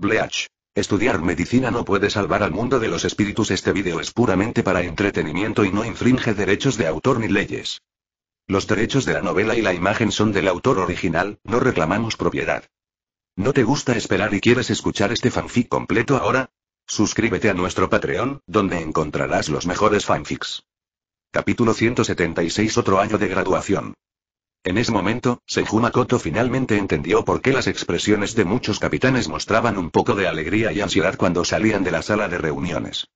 Bleach. Estudiar medicina no puede salvar al mundo de los espíritus. Este vídeo es puramente para entretenimiento y no infringe derechos de autor ni leyes. Los derechos de la novela y la imagen son del autor original, no reclamamos propiedad. ¿No te gusta esperar y quieres escuchar este fanfic completo ahora? Suscríbete a nuestro Patreon, donde encontrarás los mejores fanfics. Capítulo 176 Otro año de graduación. En ese momento, Sejumakoto finalmente entendió por qué las expresiones de muchos capitanes mostraban un poco de alegría y ansiedad cuando salían de la sala de reuniones.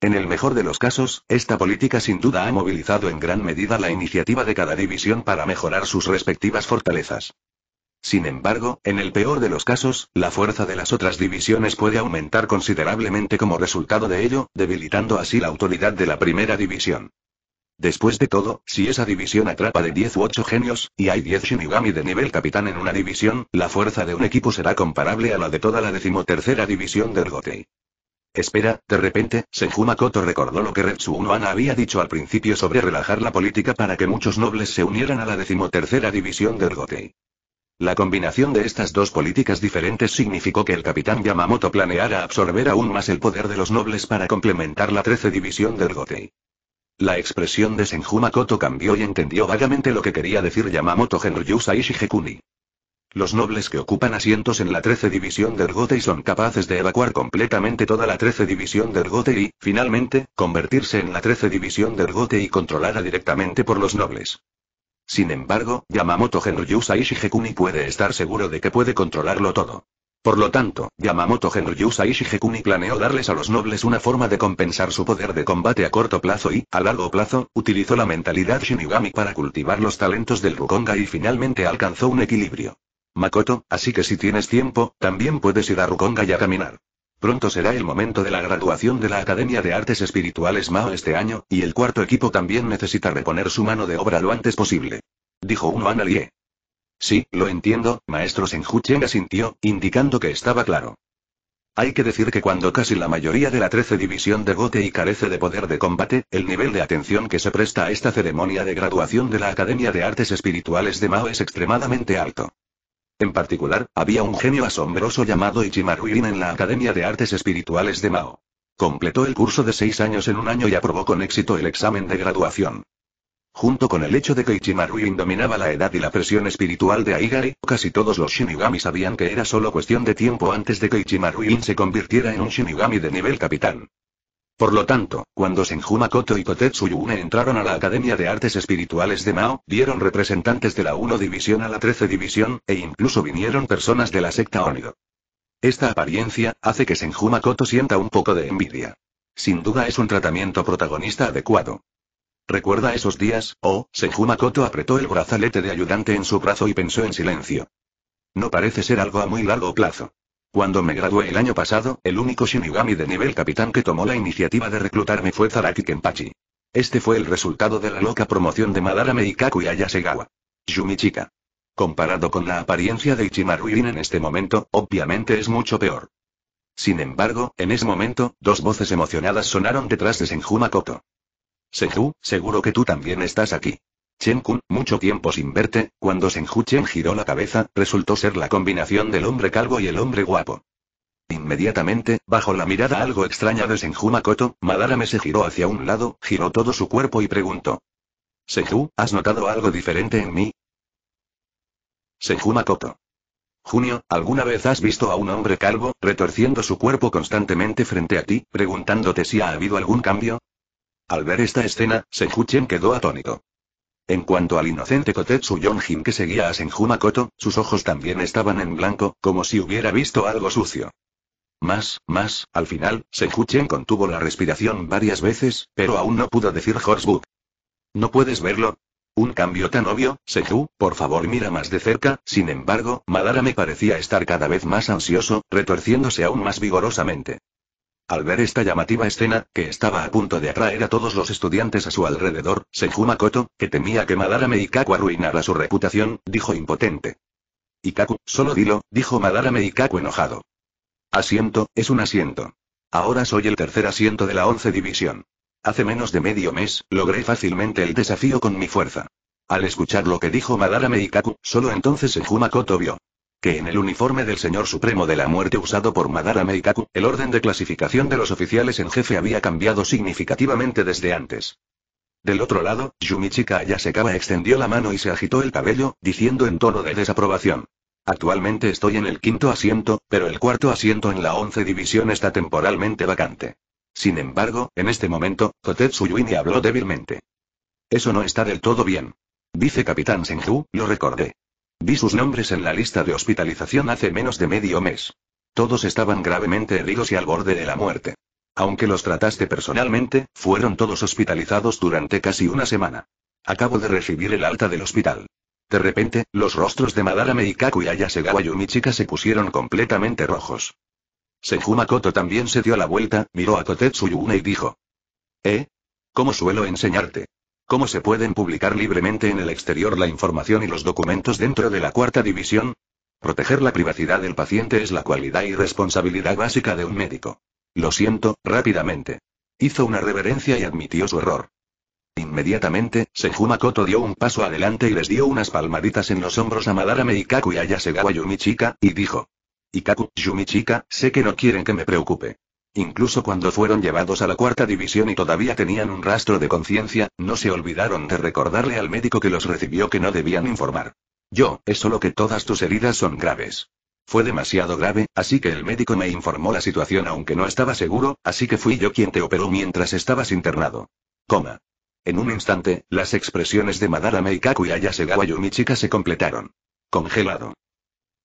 En el mejor de los casos, esta política sin duda ha movilizado en gran medida la iniciativa de cada división para mejorar sus respectivas fortalezas. Sin embargo, en el peor de los casos, la fuerza de las otras divisiones puede aumentar considerablemente como resultado de ello, debilitando así la autoridad de la primera división. Después de todo, si esa división atrapa de 10 u 8 genios, y hay 10 Shinigami de nivel capitán en una división, la fuerza de un equipo será comparable a la de toda la decimotercera división de Gotei. Espera, de repente, Senju recordó lo que Retsu Unohana había dicho al principio sobre relajar la política para que muchos nobles se unieran a la decimotercera división de Gotei. La combinación de estas dos políticas diferentes significó que el capitán Yamamoto planeara absorber aún más el poder de los nobles para complementar la 13 división de Gotei. La expresión de Senjumakoto cambió y entendió vagamente lo que quería decir Yamamoto Genryusa Ishihekuni. Los nobles que ocupan asientos en la 13 División del Gotei son capaces de evacuar completamente toda la 13 División del Gotei y, finalmente, convertirse en la 13 División del y controlada directamente por los nobles. Sin embargo, Yamamoto Genryusa Ishihekuni puede estar seguro de que puede controlarlo todo. Por lo tanto, Yamamoto genryusai Ishihekuni planeó darles a los nobles una forma de compensar su poder de combate a corto plazo y, a largo plazo, utilizó la mentalidad Shinigami para cultivar los talentos del Rukonga y finalmente alcanzó un equilibrio. Makoto, así que si tienes tiempo, también puedes ir a Rukonga y a caminar. Pronto será el momento de la graduación de la Academia de Artes Espirituales Mao este año, y el cuarto equipo también necesita reponer su mano de obra lo antes posible. Dijo uno a Sí, lo entiendo, maestro Chen asintió, indicando que estaba claro. Hay que decir que cuando casi la mayoría de la 13 División de y carece de poder de combate, el nivel de atención que se presta a esta ceremonia de graduación de la Academia de Artes Espirituales de Mao es extremadamente alto. En particular, había un genio asombroso llamado Ichimaru en la Academia de Artes Espirituales de Mao. Completó el curso de seis años en un año y aprobó con éxito el examen de graduación. Junto con el hecho de que Ichimaruin dominaba la edad y la presión espiritual de Aigari, casi todos los Shinigami sabían que era solo cuestión de tiempo antes de que Ichimaruin se convirtiera en un Shinigami de nivel capitán. Por lo tanto, cuando Senjumakoto y Kotetsu entraron a la Academia de Artes Espirituales de Mao, dieron representantes de la 1 División a la 13 División, e incluso vinieron personas de la secta Onido. Esta apariencia, hace que Senjumakoto sienta un poco de envidia. Sin duda es un tratamiento protagonista adecuado. Recuerda esos días, oh, Senjumakoto apretó el brazalete de ayudante en su brazo y pensó en silencio. No parece ser algo a muy largo plazo. Cuando me gradué el año pasado, el único Shinigami de nivel capitán que tomó la iniciativa de reclutarme fue Zaraki Kenpachi. Este fue el resultado de la loca promoción de Madara Meikaku y Ayasegawa. Yumichika. Comparado con la apariencia de Ichimaru Irin en este momento, obviamente es mucho peor. Sin embargo, en ese momento, dos voces emocionadas sonaron detrás de Senjumakoto. Seju, seguro que tú también estás aquí. Chen Kun, mucho tiempo sin verte, cuando Senju Chen giró la cabeza, resultó ser la combinación del hombre calvo y el hombre guapo. Inmediatamente, bajo la mirada algo extraña de Senju Makoto, Madarame se giró hacia un lado, giró todo su cuerpo y preguntó. Senju, ¿has notado algo diferente en mí? Senju Makoto. Junio, ¿alguna vez has visto a un hombre calvo, retorciendo su cuerpo constantemente frente a ti, preguntándote si ha habido algún cambio? Al ver esta escena, Chen quedó atónito. En cuanto al inocente Kotetsu Yonjin que seguía a Senju Makoto, sus ojos también estaban en blanco, como si hubiera visto algo sucio. Más, más, al final, Chen contuvo la respiración varias veces, pero aún no pudo decir Horsebook. ¿No puedes verlo? Un cambio tan obvio, Senju, por favor mira más de cerca, sin embargo, Madara me parecía estar cada vez más ansioso, retorciéndose aún más vigorosamente. Al ver esta llamativa escena, que estaba a punto de atraer a todos los estudiantes a su alrededor, Senjumakoto, que temía que Madara Meikaku arruinara su reputación, dijo impotente. Ikaku, solo dilo, dijo Madara Meikaku enojado. Asiento, es un asiento. Ahora soy el tercer asiento de la once división. Hace menos de medio mes, logré fácilmente el desafío con mi fuerza. Al escuchar lo que dijo Madara Meikaku, solo entonces Senjumakoto vio que en el uniforme del Señor Supremo de la Muerte usado por Madara Meikaku, el orden de clasificación de los oficiales en jefe había cambiado significativamente desde antes. Del otro lado, Yumichika Ayasekawa extendió la mano y se agitó el cabello, diciendo en tono de desaprobación. Actualmente estoy en el quinto asiento, pero el cuarto asiento en la once división está temporalmente vacante. Sin embargo, en este momento, Kotetsu habló débilmente. Eso no está del todo bien. Dice Capitán Senju, lo recordé. Vi sus nombres en la lista de hospitalización hace menos de medio mes. Todos estaban gravemente heridos y al borde de la muerte. Aunque los trataste personalmente, fueron todos hospitalizados durante casi una semana. Acabo de recibir el alta del hospital. De repente, los rostros de Madara Meikaku y Ayasegawa Yumichika se pusieron completamente rojos. Senjumakoto también se dio la vuelta, miró a Kotetsu y dijo. ¿Eh? ¿Cómo suelo enseñarte? ¿Cómo se pueden publicar libremente en el exterior la información y los documentos dentro de la cuarta división? Proteger la privacidad del paciente es la cualidad y responsabilidad básica de un médico. Lo siento, rápidamente. Hizo una reverencia y admitió su error. Inmediatamente, Senjumakoto dio un paso adelante y les dio unas palmaditas en los hombros a Madara Ikaku y a Yasegawa Yumichika, y dijo. Ikaku, Yumichika, sé que no quieren que me preocupe. Incluso cuando fueron llevados a la cuarta división y todavía tenían un rastro de conciencia, no se olvidaron de recordarle al médico que los recibió que no debían informar. Yo, es solo que todas tus heridas son graves. Fue demasiado grave, así que el médico me informó la situación aunque no estaba seguro, así que fui yo quien te operó mientras estabas internado. Coma. En un instante, las expresiones de Madara Meikaku y Ayasegawa Yumichika se completaron. Congelado.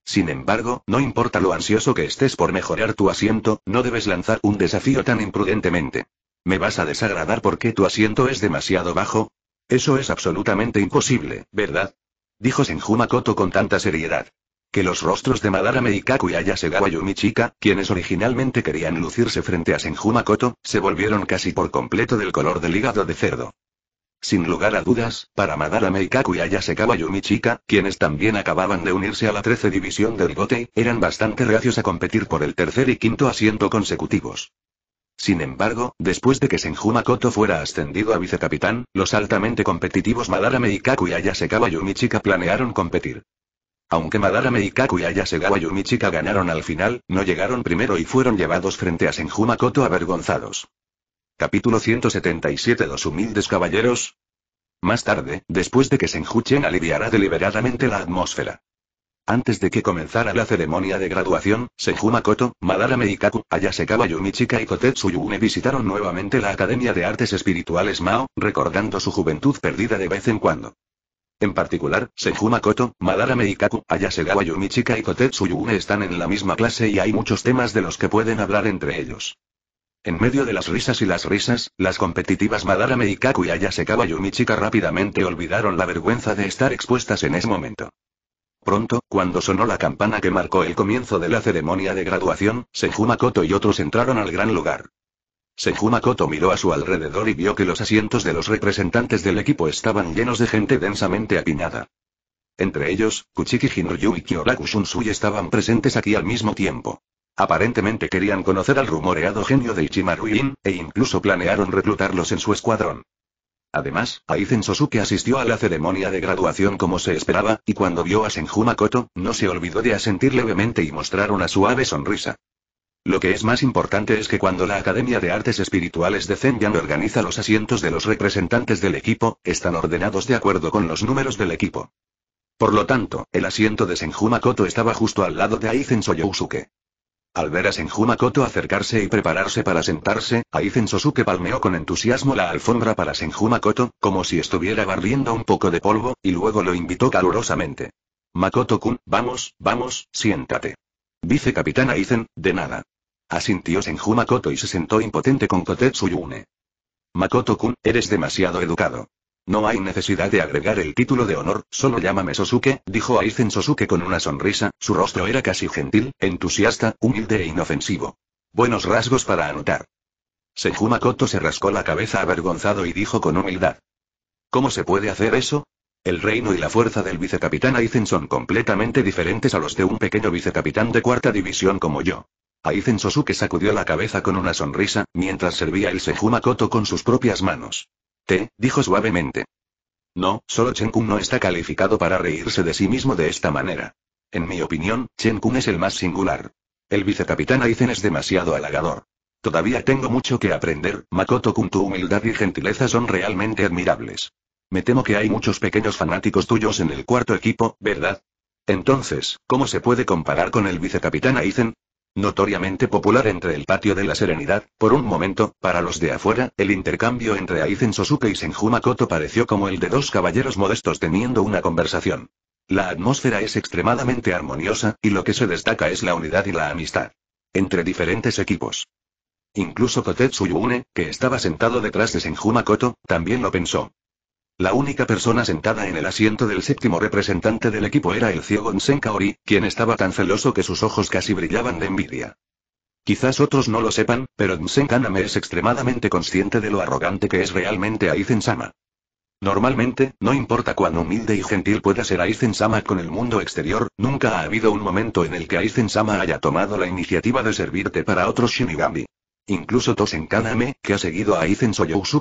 Sin embargo, no importa lo ansioso que estés por mejorar tu asiento, no debes lanzar un desafío tan imprudentemente. ¿Me vas a desagradar porque tu asiento es demasiado bajo? Eso es absolutamente imposible, ¿verdad? Dijo Senjumakoto con tanta seriedad. Que los rostros de Madarame y Kakuya Yumichika, quienes originalmente querían lucirse frente a Senjumakoto, se volvieron casi por completo del color del hígado de cerdo. Sin lugar a dudas, para Madara Meikaku y Ayasekaba Yumichika, quienes también acababan de unirse a la 13 División del Rigote, eran bastante reacios a competir por el tercer y quinto asiento consecutivos. Sin embargo, después de que Senjumakoto fuera ascendido a vicecapitán, los altamente competitivos Madara Meikaku y Ayasekaba Yumichika planearon competir. Aunque Madara Meikaku y Ayasegawa Yumichika ganaron al final, no llegaron primero y fueron llevados frente a Senjumakoto avergonzados. Capítulo 177 Los humildes caballeros. Más tarde, después de que enjuchen, aliviará deliberadamente la atmósfera. Antes de que comenzara la ceremonia de graduación, Senju Makoto, Madara Meikaku, Ayasegawa Yumichika y Kotetsu visitaron nuevamente la Academia de Artes Espirituales Mao, recordando su juventud perdida de vez en cuando. En particular, Senjumakoto, Makoto, Madara Meikaku, Ayasegawa Yumichika y Kotetsu están en la misma clase y hay muchos temas de los que pueden hablar entre ellos. En medio de las risas y las risas, las competitivas Madara Meikaku y Ayasekawa Yumichika rápidamente olvidaron la vergüenza de estar expuestas en ese momento. Pronto, cuando sonó la campana que marcó el comienzo de la ceremonia de graduación, Senjumakoto y otros entraron al gran lugar. Senjumakoto miró a su alrededor y vio que los asientos de los representantes del equipo estaban llenos de gente densamente apiñada. Entre ellos, Kuchiki Hinoryu y Kyoraku Shunsui estaban presentes aquí al mismo tiempo. Aparentemente querían conocer al rumoreado genio de Ichimaru e incluso planearon reclutarlos en su escuadrón. Además, Aizen Sosuke asistió a la ceremonia de graduación como se esperaba, y cuando vio a Senjumakoto, no se olvidó de asentir levemente y mostrar una suave sonrisa. Lo que es más importante es que cuando la Academia de Artes Espirituales de Zenyan organiza los asientos de los representantes del equipo, están ordenados de acuerdo con los números del equipo. Por lo tanto, el asiento de Senjumakoto estaba justo al lado de Aizen Soyosuke. Al ver a Senjuma acercarse y prepararse para sentarse, Aizen Sosuke palmeó con entusiasmo la alfombra para Senjuma como si estuviera barriendo un poco de polvo, y luego lo invitó calurosamente. Makoto-kun, vamos, vamos, siéntate. Dice capitán Aizen, de nada. Asintió Senjuma y se sentó impotente con Kotetsu Makoto-kun, eres demasiado educado. No hay necesidad de agregar el título de honor, solo llámame Sosuke, dijo Aizen Sosuke con una sonrisa, su rostro era casi gentil, entusiasta, humilde e inofensivo. Buenos rasgos para anotar. Senjumakoto se rascó la cabeza avergonzado y dijo con humildad. ¿Cómo se puede hacer eso? El reino y la fuerza del vicecapitán Aizen son completamente diferentes a los de un pequeño vicecapitán de cuarta división como yo. Aizen Sosuke sacudió la cabeza con una sonrisa, mientras servía el Sejumakoto con sus propias manos. Te, dijo suavemente. No, solo Chen Kun no está calificado para reírse de sí mismo de esta manera. En mi opinión, Chen Kun es el más singular. El vicecapitán Aizen es demasiado halagador. Todavía tengo mucho que aprender, Makoto Kun tu humildad y gentileza son realmente admirables. Me temo que hay muchos pequeños fanáticos tuyos en el cuarto equipo, ¿verdad? Entonces, ¿cómo se puede comparar con el vicecapitán Aizen? Notoriamente popular entre el patio de la serenidad, por un momento, para los de afuera, el intercambio entre Aizen Sosuke y Senjumakoto pareció como el de dos caballeros modestos teniendo una conversación. La atmósfera es extremadamente armoniosa, y lo que se destaca es la unidad y la amistad. Entre diferentes equipos. Incluso Kotetsu Yune, que estaba sentado detrás de Senjuma también lo pensó. La única persona sentada en el asiento del séptimo representante del equipo era el ciego Nsen quien estaba tan celoso que sus ojos casi brillaban de envidia. Quizás otros no lo sepan, pero Nsen Kaname es extremadamente consciente de lo arrogante que es realmente Aizen-sama. Normalmente, no importa cuán humilde y gentil pueda ser Aizen-sama con el mundo exterior, nunca ha habido un momento en el que Aizen-sama haya tomado la iniciativa de servirte para otros Shinigami. Incluso Tosen Kaname, que ha seguido a Aizen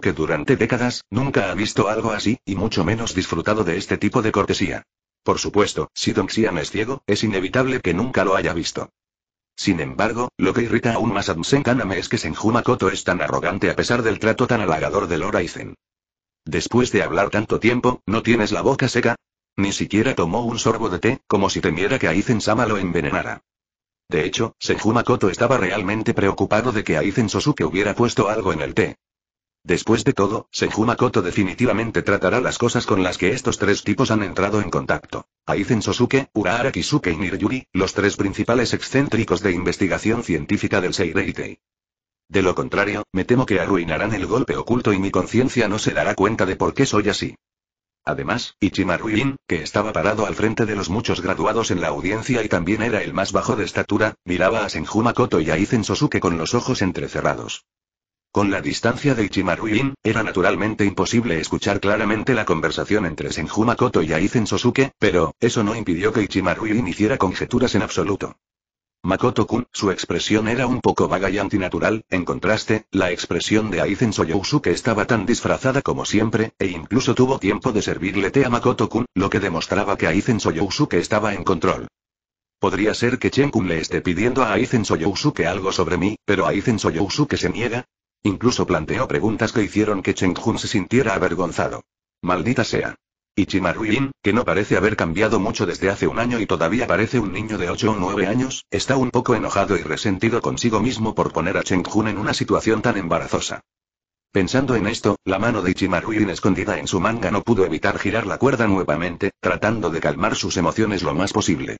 que durante décadas, nunca ha visto algo así, y mucho menos disfrutado de este tipo de cortesía. Por supuesto, si Don es ciego, es inevitable que nunca lo haya visto. Sin embargo, lo que irrita aún más a Tosen Kaname es que Senjuma es tan arrogante a pesar del trato tan halagador de Lord Después de hablar tanto tiempo, ¿no tienes la boca seca? Ni siquiera tomó un sorbo de té, como si temiera que Aizen-sama lo envenenara. De hecho, Senjumakoto estaba realmente preocupado de que Aizen Sosuke hubiera puesto algo en el té. Después de todo, Senjumakoto definitivamente tratará las cosas con las que estos tres tipos han entrado en contacto. Aizen Sosuke, Urahara Kisuke y Niryuri, los tres principales excéntricos de investigación científica del Seireitei. De lo contrario, me temo que arruinarán el golpe oculto y mi conciencia no se dará cuenta de por qué soy así. Además, Ichimaruin, que estaba parado al frente de los muchos graduados en la audiencia y también era el más bajo de estatura, miraba a Senjumakoto y a Izen Sosuke con los ojos entrecerrados. Con la distancia de Ichimaruin, era naturalmente imposible escuchar claramente la conversación entre Senjumakoto y Aizen Sosuke, pero, eso no impidió que Ichimaruin hiciera conjeturas en absoluto. Makoto-kun, su expresión era un poco vaga y antinatural, en contraste, la expresión de Aizen que estaba tan disfrazada como siempre, e incluso tuvo tiempo de servirle té a Makoto-kun, lo que demostraba que Aizen que estaba en control. Podría ser que Chen-kun le esté pidiendo a Aizen que algo sobre mí, pero Aizen que se niega. Incluso planteó preguntas que hicieron que Chen-kun se sintiera avergonzado. Maldita sea. Ichimaru Yin, que no parece haber cambiado mucho desde hace un año y todavía parece un niño de 8 o 9 años, está un poco enojado y resentido consigo mismo por poner a Cheng Jun en una situación tan embarazosa. Pensando en esto, la mano de Ichimaru Yin escondida en su manga no pudo evitar girar la cuerda nuevamente, tratando de calmar sus emociones lo más posible.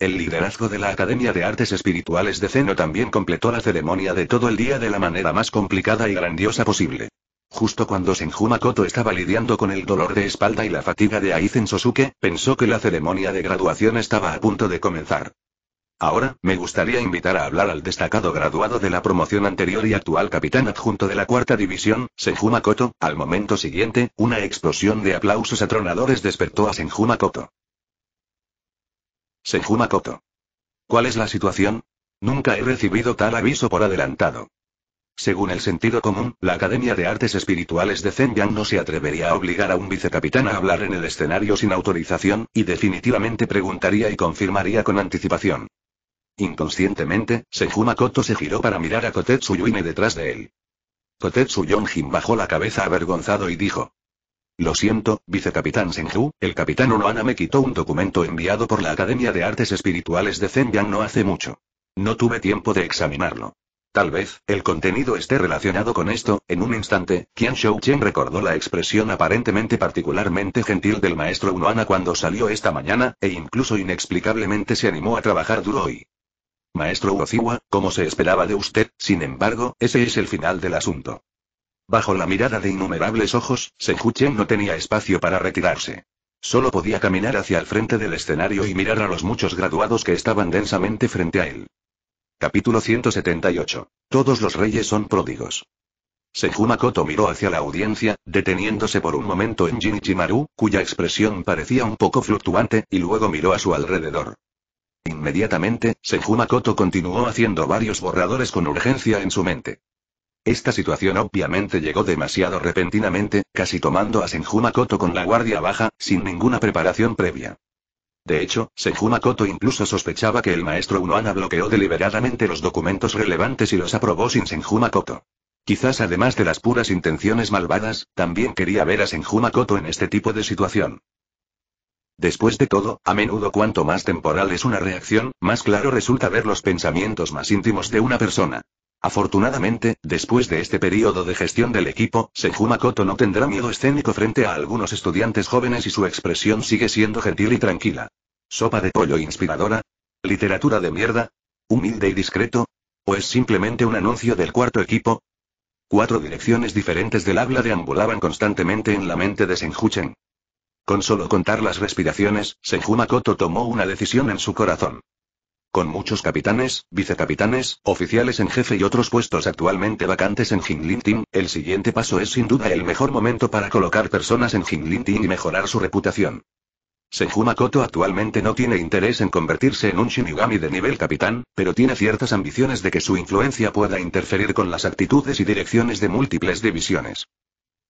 El liderazgo de la Academia de Artes Espirituales de Zeno también completó la ceremonia de todo el día de la manera más complicada y grandiosa posible. Justo cuando Senjumakoto estaba lidiando con el dolor de espalda y la fatiga de Aizen Sosuke, pensó que la ceremonia de graduación estaba a punto de comenzar. Ahora, me gustaría invitar a hablar al destacado graduado de la promoción anterior y actual capitán adjunto de la cuarta división, Senjumakoto, Al momento siguiente, una explosión de aplausos atronadores despertó a Senjumakoto. Senjumakoto. ¿Cuál es la situación? Nunca he recibido tal aviso por adelantado. Según el sentido común, la Academia de Artes Espirituales de Zhenjiang no se atrevería a obligar a un vicecapitán a hablar en el escenario sin autorización, y definitivamente preguntaría y confirmaría con anticipación. Inconscientemente, senjumakoto Makoto se giró para mirar a Kotetsu Yuine detrás de él. Kotetsu Yonjin bajó la cabeza avergonzado y dijo. Lo siento, vicecapitán Senju, el capitán Unoana me quitó un documento enviado por la Academia de Artes Espirituales de Zhenjiang no hace mucho. No tuve tiempo de examinarlo. Tal vez, el contenido esté relacionado con esto, en un instante, Qian Chen recordó la expresión aparentemente particularmente gentil del maestro Unoana cuando salió esta mañana, e incluso inexplicablemente se animó a trabajar duro hoy. Maestro Uoziwa, como se esperaba de usted, sin embargo, ese es el final del asunto. Bajo la mirada de innumerables ojos, Chen no tenía espacio para retirarse. Solo podía caminar hacia el frente del escenario y mirar a los muchos graduados que estaban densamente frente a él. Capítulo 178. Todos los reyes son pródigos. Senjumakoto miró hacia la audiencia, deteniéndose por un momento en Jinichimaru, cuya expresión parecía un poco fluctuante, y luego miró a su alrededor. Inmediatamente, Senjumakoto continuó haciendo varios borradores con urgencia en su mente. Esta situación obviamente llegó demasiado repentinamente, casi tomando a Senjumakoto con la guardia baja, sin ninguna preparación previa. De hecho, Senjumakoto incluso sospechaba que el maestro Unoana bloqueó deliberadamente los documentos relevantes y los aprobó sin Senjumakoto. Quizás además de las puras intenciones malvadas, también quería ver a Senjumakoto en este tipo de situación. Después de todo, a menudo cuanto más temporal es una reacción, más claro resulta ver los pensamientos más íntimos de una persona. Afortunadamente, después de este periodo de gestión del equipo, Senjumakoto no tendrá miedo escénico frente a algunos estudiantes jóvenes y su expresión sigue siendo gentil y tranquila. ¿Sopa de pollo inspiradora? ¿Literatura de mierda? ¿Humilde y discreto? ¿O es simplemente un anuncio del cuarto equipo? Cuatro direcciones diferentes del habla deambulaban constantemente en la mente de Senjuchen. Con solo contar las respiraciones, Senjumakoto tomó una decisión en su corazón con muchos capitanes, vicecapitanes, oficiales en jefe y otros puestos actualmente vacantes en Team, el siguiente paso es sin duda el mejor momento para colocar personas en Team y mejorar su reputación. Senjumakoto actualmente no tiene interés en convertirse en un Shinigami de nivel capitán, pero tiene ciertas ambiciones de que su influencia pueda interferir con las actitudes y direcciones de múltiples divisiones.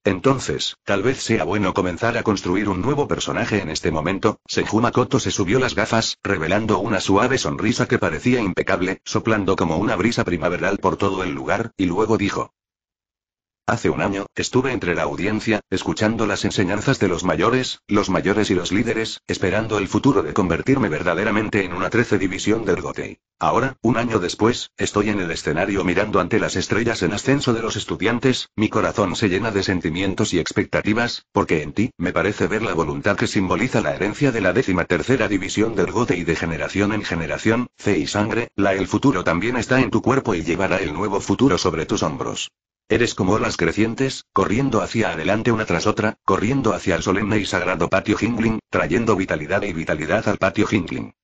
Entonces, tal vez sea bueno comenzar a construir un nuevo personaje en este momento. Sejuma se subió las gafas, revelando una suave sonrisa que parecía impecable, soplando como una brisa primaveral por todo el lugar, y luego dijo. Hace un año, estuve entre la audiencia, escuchando las enseñanzas de los mayores, los mayores y los líderes, esperando el futuro de convertirme verdaderamente en una trece división del Gotei. Ahora, un año después, estoy en el escenario mirando ante las estrellas en ascenso de los estudiantes, mi corazón se llena de sentimientos y expectativas, porque en ti, me parece ver la voluntad que simboliza la herencia de la décima tercera división del y de generación en generación, fe y sangre, la el futuro también está en tu cuerpo y llevará el nuevo futuro sobre tus hombros. Eres como olas crecientes, corriendo hacia adelante una tras otra, corriendo hacia el solemne y sagrado patio Hingling, trayendo vitalidad y vitalidad al patio Hingling.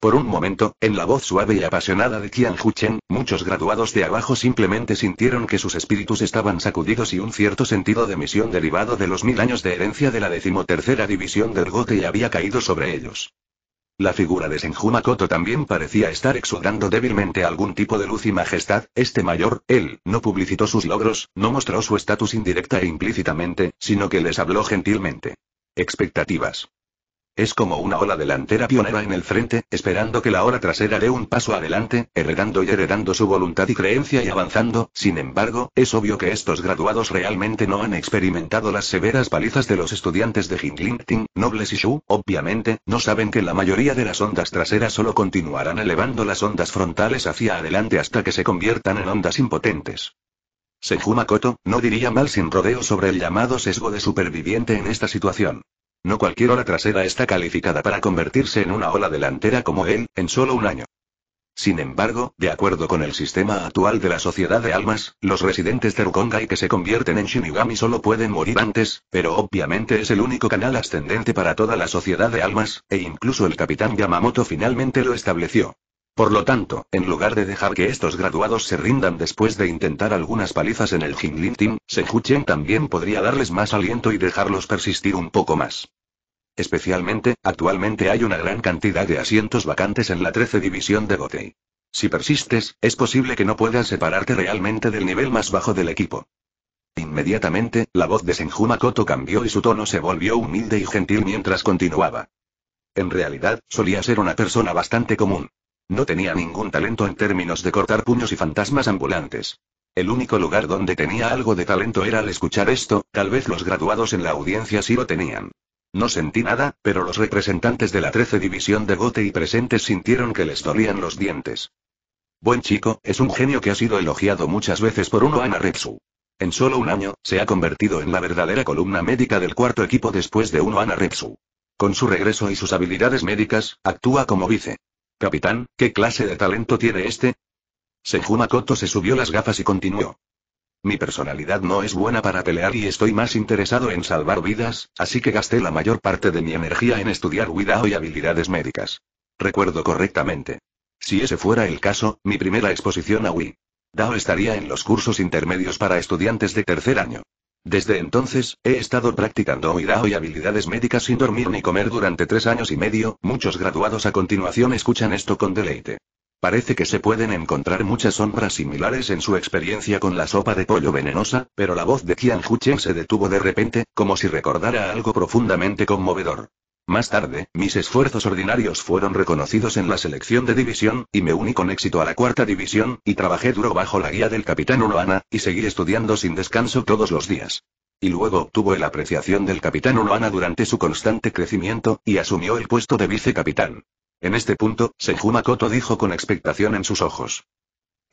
Por un momento, en la voz suave y apasionada de Qian Chen, muchos graduados de abajo simplemente sintieron que sus espíritus estaban sacudidos y un cierto sentido de misión derivado de los mil años de herencia de la decimotercera división del Gote había caído sobre ellos. La figura de Senjumakoto también parecía estar exudando débilmente algún tipo de luz y majestad, este mayor, él, no publicitó sus logros, no mostró su estatus indirecta e implícitamente, sino que les habló gentilmente. Expectativas. Es como una ola delantera pionera en el frente, esperando que la ola trasera dé un paso adelante, heredando y heredando su voluntad y creencia y avanzando, sin embargo, es obvio que estos graduados realmente no han experimentado las severas palizas de los estudiantes de Ting, Nobles y Shu, obviamente, no saben que la mayoría de las ondas traseras solo continuarán elevando las ondas frontales hacia adelante hasta que se conviertan en ondas impotentes. Sejuma no diría mal sin rodeo sobre el llamado sesgo de superviviente en esta situación. No cualquier ola trasera está calificada para convertirse en una ola delantera como él, en solo un año. Sin embargo, de acuerdo con el sistema actual de la Sociedad de Almas, los residentes de Rukongai que se convierten en Shinigami solo pueden morir antes, pero obviamente es el único canal ascendente para toda la Sociedad de Almas, e incluso el capitán Yamamoto finalmente lo estableció. Por lo tanto, en lugar de dejar que estos graduados se rindan después de intentar algunas palizas en el Jinglin Team, Chen también podría darles más aliento y dejarlos persistir un poco más. Especialmente, actualmente hay una gran cantidad de asientos vacantes en la 13 división de Gotei. Si persistes, es posible que no puedas separarte realmente del nivel más bajo del equipo. Inmediatamente, la voz de Senju Makoto cambió y su tono se volvió humilde y gentil mientras continuaba. En realidad, solía ser una persona bastante común. No tenía ningún talento en términos de cortar puños y fantasmas ambulantes. El único lugar donde tenía algo de talento era al escuchar esto, tal vez los graduados en la audiencia sí lo tenían. No sentí nada, pero los representantes de la 13 División de Gote y presentes sintieron que les dolían los dientes. Buen chico, es un genio que ha sido elogiado muchas veces por uno Ana Repsu. En solo un año, se ha convertido en la verdadera columna médica del cuarto equipo después de uno Ana Repsu. Con su regreso y sus habilidades médicas, actúa como vice Capitán, ¿qué clase de talento tiene este? Sejuma se subió las gafas y continuó. Mi personalidad no es buena para pelear y estoy más interesado en salvar vidas, así que gasté la mayor parte de mi energía en estudiar dao y habilidades médicas. Recuerdo correctamente. Si ese fuera el caso, mi primera exposición a Wii. Dao estaría en los cursos intermedios para estudiantes de tercer año. Desde entonces, he estado practicando oirao y habilidades médicas sin dormir ni comer durante tres años y medio, muchos graduados a continuación escuchan esto con deleite. Parece que se pueden encontrar muchas sombras similares en su experiencia con la sopa de pollo venenosa, pero la voz de Qian Hucheng se detuvo de repente, como si recordara algo profundamente conmovedor. Más tarde, mis esfuerzos ordinarios fueron reconocidos en la selección de división, y me uní con éxito a la cuarta división, y trabajé duro bajo la guía del capitán Uloana, y seguí estudiando sin descanso todos los días. Y luego obtuvo la apreciación del capitán Uloana durante su constante crecimiento, y asumió el puesto de vicecapitán. En este punto, Sejumakoto dijo con expectación en sus ojos.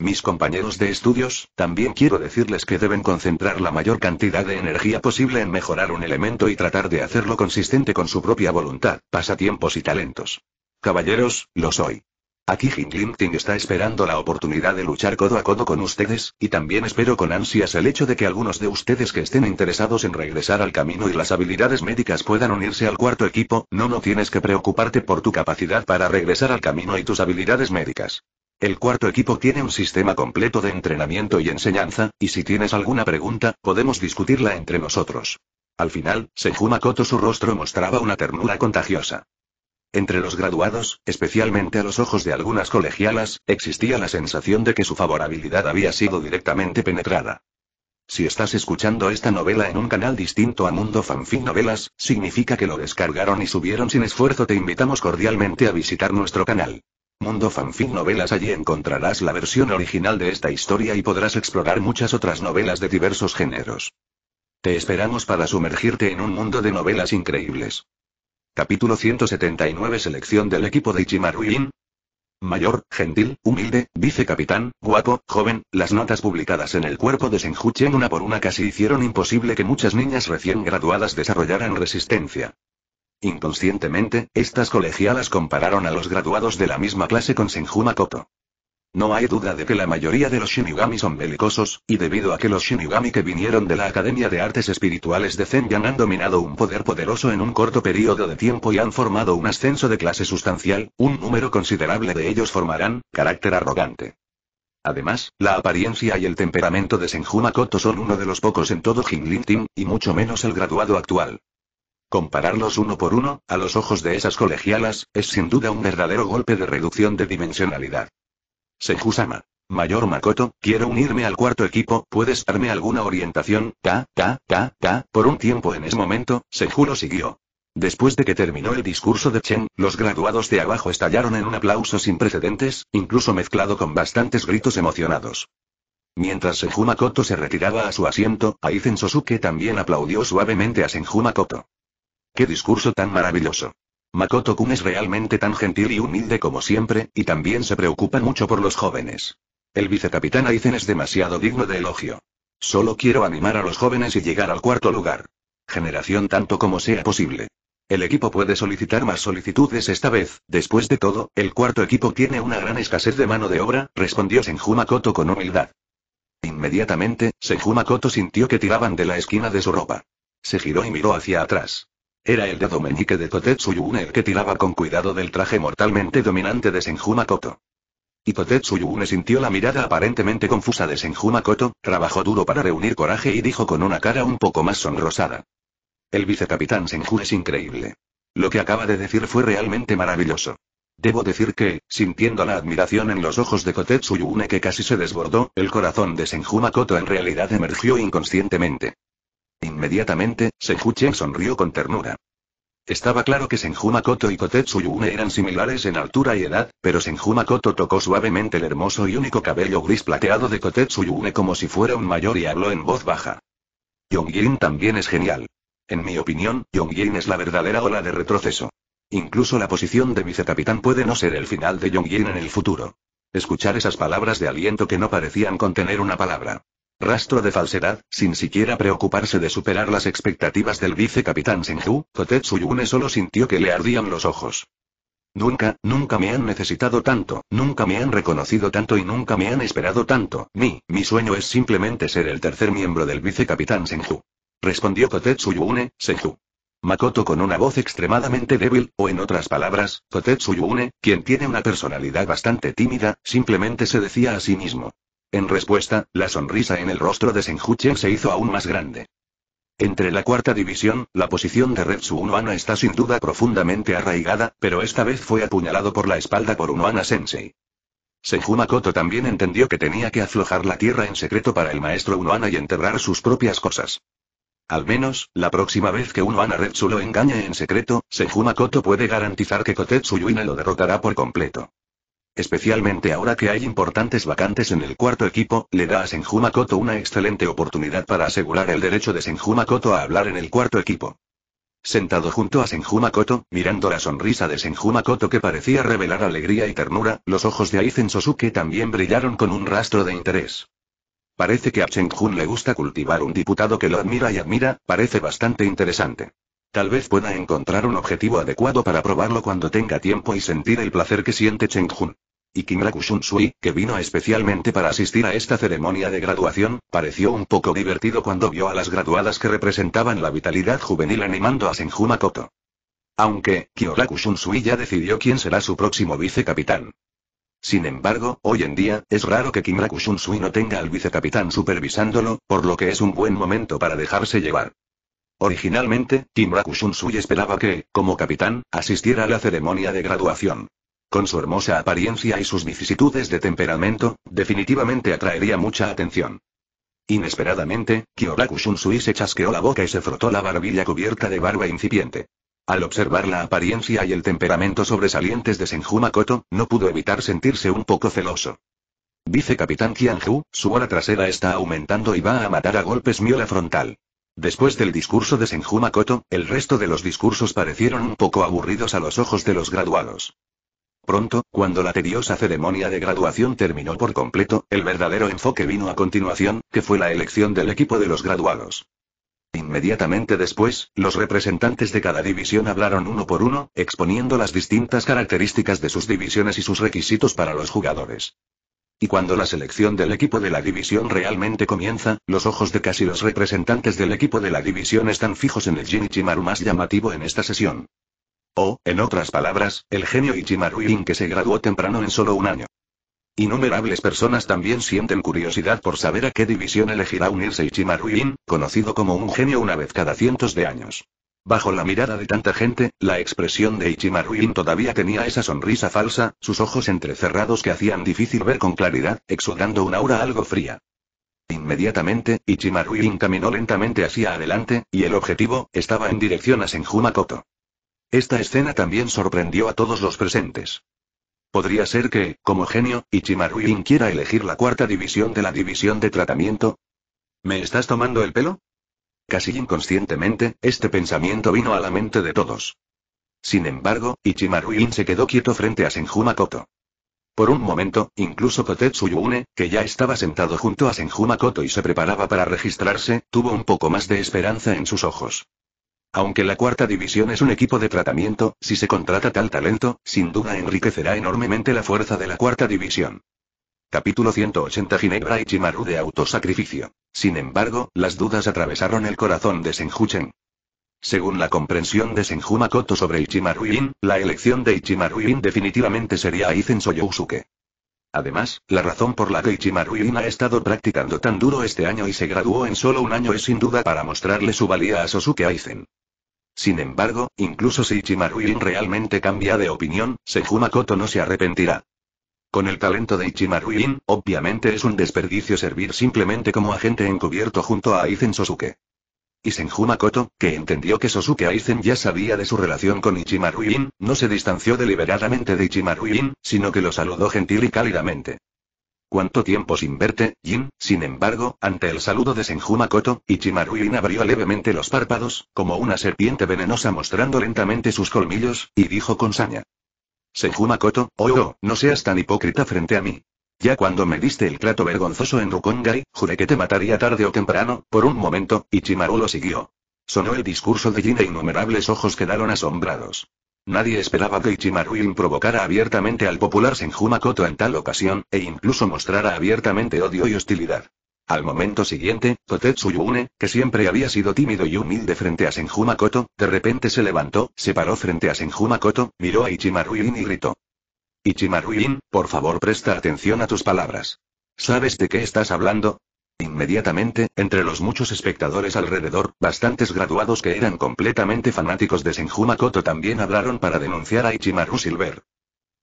Mis compañeros de estudios, también quiero decirles que deben concentrar la mayor cantidad de energía posible en mejorar un elemento y tratar de hacerlo consistente con su propia voluntad, pasatiempos y talentos. Caballeros, lo soy. Aquí Ting está esperando la oportunidad de luchar codo a codo con ustedes, y también espero con ansias el hecho de que algunos de ustedes que estén interesados en regresar al camino y las habilidades médicas puedan unirse al cuarto equipo, no no tienes que preocuparte por tu capacidad para regresar al camino y tus habilidades médicas. El cuarto equipo tiene un sistema completo de entrenamiento y enseñanza, y si tienes alguna pregunta, podemos discutirla entre nosotros. Al final, Senjumakoto su rostro mostraba una ternura contagiosa. Entre los graduados, especialmente a los ojos de algunas colegialas, existía la sensación de que su favorabilidad había sido directamente penetrada. Si estás escuchando esta novela en un canal distinto a Mundo Fanfic Novelas, significa que lo descargaron y subieron sin esfuerzo. Te invitamos cordialmente a visitar nuestro canal. Mundo Fanfic Novelas Allí encontrarás la versión original de esta historia y podrás explorar muchas otras novelas de diversos géneros. Te esperamos para sumergirte en un mundo de novelas increíbles. Capítulo 179 Selección del equipo de Ichimaruin. Mayor, gentil, humilde, vicecapitán, guapo, joven, las notas publicadas en el cuerpo de Senjuchen una por una casi hicieron imposible que muchas niñas recién graduadas desarrollaran resistencia. Inconscientemente, estas colegialas compararon a los graduados de la misma clase con Senjuma No hay duda de que la mayoría de los Shinigami son belicosos, y debido a que los Shinigami que vinieron de la Academia de Artes Espirituales de Zenyan han dominado un poder poderoso en un corto periodo de tiempo y han formado un ascenso de clase sustancial, un número considerable de ellos formarán, carácter arrogante. Además, la apariencia y el temperamento de Senjuma son uno de los pocos en todo Jinlin Team, y mucho menos el graduado actual. Compararlos uno por uno, a los ojos de esas colegialas, es sin duda un verdadero golpe de reducción de dimensionalidad. Senju-sama. Mayor Makoto, quiero unirme al cuarto equipo, ¿puedes darme alguna orientación? Ta, ta, ta, ta, por un tiempo en ese momento, lo siguió. Después de que terminó el discurso de Chen, los graduados de abajo estallaron en un aplauso sin precedentes, incluso mezclado con bastantes gritos emocionados. Mientras Senju Makoto se retiraba a su asiento, Aizen Sosuke también aplaudió suavemente a Senju Makoto. ¡Qué discurso tan maravilloso! Makoto-kun es realmente tan gentil y humilde como siempre, y también se preocupa mucho por los jóvenes. El vicecapitán Aizen es demasiado digno de elogio. Solo quiero animar a los jóvenes y llegar al cuarto lugar. Generación tanto como sea posible. El equipo puede solicitar más solicitudes esta vez, después de todo, el cuarto equipo tiene una gran escasez de mano de obra, respondió Senju Makoto con humildad. Inmediatamente, Senju Makoto sintió que tiraban de la esquina de su ropa. Se giró y miró hacia atrás. Era el dedo meñique de Kotetsu Yune el que tiraba con cuidado del traje mortalmente dominante de Senjuma Koto. Y Kotetsuyune sintió la mirada aparentemente confusa de Senjuma trabajó duro para reunir coraje y dijo con una cara un poco más sonrosada. El vicecapitán Senju es increíble. Lo que acaba de decir fue realmente maravilloso. Debo decir que, sintiendo la admiración en los ojos de Kotetsu que casi se desbordó, el corazón de Senjuma en realidad emergió inconscientemente. Inmediatamente, Chen sonrió con ternura. Estaba claro que Senju y Kotetsu eran similares en altura y edad, pero Senju tocó suavemente el hermoso y único cabello gris plateado de Kotetsu Yune como si fuera un mayor y habló en voz baja. Yin también es genial. En mi opinión, Yin es la verdadera ola de retroceso. Incluso la posición de vicecapitán puede no ser el final de yin en el futuro. Escuchar esas palabras de aliento que no parecían contener una palabra. Rastro de falsedad, sin siquiera preocuparse de superar las expectativas del vicecapitán Senju, Kotetsu Yune solo sintió que le ardían los ojos. Nunca, nunca me han necesitado tanto, nunca me han reconocido tanto y nunca me han esperado tanto. Ni, mi sueño es simplemente ser el tercer miembro del vicecapitán Senju. Respondió Kotetsu Yune, Senju. Makoto con una voz extremadamente débil, o en otras palabras, Kotetsu Yune, quien tiene una personalidad bastante tímida, simplemente se decía a sí mismo. En respuesta, la sonrisa en el rostro de Senjuchen se hizo aún más grande. Entre la cuarta división, la posición de Retsu Unohana está sin duda profundamente arraigada, pero esta vez fue apuñalado por la espalda por Unohana Sensei. Senju Makoto también entendió que tenía que aflojar la tierra en secreto para el maestro Unohana y enterrar sus propias cosas. Al menos, la próxima vez que Unohana Retsu lo engañe en secreto, Senju Makoto puede garantizar que Kotetsu Yuina lo derrotará por completo. Especialmente ahora que hay importantes vacantes en el cuarto equipo, le da a Senjuma una excelente oportunidad para asegurar el derecho de Senjuma a hablar en el cuarto equipo. Sentado junto a Senjuma mirando la sonrisa de Senjuma que parecía revelar alegría y ternura, los ojos de Aizen Sosuke también brillaron con un rastro de interés. Parece que a cheng le gusta cultivar un diputado que lo admira y admira, parece bastante interesante. Tal vez pueda encontrar un objetivo adecuado para probarlo cuando tenga tiempo y sentir el placer que siente Cheng-Jun y Raku Shunsui, que vino especialmente para asistir a esta ceremonia de graduación, pareció un poco divertido cuando vio a las graduadas que representaban la vitalidad juvenil animando a Senjumakoto. Aunque, Raku Shunsui ya decidió quién será su próximo vicecapitán. Sin embargo, hoy en día, es raro que Raku Shunsui no tenga al vicecapitán supervisándolo, por lo que es un buen momento para dejarse llevar. Originalmente, Raku Shunsui esperaba que, como capitán, asistiera a la ceremonia de graduación. Con su hermosa apariencia y sus vicisitudes de temperamento, definitivamente atraería mucha atención. Inesperadamente, Kyoraku Shunsui se chasqueó la boca y se frotó la barbilla cubierta de barba incipiente. Al observar la apariencia y el temperamento sobresalientes de Senjumakoto, no pudo evitar sentirse un poco celoso. Dice Capitán Kianju, su hora trasera está aumentando y va a matar a golpes miola frontal. Después del discurso de Senjumakoto, el resto de los discursos parecieron un poco aburridos a los ojos de los graduados. Pronto, cuando la tediosa ceremonia de graduación terminó por completo, el verdadero enfoque vino a continuación, que fue la elección del equipo de los graduados. Inmediatamente después, los representantes de cada división hablaron uno por uno, exponiendo las distintas características de sus divisiones y sus requisitos para los jugadores. Y cuando la selección del equipo de la división realmente comienza, los ojos de casi los representantes del equipo de la división están fijos en el Jinichimaru más llamativo en esta sesión. O, en otras palabras, el genio Ichimaru que se graduó temprano en solo un año. Innumerables personas también sienten curiosidad por saber a qué división elegirá unirse Ichimaru conocido como un genio una vez cada cientos de años. Bajo la mirada de tanta gente, la expresión de Ichimaru todavía tenía esa sonrisa falsa, sus ojos entrecerrados que hacían difícil ver con claridad, exudando un aura algo fría. Inmediatamente, Ichimaru Yin caminó lentamente hacia adelante, y el objetivo, estaba en dirección a Senjumakoto. Esta escena también sorprendió a todos los presentes. Podría ser que, como genio, ichimaru quiera elegir la cuarta división de la división de tratamiento. ¿Me estás tomando el pelo? Casi inconscientemente, este pensamiento vino a la mente de todos. Sin embargo, ichimaru se quedó quieto frente a Senjumakoto. Por un momento, incluso Kotetsu que ya estaba sentado junto a Senjumakoto y se preparaba para registrarse, tuvo un poco más de esperanza en sus ojos. Aunque la cuarta división es un equipo de tratamiento, si se contrata tal talento, sin duda enriquecerá enormemente la fuerza de la cuarta división. Capítulo 180 Ginebra y Chimaru de autosacrificio. Sin embargo, las dudas atravesaron el corazón de Senjuchen. Según la comprensión de Senju Makoto sobre Ichimaru-in, la elección de Ichimaru-in definitivamente sería Aizen Soyousuke. Además, la razón por la que Ichimaru ha estado practicando tan duro este año y se graduó en solo un año es sin duda para mostrarle su valía a Sosuke Aizen. Sin embargo, incluso si Ichimaru realmente cambia de opinión, Sejumakoto no se arrepentirá. Con el talento de Ichimaru obviamente es un desperdicio servir simplemente como agente encubierto junto a Aizen Sosuke. Y Senjumakoto, que entendió que Sosuke Aizen ya sabía de su relación con Ichimaru no se distanció deliberadamente de Ichimaru sino que lo saludó gentil y cálidamente. ¿Cuánto tiempo sin verte, Jin? Sin embargo, ante el saludo de Senjumakoto, Ichimaru abrió levemente los párpados, como una serpiente venenosa mostrando lentamente sus colmillos, y dijo con saña. Senjumakoto, oh, oh, no seas tan hipócrita frente a mí. Ya cuando me diste el trato vergonzoso en Rukongai, juré que te mataría tarde o temprano, por un momento, Ichimaru lo siguió. Sonó el discurso de Jin e innumerables ojos quedaron asombrados. Nadie esperaba que Ichimaru provocara abiertamente al popular Senjumakoto en tal ocasión, e incluso mostrara abiertamente odio y hostilidad. Al momento siguiente, Kotetsu Yune, que siempre había sido tímido y humilde frente a Senjumakoto, de repente se levantó, se paró frente a Senjumakoto, miró a Ichimaru y gritó ichimaru por favor presta atención a tus palabras. ¿Sabes de qué estás hablando? Inmediatamente, entre los muchos espectadores alrededor, bastantes graduados que eran completamente fanáticos de Senjumakoto Makoto también hablaron para denunciar a Ichimaru Silver.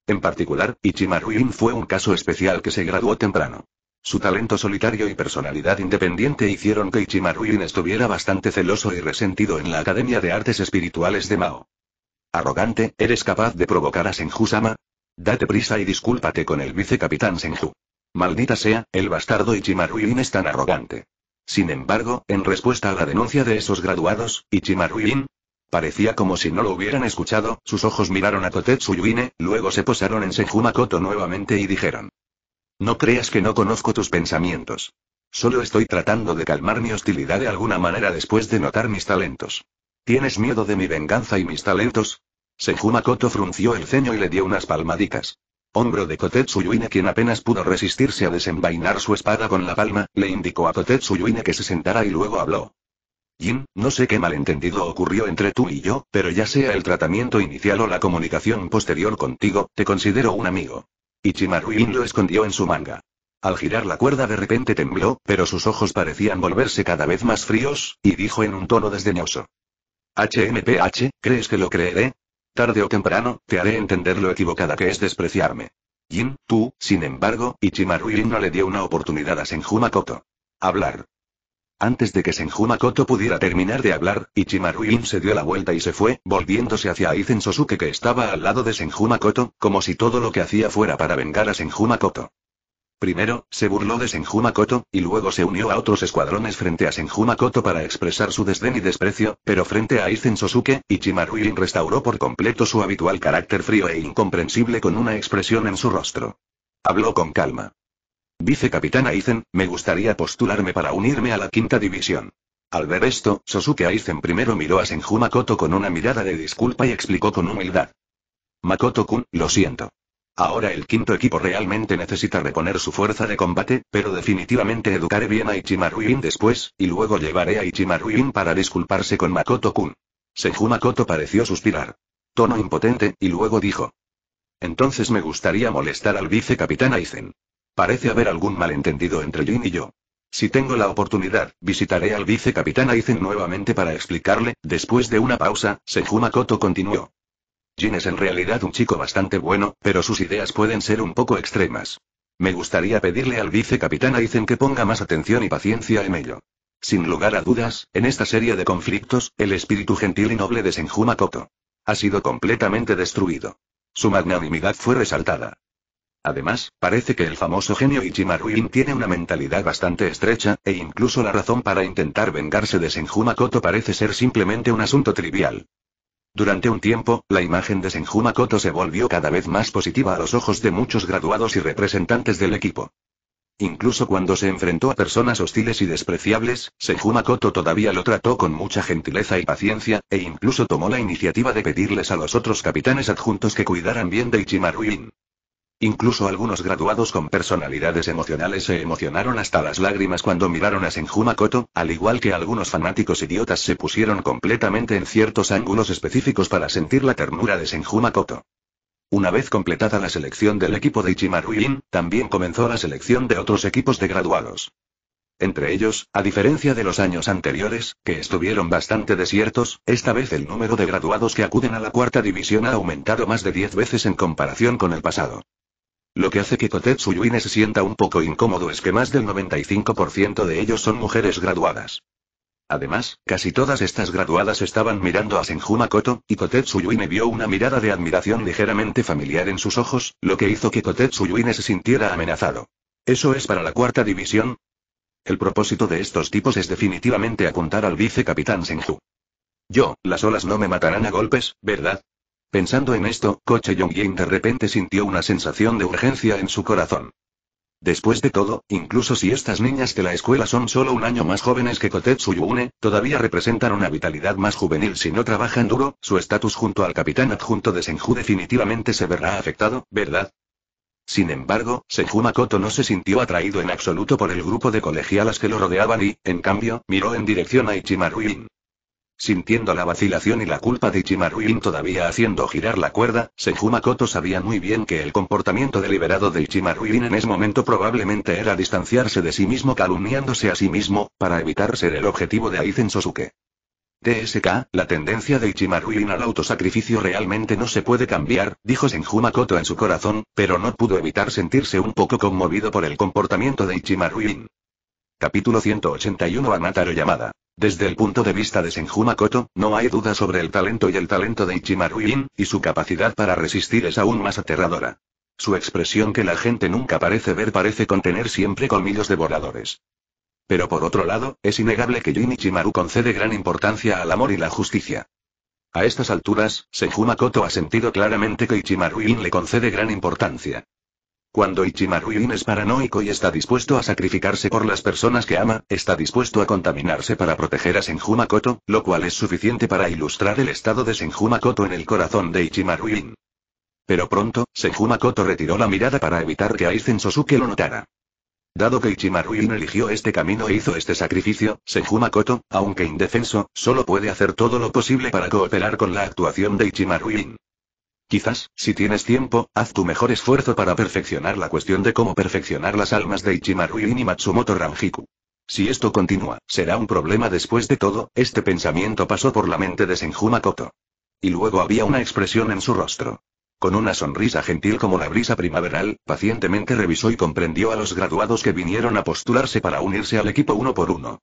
En particular, Ichimaru fue un caso especial que se graduó temprano. Su talento solitario y personalidad independiente hicieron que Ichimaru estuviera bastante celoso y resentido en la Academia de Artes Espirituales de Mao. Arrogante, eres capaz de provocar a Senju-sama? Date prisa y discúlpate con el vicecapitán Senju. Maldita sea, el bastardo Ichimaruin es tan arrogante. Sin embargo, en respuesta a la denuncia de esos graduados, Ichimaruin parecía como si no lo hubieran escuchado, sus ojos miraron a Kotetsu Yuine, luego se posaron en Senju Makoto nuevamente y dijeron. No creas que no conozco tus pensamientos. Solo estoy tratando de calmar mi hostilidad de alguna manera después de notar mis talentos. ¿Tienes miedo de mi venganza y mis talentos? Senjumakoto frunció el ceño y le dio unas palmaditas. Hombro de Kotetsu Yuine quien apenas pudo resistirse a desenvainar su espada con la palma, le indicó a Kotetsu Yuine que se sentara y luego habló. Jin, no sé qué malentendido ocurrió entre tú y yo, pero ya sea el tratamiento inicial o la comunicación posterior contigo, te considero un amigo. Ichimaru Jin lo escondió en su manga. Al girar la cuerda de repente tembló, pero sus ojos parecían volverse cada vez más fríos, y dijo en un tono desdeñoso. HMPH, ¿crees que lo creeré? Tarde o temprano, te haré entender lo equivocada que es despreciarme. Jin, tú, sin embargo, Ichimaru no le dio una oportunidad a Senjumakoto. Hablar. Antes de que Senjumakoto pudiera terminar de hablar, Ichimaru se dio la vuelta y se fue, volviéndose hacia Aizen Sosuke que estaba al lado de Senjumakoto, como si todo lo que hacía fuera para vengar a Senjumakoto. Primero, se burló de Senjumakoto y luego se unió a otros escuadrones frente a Senjumakoto para expresar su desdén y desprecio, pero frente a Aizen Sosuke, y restauró por completo su habitual carácter frío e incomprensible con una expresión en su rostro. Habló con calma. Vicecapitán Aizen, me gustaría postularme para unirme a la quinta división. Al ver esto, Sosuke Aizen primero miró a Senjumakoto con una mirada de disculpa y explicó con humildad. Makoto-kun, lo siento. Ahora el quinto equipo realmente necesita reponer su fuerza de combate, pero definitivamente educaré bien a ichimaru después, y luego llevaré a ichimaru para disculparse con Makoto-kun. Senju Makoto pareció suspirar. Tono impotente, y luego dijo. Entonces me gustaría molestar al vicecapitán Aizen. Parece haber algún malentendido entre Jin y yo. Si tengo la oportunidad, visitaré al vicecapitán Aizen nuevamente para explicarle, después de una pausa, Senju Makoto continuó. Jin es en realidad un chico bastante bueno, pero sus ideas pueden ser un poco extremas. Me gustaría pedirle al vicecapitán Aizen que ponga más atención y paciencia en ello. Sin lugar a dudas, en esta serie de conflictos, el espíritu gentil y noble de Senjuma ha sido completamente destruido. Su magnanimidad fue resaltada. Además, parece que el famoso genio Ichimaruin tiene una mentalidad bastante estrecha, e incluso la razón para intentar vengarse de Senjuma parece ser simplemente un asunto trivial. Durante un tiempo, la imagen de Senjumakoto se volvió cada vez más positiva a los ojos de muchos graduados y representantes del equipo. Incluso cuando se enfrentó a personas hostiles y despreciables, Senjumakoto todavía lo trató con mucha gentileza y paciencia, e incluso tomó la iniciativa de pedirles a los otros capitanes adjuntos que cuidaran bien de Ichimaruin. Incluso algunos graduados con personalidades emocionales se emocionaron hasta las lágrimas cuando miraron a Senjuma al igual que algunos fanáticos idiotas se pusieron completamente en ciertos ángulos específicos para sentir la ternura de Senjumakoto. Una vez completada la selección del equipo de Ichimaru también comenzó la selección de otros equipos de graduados. Entre ellos, a diferencia de los años anteriores, que estuvieron bastante desiertos, esta vez el número de graduados que acuden a la cuarta división ha aumentado más de 10 veces en comparación con el pasado. Lo que hace que Kotetsuyuine se sienta un poco incómodo es que más del 95% de ellos son mujeres graduadas. Además, casi todas estas graduadas estaban mirando a Senju Makoto, y Kotetsu vio una mirada de admiración ligeramente familiar en sus ojos, lo que hizo que Kotetsu se sintiera amenazado. ¿Eso es para la cuarta división? El propósito de estos tipos es definitivamente apuntar al vicecapitán Senju. Yo, las olas no me matarán a golpes, ¿verdad? Pensando en esto, Coche Yongyin de repente sintió una sensación de urgencia en su corazón. Después de todo, incluso si estas niñas de la escuela son solo un año más jóvenes que Kotetsu Yuune, todavía representan una vitalidad más juvenil si no trabajan duro, su estatus junto al capitán adjunto de Senju definitivamente se verá afectado, ¿verdad? Sin embargo, Senju Makoto no se sintió atraído en absoluto por el grupo de colegialas que lo rodeaban y, en cambio, miró en dirección a ichimaru Sintiendo la vacilación y la culpa de Ichimaruin todavía haciendo girar la cuerda, Senjumakoto sabía muy bien que el comportamiento deliberado de Ichimaruin en ese momento probablemente era distanciarse de sí mismo calumniándose a sí mismo, para evitar ser el objetivo de Aizen Sosuke. TSK, la tendencia de Ichimaruin al autosacrificio realmente no se puede cambiar, dijo Senjumakoto en su corazón, pero no pudo evitar sentirse un poco conmovido por el comportamiento de Ichimaruin. Capítulo 181 Anataro llamada. Desde el punto de vista de Senju Makoto, no hay duda sobre el talento y el talento de Ichimaru Yin, y su capacidad para resistir es aún más aterradora. Su expresión que la gente nunca parece ver parece contener siempre colmillos devoradores. Pero por otro lado, es innegable que Jin Ichimaru concede gran importancia al amor y la justicia. A estas alturas, Senju Makoto ha sentido claramente que Ichimaru Yin le concede gran importancia. Cuando Ichimaru es paranoico y está dispuesto a sacrificarse por las personas que ama, está dispuesto a contaminarse para proteger a Senjumakoto, lo cual es suficiente para ilustrar el estado de Senjumakoto en el corazón de Ichimaru Pero pronto, Senjumakoto retiró la mirada para evitar que Aizen Sosuke lo notara. Dado que Ichimaru eligió este camino e hizo este sacrificio, Senjumakoto, aunque indefenso, solo puede hacer todo lo posible para cooperar con la actuación de Ichimaru Quizás, si tienes tiempo, haz tu mejor esfuerzo para perfeccionar la cuestión de cómo perfeccionar las almas de Ichimaru y Matsumoto Ranjiku. Si esto continúa, será un problema después de todo, este pensamiento pasó por la mente de Senjuma Y luego había una expresión en su rostro. Con una sonrisa gentil como la brisa primaveral, pacientemente revisó y comprendió a los graduados que vinieron a postularse para unirse al equipo uno por uno.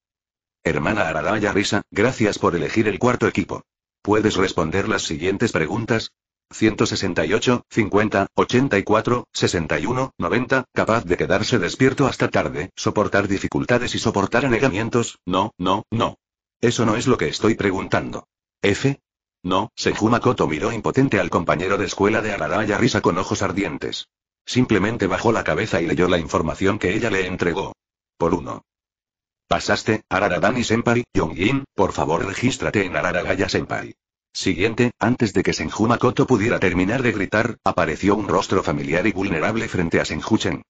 Hermana Aradaya Risa, gracias por elegir el cuarto equipo. Puedes responder las siguientes preguntas, 168, 50, 84, 61, 90, capaz de quedarse despierto hasta tarde, soportar dificultades y soportar anegamientos, no, no, no. Eso no es lo que estoy preguntando. F. No, Sejumakoto miró impotente al compañero de escuela de Araraya Risa con ojos ardientes. Simplemente bajó la cabeza y leyó la información que ella le entregó. Por uno. Pasaste, Araradani Senpai, Yongin, por favor regístrate en Araragaya Senpai siguiente, antes de que Senju Makoto pudiera terminar de gritar, apareció un rostro familiar y vulnerable frente a Senju Chen.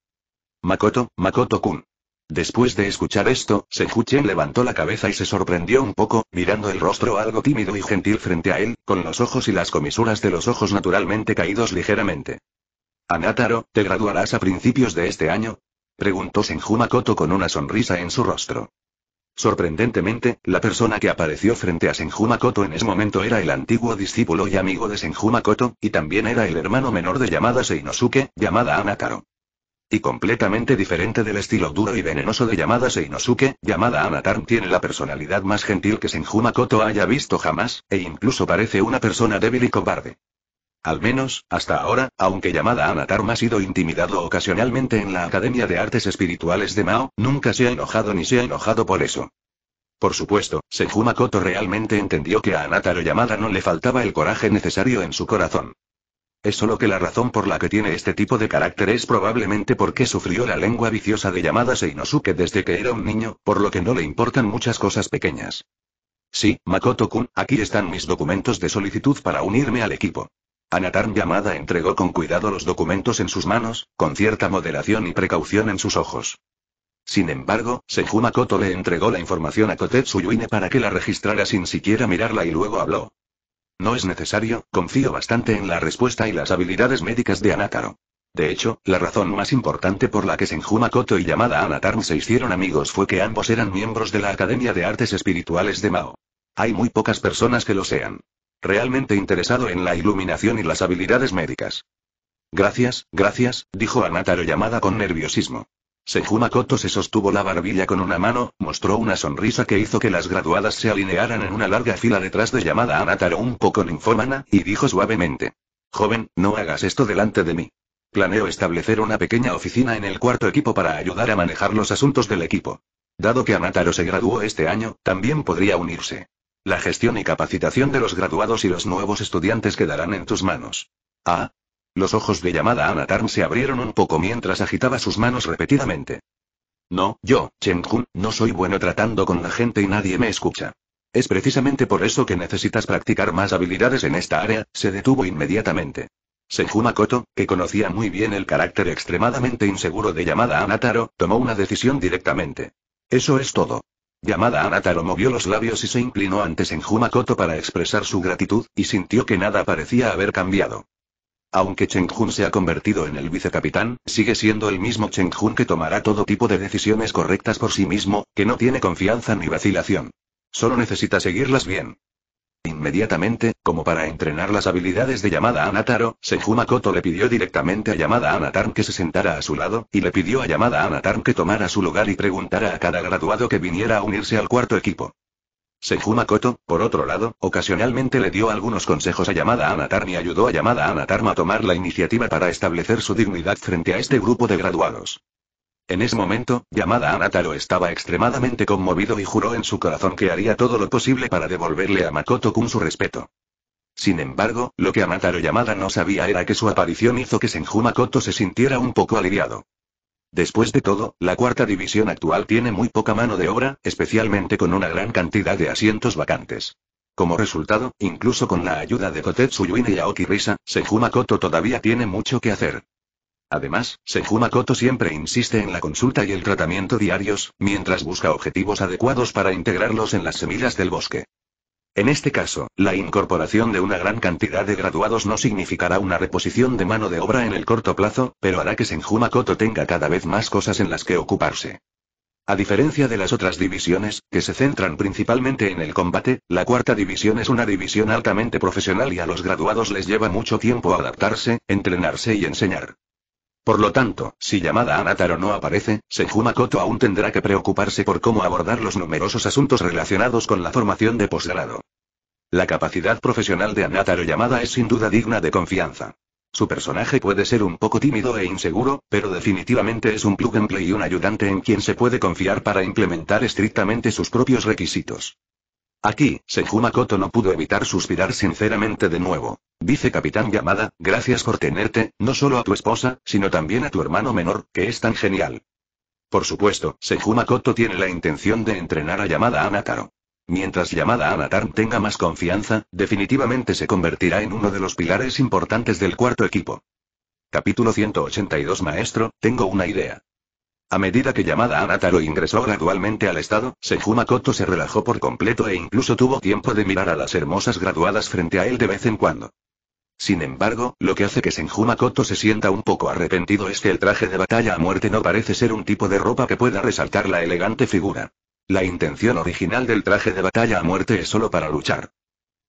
Makoto, Makoto-kun. Después de escuchar esto, Senju levantó la cabeza y se sorprendió un poco, mirando el rostro algo tímido y gentil frente a él, con los ojos y las comisuras de los ojos naturalmente caídos ligeramente. Anataro, ¿te graduarás a principios de este año? Preguntó Senju Makoto con una sonrisa en su rostro. Sorprendentemente, la persona que apareció frente a Senjumakoto en ese momento era el antiguo discípulo y amigo de Senjumakoto, y también era el hermano menor de Yamada Seinosuke, llamada Anataro. Y completamente diferente del estilo duro y venenoso de Yamada Seinosuke, llamada Anatar tiene la personalidad más gentil que Senjumakoto haya visto jamás, e incluso parece una persona débil y cobarde. Al menos, hasta ahora, aunque llamada Anatarma ha sido intimidado ocasionalmente en la Academia de Artes Espirituales de Mao, nunca se ha enojado ni se ha enojado por eso. Por supuesto, Senju Makoto realmente entendió que a Anataro Yamada no le faltaba el coraje necesario en su corazón. Es solo que la razón por la que tiene este tipo de carácter es probablemente porque sufrió la lengua viciosa de Yamada Seinosuke desde que era un niño, por lo que no le importan muchas cosas pequeñas. Sí, Makoto-kun, aquí están mis documentos de solicitud para unirme al equipo. Anatarm Yamada entregó con cuidado los documentos en sus manos, con cierta moderación y precaución en sus ojos. Sin embargo, Senjumakoto le entregó la información a Kotetsu Yuine para que la registrara sin siquiera mirarla y luego habló. No es necesario, confío bastante en la respuesta y las habilidades médicas de Anataro. De hecho, la razón más importante por la que Senjumakoto y Yamada Anatarm se hicieron amigos fue que ambos eran miembros de la Academia de Artes Espirituales de Mao. Hay muy pocas personas que lo sean realmente interesado en la iluminación y las habilidades médicas. Gracias, gracias, dijo Anataro llamada con nerviosismo. Sejuma se sostuvo la barbilla con una mano, mostró una sonrisa que hizo que las graduadas se alinearan en una larga fila detrás de llamada Anátaro un poco linfómana, y dijo suavemente. Joven, no hagas esto delante de mí. Planeo establecer una pequeña oficina en el cuarto equipo para ayudar a manejar los asuntos del equipo. Dado que anataro se graduó este año, también podría unirse. La gestión y capacitación de los graduados y los nuevos estudiantes quedarán en tus manos. Ah. Los ojos de llamada Anatar se abrieron un poco mientras agitaba sus manos repetidamente. No, yo, Chen Jun, no soy bueno tratando con la gente y nadie me escucha. Es precisamente por eso que necesitas practicar más habilidades en esta área, se detuvo inmediatamente. Senju Makoto, que conocía muy bien el carácter extremadamente inseguro de llamada Anataro, tomó una decisión directamente. Eso es todo. Llamada lo movió los labios y se inclinó ante en Koto para expresar su gratitud, y sintió que nada parecía haber cambiado. Aunque Jun se ha convertido en el vicecapitán, sigue siendo el mismo Jun que tomará todo tipo de decisiones correctas por sí mismo, que no tiene confianza ni vacilación. Solo necesita seguirlas bien. Inmediatamente, como para entrenar las habilidades de Yamada Anataro, Senjumakoto le pidió directamente a Yamada Anatar que se sentara a su lado, y le pidió a Yamada Anatar que tomara su lugar y preguntara a cada graduado que viniera a unirse al cuarto equipo. Senjumakoto, por otro lado, ocasionalmente le dio algunos consejos a Yamada Anatar y ayudó a Yamada Anatar a tomar la iniciativa para establecer su dignidad frente a este grupo de graduados. En ese momento, Yamada Anataro estaba extremadamente conmovido y juró en su corazón que haría todo lo posible para devolverle a makoto con su respeto. Sin embargo, lo que Anataro Yamada no sabía era que su aparición hizo que Senjumakoto se sintiera un poco aliviado. Después de todo, la cuarta división actual tiene muy poca mano de obra, especialmente con una gran cantidad de asientos vacantes. Como resultado, incluso con la ayuda de Kotetsu y Aoki Risa, Senjumakoto todavía tiene mucho que hacer. Además, Senjumakoto siempre insiste en la consulta y el tratamiento diarios, mientras busca objetivos adecuados para integrarlos en las semillas del bosque. En este caso, la incorporación de una gran cantidad de graduados no significará una reposición de mano de obra en el corto plazo, pero hará que Senjumakoto tenga cada vez más cosas en las que ocuparse. A diferencia de las otras divisiones, que se centran principalmente en el combate, la cuarta división es una división altamente profesional y a los graduados les lleva mucho tiempo adaptarse, entrenarse y enseñar. Por lo tanto, si llamada Anataro no aparece, Senjuma aún tendrá que preocuparse por cómo abordar los numerosos asuntos relacionados con la formación de posgrado. La capacidad profesional de Anataro llamada es sin duda digna de confianza. Su personaje puede ser un poco tímido e inseguro, pero definitivamente es un plug and play y un ayudante en quien se puede confiar para implementar estrictamente sus propios requisitos. Aquí, Senjumakoto no pudo evitar suspirar sinceramente de nuevo. Dice Capitán Yamada, gracias por tenerte, no solo a tu esposa, sino también a tu hermano menor, que es tan genial. Por supuesto, Senjumakoto tiene la intención de entrenar a Yamada Anataro. Mientras Yamada Anatar tenga más confianza, definitivamente se convertirá en uno de los pilares importantes del cuarto equipo. Capítulo 182 Maestro, tengo una idea. A medida que llamada Anataro ingresó gradualmente al estado, Senjumakoto se relajó por completo e incluso tuvo tiempo de mirar a las hermosas graduadas frente a él de vez en cuando. Sin embargo, lo que hace que Senjumakoto se sienta un poco arrepentido es que el traje de batalla a muerte no parece ser un tipo de ropa que pueda resaltar la elegante figura. La intención original del traje de batalla a muerte es solo para luchar.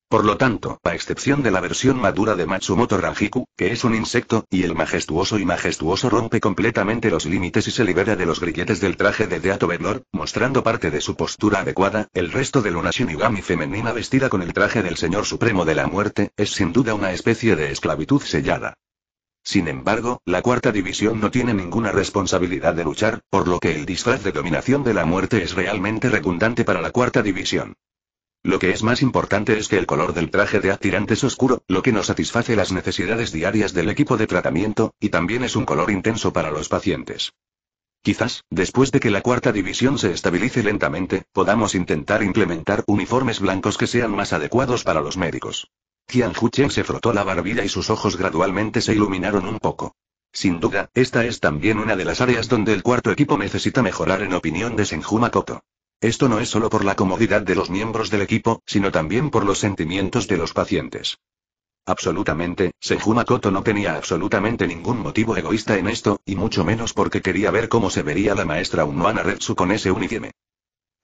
Por lo tanto, a excepción de la versión madura de Matsumoto Ranjiku, que es un insecto, y el majestuoso y majestuoso rompe completamente los límites y se libera de los grilletes del traje de Deato Velor, mostrando parte de su postura adecuada, el resto de Luna Shinigami femenina vestida con el traje del Señor Supremo de la Muerte, es sin duda una especie de esclavitud sellada. Sin embargo, la cuarta división no tiene ninguna responsabilidad de luchar, por lo que el disfraz de dominación de la muerte es realmente redundante para la cuarta división. Lo que es más importante es que el color del traje de atirante es oscuro, lo que no satisface las necesidades diarias del equipo de tratamiento, y también es un color intenso para los pacientes. Quizás, después de que la cuarta división se estabilice lentamente, podamos intentar implementar uniformes blancos que sean más adecuados para los médicos. Tian Hucheng se frotó la barbilla y sus ojos gradualmente se iluminaron un poco. Sin duda, esta es también una de las áreas donde el cuarto equipo necesita mejorar en opinión de Senjuma esto no es solo por la comodidad de los miembros del equipo, sino también por los sentimientos de los pacientes. Absolutamente, Senju Makoto no tenía absolutamente ningún motivo egoísta en esto, y mucho menos porque quería ver cómo se vería la maestra Unuana Retsu con ese uniforme.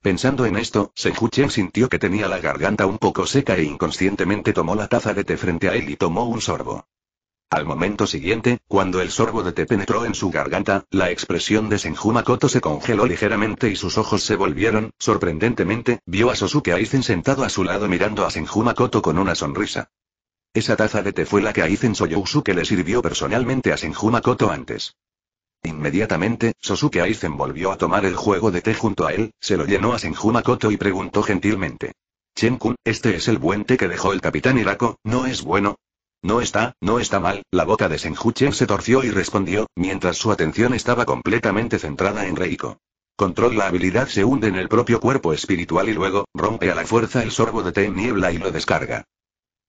Pensando en esto, Chen sintió que tenía la garganta un poco seca e inconscientemente tomó la taza de té frente a él y tomó un sorbo. Al momento siguiente, cuando el sorbo de té penetró en su garganta, la expresión de Senjumakoto se congeló ligeramente y sus ojos se volvieron, sorprendentemente, vio a Sosuke Aizen sentado a su lado mirando a Senjumakoto con una sonrisa. Esa taza de té fue la que Aizen Soyousuke le sirvió personalmente a Senjumakoto antes. Inmediatamente, Sosuke Aizen volvió a tomar el juego de té junto a él, se lo llenó a Senjumakoto y preguntó gentilmente. «Chenkun, este es el buen té que dejó el capitán Irako, ¿no es bueno? No está, no está mal, la boca de Senjuchen se torció y respondió, mientras su atención estaba completamente centrada en Reiko. Control la habilidad se hunde en el propio cuerpo espiritual y luego, rompe a la fuerza el sorbo de té niebla y lo descarga.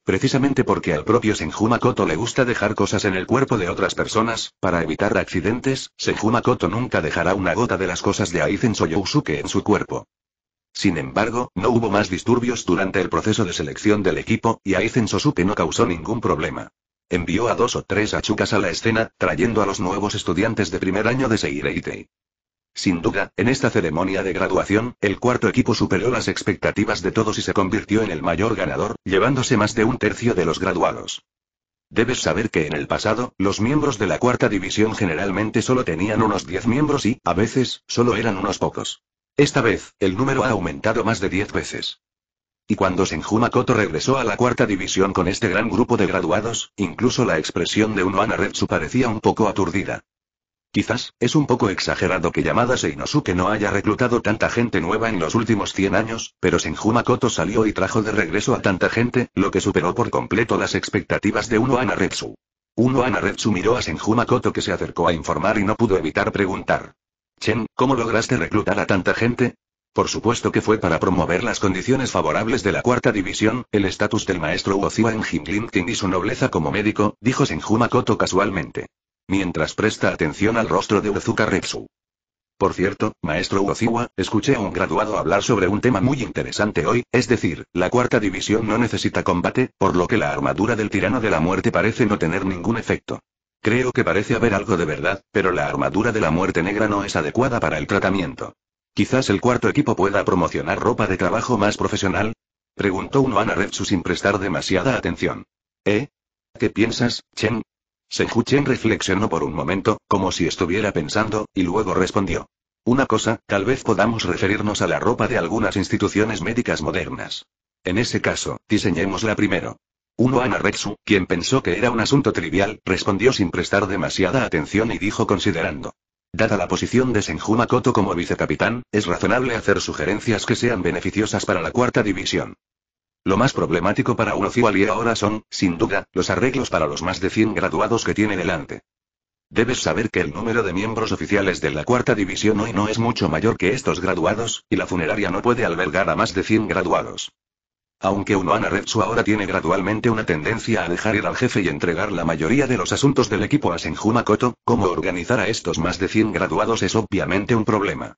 Precisamente porque al propio Senjumakoto Makoto le gusta dejar cosas en el cuerpo de otras personas, para evitar accidentes, Senju Makoto nunca dejará una gota de las cosas de Aizen Soyousuke en su cuerpo. Sin embargo, no hubo más disturbios durante el proceso de selección del equipo, y Aizen Sosuke no causó ningún problema. Envió a dos o tres achucas a la escena, trayendo a los nuevos estudiantes de primer año de Seireitei. Sin duda, en esta ceremonia de graduación, el cuarto equipo superó las expectativas de todos y se convirtió en el mayor ganador, llevándose más de un tercio de los graduados. Debes saber que en el pasado, los miembros de la cuarta división generalmente solo tenían unos diez miembros y, a veces, solo eran unos pocos. Esta vez, el número ha aumentado más de 10 veces. Y cuando Senjumakoto regresó a la cuarta división con este gran grupo de graduados, incluso la expresión de Unohana Retsu parecía un poco aturdida. Quizás, es un poco exagerado que Yamada Seinosuke no haya reclutado tanta gente nueva en los últimos 100 años, pero Senjumakoto salió y trajo de regreso a tanta gente, lo que superó por completo las expectativas de Unohana Retsu. Unohana Retsu miró a Senjumakoto que se acercó a informar y no pudo evitar preguntar. Chen, ¿cómo lograste reclutar a tanta gente? Por supuesto que fue para promover las condiciones favorables de la cuarta división, el estatus del maestro Uoziwa en King y su nobleza como médico, dijo Senjuma casualmente. Mientras presta atención al rostro de Uzuka Repsu. Por cierto, maestro Uoziwa, escuché a un graduado hablar sobre un tema muy interesante hoy, es decir, la cuarta división no necesita combate, por lo que la armadura del tirano de la muerte parece no tener ningún efecto. Creo que parece haber algo de verdad, pero la armadura de la muerte negra no es adecuada para el tratamiento. Quizás el cuarto equipo pueda promocionar ropa de trabajo más profesional. Preguntó uno a Naretsu sin prestar demasiada atención. ¿Eh? ¿Qué piensas, Chen? Senju Chen reflexionó por un momento, como si estuviera pensando, y luego respondió. Una cosa, tal vez podamos referirnos a la ropa de algunas instituciones médicas modernas. En ese caso, diseñémosla primero. Uno Anaretsu, quien pensó que era un asunto trivial, respondió sin prestar demasiada atención y dijo considerando. Dada la posición de Senjumakoto como vicecapitán, es razonable hacer sugerencias que sean beneficiosas para la cuarta división. Lo más problemático para y ahora son, sin duda, los arreglos para los más de 100 graduados que tiene delante. Debes saber que el número de miembros oficiales de la cuarta división hoy no es mucho mayor que estos graduados, y la funeraria no puede albergar a más de 100 graduados. Aunque Unoana Retsu ahora tiene gradualmente una tendencia a dejar ir al jefe y entregar la mayoría de los asuntos del equipo a Senju Makoto, cómo organizar a estos más de 100 graduados es obviamente un problema.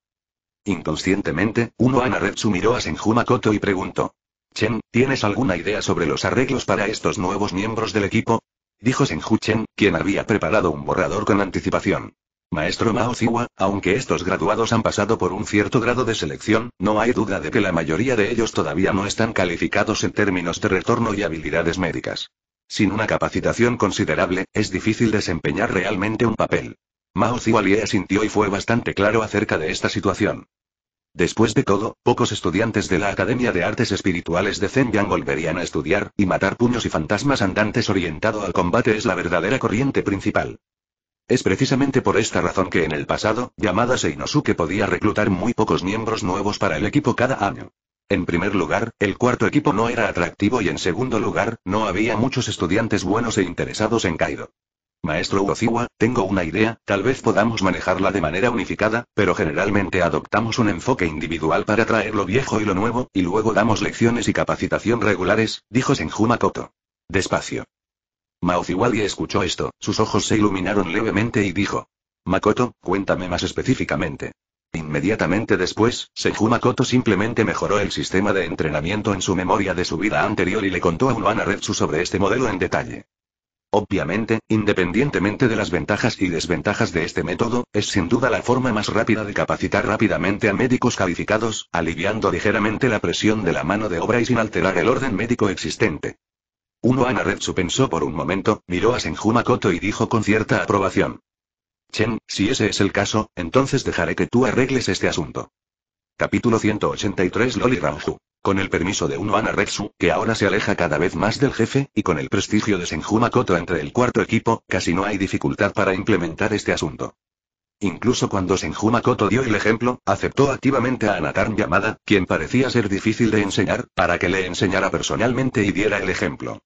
Inconscientemente, Unoana Retsu miró a Senju Makoto y preguntó. Chen, ¿tienes alguna idea sobre los arreglos para estos nuevos miembros del equipo? Dijo Senju Chen, quien había preparado un borrador con anticipación. Maestro Mao Ziwa, aunque estos graduados han pasado por un cierto grado de selección, no hay duda de que la mayoría de ellos todavía no están calificados en términos de retorno y habilidades médicas. Sin una capacitación considerable, es difícil desempeñar realmente un papel. Mao Ziwa le asintió y fue bastante claro acerca de esta situación. Después de todo, pocos estudiantes de la Academia de Artes Espirituales de Zhenjiang volverían a estudiar, y matar puños y fantasmas andantes orientado al combate es la verdadera corriente principal. Es precisamente por esta razón que en el pasado, Yamada Seinosuke podía reclutar muy pocos miembros nuevos para el equipo cada año. En primer lugar, el cuarto equipo no era atractivo y en segundo lugar, no había muchos estudiantes buenos e interesados en Kaido. Maestro Uoziwa, tengo una idea, tal vez podamos manejarla de manera unificada, pero generalmente adoptamos un enfoque individual para traer lo viejo y lo nuevo, y luego damos lecciones y capacitación regulares, dijo Senjuma Despacio. Mao Ziwali escuchó esto, sus ojos se iluminaron levemente y dijo. Makoto, cuéntame más específicamente. Inmediatamente después, Seiju Makoto simplemente mejoró el sistema de entrenamiento en su memoria de su vida anterior y le contó a Unoana Retsu sobre este modelo en detalle. Obviamente, independientemente de las ventajas y desventajas de este método, es sin duda la forma más rápida de capacitar rápidamente a médicos calificados, aliviando ligeramente la presión de la mano de obra y sin alterar el orden médico existente. Uno Anaretsu pensó por un momento, miró a Senjumakoto y dijo con cierta aprobación. Chen, si ese es el caso, entonces dejaré que tú arregles este asunto. Capítulo 183 Loli Ranju. Con el permiso de Uno Anaretsu, que ahora se aleja cada vez más del jefe, y con el prestigio de Senjumakoto entre el cuarto equipo, casi no hay dificultad para implementar este asunto. Incluso cuando Senjumakoto dio el ejemplo, aceptó activamente a Anatarn Yamada, quien parecía ser difícil de enseñar, para que le enseñara personalmente y diera el ejemplo.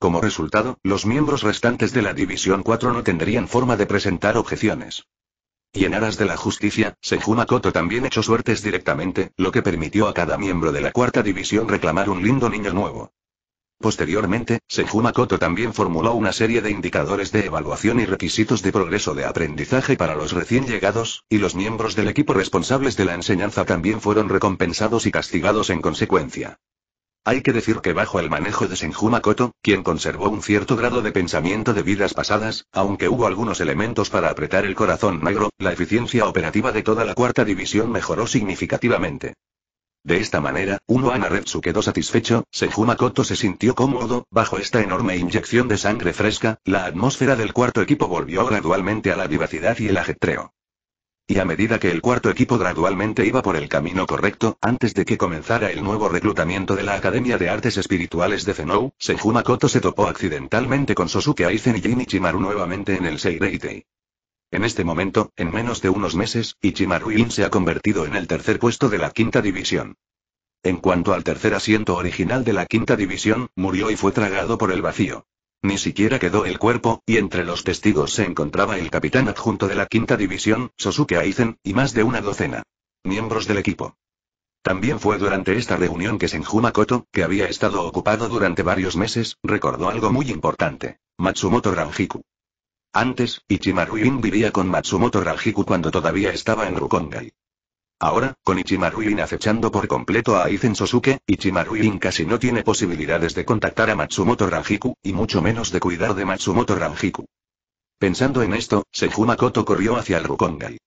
Como resultado, los miembros restantes de la División 4 no tendrían forma de presentar objeciones. Y en aras de la justicia, Senju Koto también echó suertes directamente, lo que permitió a cada miembro de la cuarta división reclamar un lindo niño nuevo. Posteriormente, Senju Koto también formuló una serie de indicadores de evaluación y requisitos de progreso de aprendizaje para los recién llegados, y los miembros del equipo responsables de la enseñanza también fueron recompensados y castigados en consecuencia. Hay que decir que bajo el manejo de Senju quien conservó un cierto grado de pensamiento de vidas pasadas, aunque hubo algunos elementos para apretar el corazón negro, la eficiencia operativa de toda la cuarta división mejoró significativamente. De esta manera, Uno Anaretsu quedó satisfecho, Senju se sintió cómodo, bajo esta enorme inyección de sangre fresca, la atmósfera del cuarto equipo volvió gradualmente a la vivacidad y el ajetreo. Y a medida que el cuarto equipo gradualmente iba por el camino correcto, antes de que comenzara el nuevo reclutamiento de la Academia de Artes Espirituales de Zenou, Senjumakoto se topó accidentalmente con Sosuke Aizen y Ichimaru nuevamente en el Seireitei. En este momento, en menos de unos meses, Ichimaru se ha convertido en el tercer puesto de la quinta división. En cuanto al tercer asiento original de la quinta división, murió y fue tragado por el vacío. Ni siquiera quedó el cuerpo, y entre los testigos se encontraba el capitán adjunto de la quinta división, Sosuke Aizen, y más de una docena. Miembros del equipo. También fue durante esta reunión que Senjumakoto, que había estado ocupado durante varios meses, recordó algo muy importante. Matsumoto Ranjiku. Antes, ichimaru vivía con Matsumoto Ranjiku cuando todavía estaba en Rukongai. Ahora, con Ichimaruin acechando por completo a Aizen Sosuke, Ichimaruin casi no tiene posibilidades de contactar a Matsumoto Ranjiku, y mucho menos de cuidar de Matsumoto Ranjiku. Pensando en esto, Sejuma corrió hacia el Rukongai.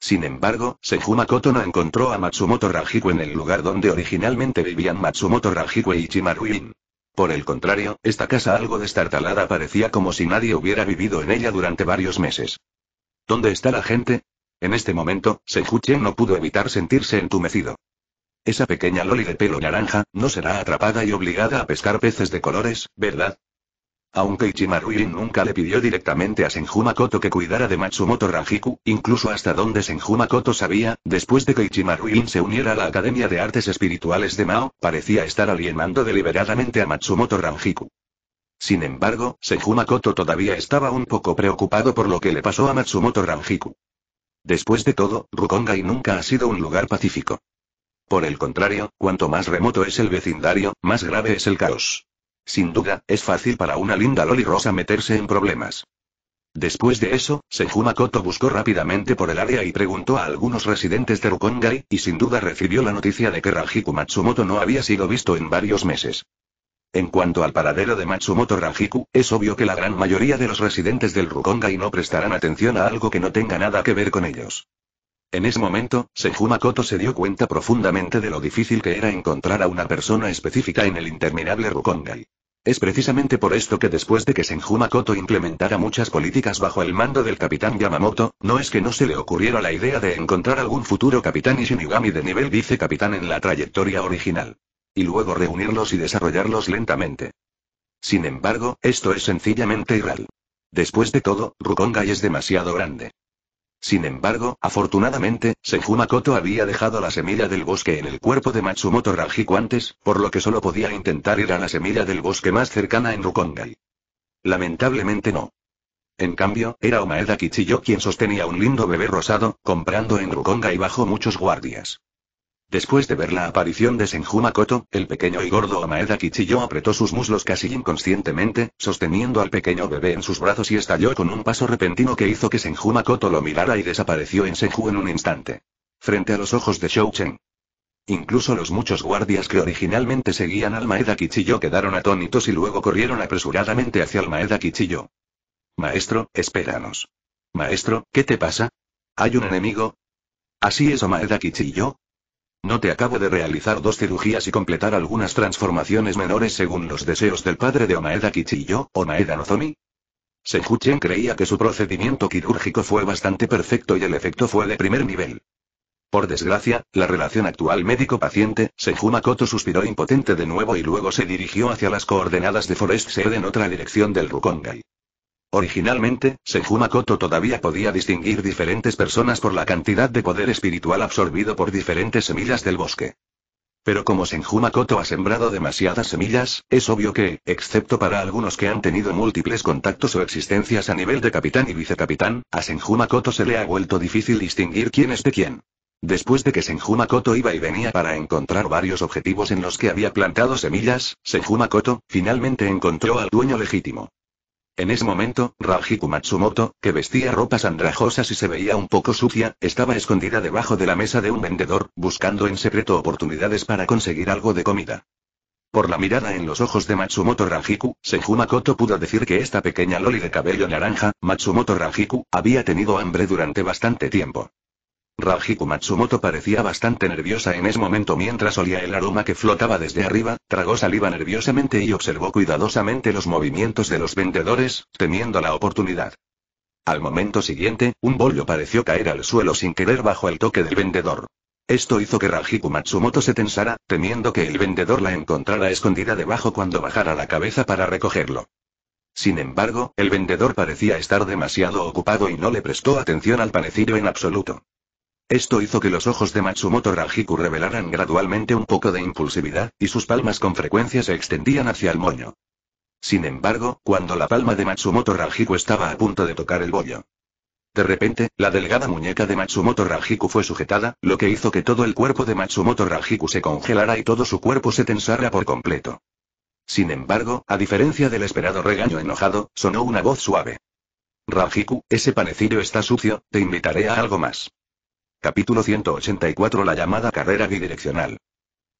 Sin embargo, Sejuma no encontró a Matsumoto Ranjiku en el lugar donde originalmente vivían Matsumoto Ranjiku y e Ichimaruin. Por el contrario, esta casa algo destartalada parecía como si nadie hubiera vivido en ella durante varios meses. ¿Dónde está la gente? En este momento, chen no pudo evitar sentirse entumecido. Esa pequeña loli de pelo naranja, no será atrapada y obligada a pescar peces de colores, ¿verdad? Aunque Ichimaruin nunca le pidió directamente a Senjumakoto que cuidara de Matsumoto Ranjiku, incluso hasta donde Senjumakoto sabía, después de que Ichimaruin se uniera a la Academia de Artes Espirituales de Mao, parecía estar alienando deliberadamente a Matsumoto Ranjiku. Sin embargo, Senjumakoto todavía estaba un poco preocupado por lo que le pasó a Matsumoto Ranjiku. Después de todo, Rukongai nunca ha sido un lugar pacífico. Por el contrario, cuanto más remoto es el vecindario, más grave es el caos. Sin duda, es fácil para una linda Loli Rosa meterse en problemas. Después de eso, Senjumakoto buscó rápidamente por el área y preguntó a algunos residentes de Rukongai, y sin duda recibió la noticia de que Rajiku Matsumoto no había sido visto en varios meses. En cuanto al paradero de Matsumoto Ranjiku, es obvio que la gran mayoría de los residentes del Rukongai no prestarán atención a algo que no tenga nada que ver con ellos. En ese momento, Senjumakoto se dio cuenta profundamente de lo difícil que era encontrar a una persona específica en el interminable Rukongai. Es precisamente por esto que después de que Senjumakoto implementara muchas políticas bajo el mando del capitán Yamamoto, no es que no se le ocurriera la idea de encontrar algún futuro capitán y de nivel vice capitán en la trayectoria original y luego reunirlos y desarrollarlos lentamente. Sin embargo, esto es sencillamente irreal. Después de todo, Rukongai es demasiado grande. Sin embargo, afortunadamente, Senjumakoto había dejado la semilla del bosque en el cuerpo de Matsumoto Rajiku antes, por lo que solo podía intentar ir a la semilla del bosque más cercana en Rukongai. Lamentablemente no. En cambio, era Omaeda Kichiyo quien sostenía un lindo bebé rosado, comprando en Rukongai bajo muchos guardias. Después de ver la aparición de Senju Makoto, el pequeño y gordo Amaeda Kichiyo apretó sus muslos casi inconscientemente, sosteniendo al pequeño bebé en sus brazos y estalló con un paso repentino que hizo que Senju Makoto lo mirara y desapareció en Senju en un instante. Frente a los ojos de Chen. Incluso los muchos guardias que originalmente seguían al Maeda Kichiyo quedaron atónitos y luego corrieron apresuradamente hacia el Maeda Kichiyo. Maestro, espéranos. Maestro, ¿qué te pasa? ¿Hay un enemigo? Así es, Omaeda Kichiyo, no te acabo de realizar dos cirugías y completar algunas transformaciones menores según los deseos del padre de Omaeda Kichiyo, Omaeda Nozomi. Chen creía que su procedimiento quirúrgico fue bastante perfecto y el efecto fue de primer nivel. Por desgracia, la relación actual médico-paciente, Senju Makoto suspiró impotente de nuevo y luego se dirigió hacia las coordenadas de Forest Seed en otra dirección del Rukongai. Originalmente, Senjumakoto todavía podía distinguir diferentes personas por la cantidad de poder espiritual absorbido por diferentes semillas del bosque. Pero como Senjumakoto ha sembrado demasiadas semillas, es obvio que, excepto para algunos que han tenido múltiples contactos o existencias a nivel de capitán y vicecapitán, a Senjumakoto se le ha vuelto difícil distinguir quién es de quién. Después de que Senjumakoto iba y venía para encontrar varios objetivos en los que había plantado semillas, Senjumakoto, finalmente encontró al dueño legítimo. En ese momento, Rajiku Matsumoto, que vestía ropas andrajosas y se veía un poco sucia, estaba escondida debajo de la mesa de un vendedor, buscando en secreto oportunidades para conseguir algo de comida. Por la mirada en los ojos de Matsumoto Ranjiku, Senjumakoto pudo decir que esta pequeña loli de cabello naranja, Matsumoto Ranjiku, había tenido hambre durante bastante tiempo. Rajiku Matsumoto parecía bastante nerviosa en ese momento mientras olía el aroma que flotaba desde arriba, tragó saliva nerviosamente y observó cuidadosamente los movimientos de los vendedores, temiendo la oportunidad. Al momento siguiente, un bollo pareció caer al suelo sin querer bajo el toque del vendedor. Esto hizo que Rajiku Matsumoto se tensara, temiendo que el vendedor la encontrara escondida debajo cuando bajara la cabeza para recogerlo. Sin embargo, el vendedor parecía estar demasiado ocupado y no le prestó atención al panecillo en absoluto. Esto hizo que los ojos de Matsumoto Rajiku revelaran gradualmente un poco de impulsividad, y sus palmas con frecuencia se extendían hacia el moño. Sin embargo, cuando la palma de Matsumoto Rajiku estaba a punto de tocar el bollo, de repente, la delgada muñeca de Matsumoto Rajiku fue sujetada, lo que hizo que todo el cuerpo de Matsumoto Rajiku se congelara y todo su cuerpo se tensara por completo. Sin embargo, a diferencia del esperado regaño enojado, sonó una voz suave. Rajiku, ese panecillo está sucio, te invitaré a algo más. Capítulo 184 La llamada carrera bidireccional.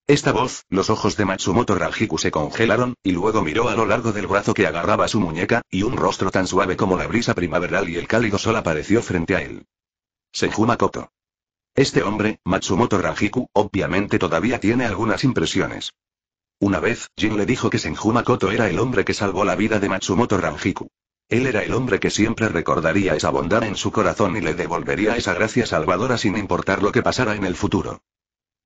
Esta voz, los ojos de Matsumoto Ranjiku se congelaron, y luego miró a lo largo del brazo que agarraba su muñeca, y un rostro tan suave como la brisa primaveral y el cálido sol apareció frente a él. Senjumakoto. Este hombre, Matsumoto Ranjiku, obviamente todavía tiene algunas impresiones. Una vez, Jin le dijo que Senjumakoto era el hombre que salvó la vida de Matsumoto Ranjiku. Él era el hombre que siempre recordaría esa bondad en su corazón y le devolvería esa gracia salvadora sin importar lo que pasara en el futuro.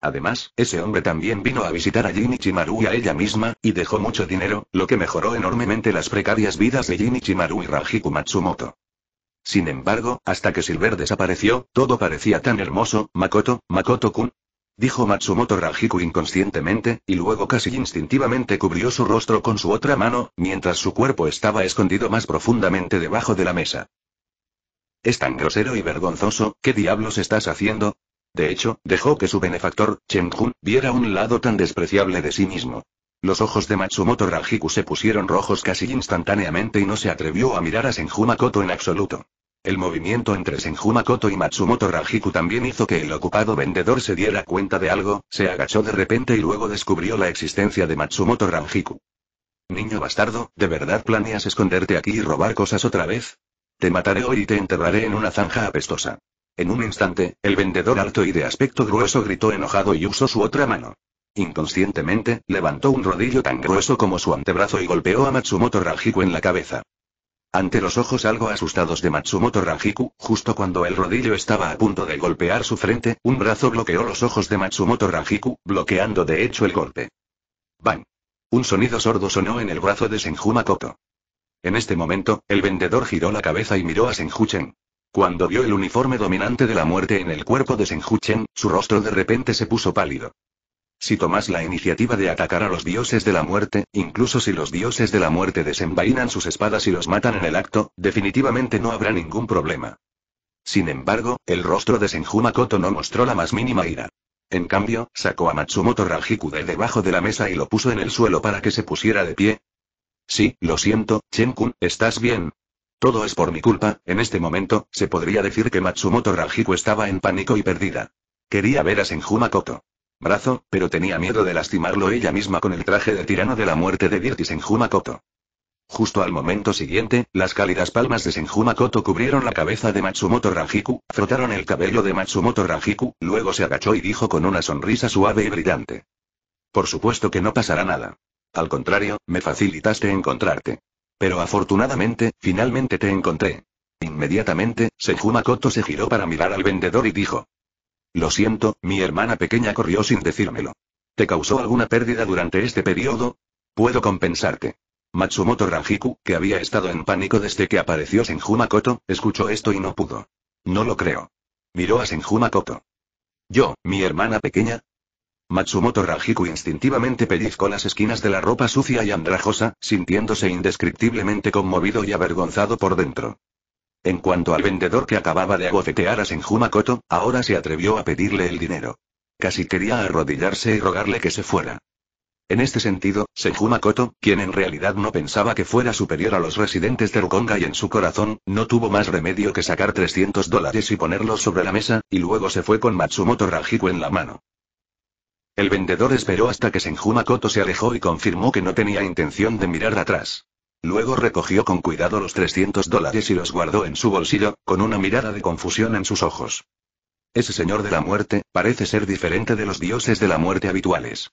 Además, ese hombre también vino a visitar a Jinichimaru y a ella misma, y dejó mucho dinero, lo que mejoró enormemente las precarias vidas de Jinichimaru y Rajiku Matsumoto. Sin embargo, hasta que Silver desapareció, todo parecía tan hermoso, Makoto, Makoto-kun, dijo Matsumoto Rajiku inconscientemente, y luego casi instintivamente cubrió su rostro con su otra mano, mientras su cuerpo estaba escondido más profundamente debajo de la mesa. Es tan grosero y vergonzoso, ¿qué diablos estás haciendo? De hecho, dejó que su benefactor, Chen Jun, viera un lado tan despreciable de sí mismo. Los ojos de Matsumoto Rajiku se pusieron rojos casi instantáneamente y no se atrevió a mirar a Senju Makoto en absoluto. El movimiento entre Senjumakoto y Matsumoto Ranjiku también hizo que el ocupado vendedor se diera cuenta de algo, se agachó de repente y luego descubrió la existencia de Matsumoto Ranjiku. Niño bastardo, ¿de verdad planeas esconderte aquí y robar cosas otra vez? Te mataré hoy y te enterraré en una zanja apestosa. En un instante, el vendedor alto y de aspecto grueso gritó enojado y usó su otra mano. Inconscientemente, levantó un rodillo tan grueso como su antebrazo y golpeó a Matsumoto Ranjiku en la cabeza. Ante los ojos algo asustados de Matsumoto Ranjiku, justo cuando el rodillo estaba a punto de golpear su frente, un brazo bloqueó los ojos de Matsumoto Ranjiku, bloqueando de hecho el golpe. ¡Bang! Un sonido sordo sonó en el brazo de Senjuma Makoto. En este momento, el vendedor giró la cabeza y miró a Senjuchen. Cuando vio el uniforme dominante de la muerte en el cuerpo de Senjuchen, su rostro de repente se puso pálido. Si tomas la iniciativa de atacar a los dioses de la muerte, incluso si los dioses de la muerte desenvainan sus espadas y los matan en el acto, definitivamente no habrá ningún problema. Sin embargo, el rostro de Senjumakoto no mostró la más mínima ira. En cambio, sacó a Matsumoto Rajiku de debajo de la mesa y lo puso en el suelo para que se pusiera de pie. Sí, lo siento, chen ¿estás bien? Todo es por mi culpa, en este momento, se podría decir que Matsumoto Rajiku estaba en pánico y perdida. Quería ver a Senjumakoto brazo, pero tenía miedo de lastimarlo ella misma con el traje de tirano de la muerte de Dirty Senjumakoto. Justo al momento siguiente, las cálidas palmas de Senjumakoto cubrieron la cabeza de Matsumoto Ranjiku, frotaron el cabello de Matsumoto Ranjiku, luego se agachó y dijo con una sonrisa suave y brillante. Por supuesto que no pasará nada. Al contrario, me facilitaste encontrarte. Pero afortunadamente, finalmente te encontré. Inmediatamente, Senjumakoto se giró para mirar al vendedor y dijo. Lo siento, mi hermana pequeña corrió sin decírmelo. ¿Te causó alguna pérdida durante este periodo? Puedo compensarte. Matsumoto Ranjiku, que había estado en pánico desde que apareció Senjuma escuchó esto y no pudo. No lo creo. Miró a Senjuma ¿Yo, mi hermana pequeña? Matsumoto Ranjiku instintivamente pellizcó las esquinas de la ropa sucia y andrajosa, sintiéndose indescriptiblemente conmovido y avergonzado por dentro. En cuanto al vendedor que acababa de agofetear a Senjumakoto, ahora se atrevió a pedirle el dinero. Casi quería arrodillarse y rogarle que se fuera. En este sentido, Senjumakoto, quien en realidad no pensaba que fuera superior a los residentes de Rukonga y en su corazón, no tuvo más remedio que sacar 300 dólares y ponerlos sobre la mesa, y luego se fue con Matsumoto Rajiku en la mano. El vendedor esperó hasta que Senjumakoto se alejó y confirmó que no tenía intención de mirar atrás. Luego recogió con cuidado los 300 dólares y los guardó en su bolsillo, con una mirada de confusión en sus ojos. Ese señor de la muerte, parece ser diferente de los dioses de la muerte habituales.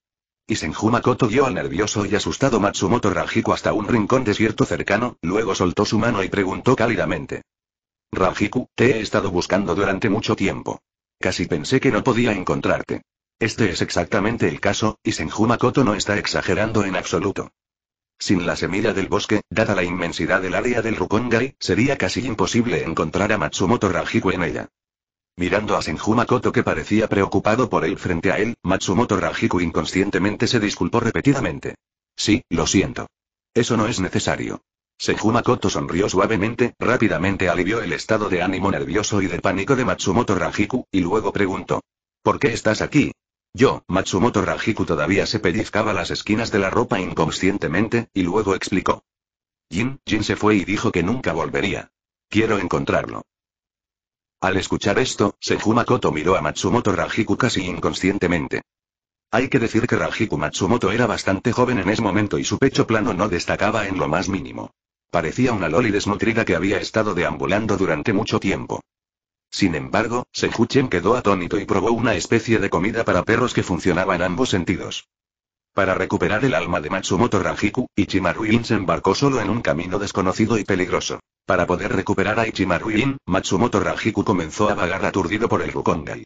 Y Senjumakoto dio al nervioso y asustado Matsumoto Rajiku hasta un rincón desierto cercano, luego soltó su mano y preguntó cálidamente. Rajiku, te he estado buscando durante mucho tiempo. Casi pensé que no podía encontrarte. Este es exactamente el caso, y Senjumakoto no está exagerando en absoluto. Sin la semilla del bosque, dada la inmensidad del área del Rukongai, sería casi imposible encontrar a Matsumoto Rajiku en ella. Mirando a Senjumakoto que parecía preocupado por él frente a él, Matsumoto Rajiku inconscientemente se disculpó repetidamente. Sí, lo siento. Eso no es necesario. Senjumakoto sonrió suavemente, rápidamente alivió el estado de ánimo nervioso y de pánico de Matsumoto Rajiku, y luego preguntó. ¿Por qué estás aquí? Yo, Matsumoto Rajiku todavía se pellizcaba las esquinas de la ropa inconscientemente, y luego explicó. Jin, Jin se fue y dijo que nunca volvería. Quiero encontrarlo. Al escuchar esto, Seju miró a Matsumoto Rajiku casi inconscientemente. Hay que decir que Rajiku Matsumoto era bastante joven en ese momento y su pecho plano no destacaba en lo más mínimo. Parecía una loli desnutrida que había estado deambulando durante mucho tiempo. Sin embargo, Senju-chen quedó atónito y probó una especie de comida para perros que funcionaba en ambos sentidos. Para recuperar el alma de Matsumoto Ranjiku, Ichimaruin se embarcó solo en un camino desconocido y peligroso. Para poder recuperar a Ichimaruin, Matsumoto Ranjiku comenzó a vagar aturdido por el Rukongai.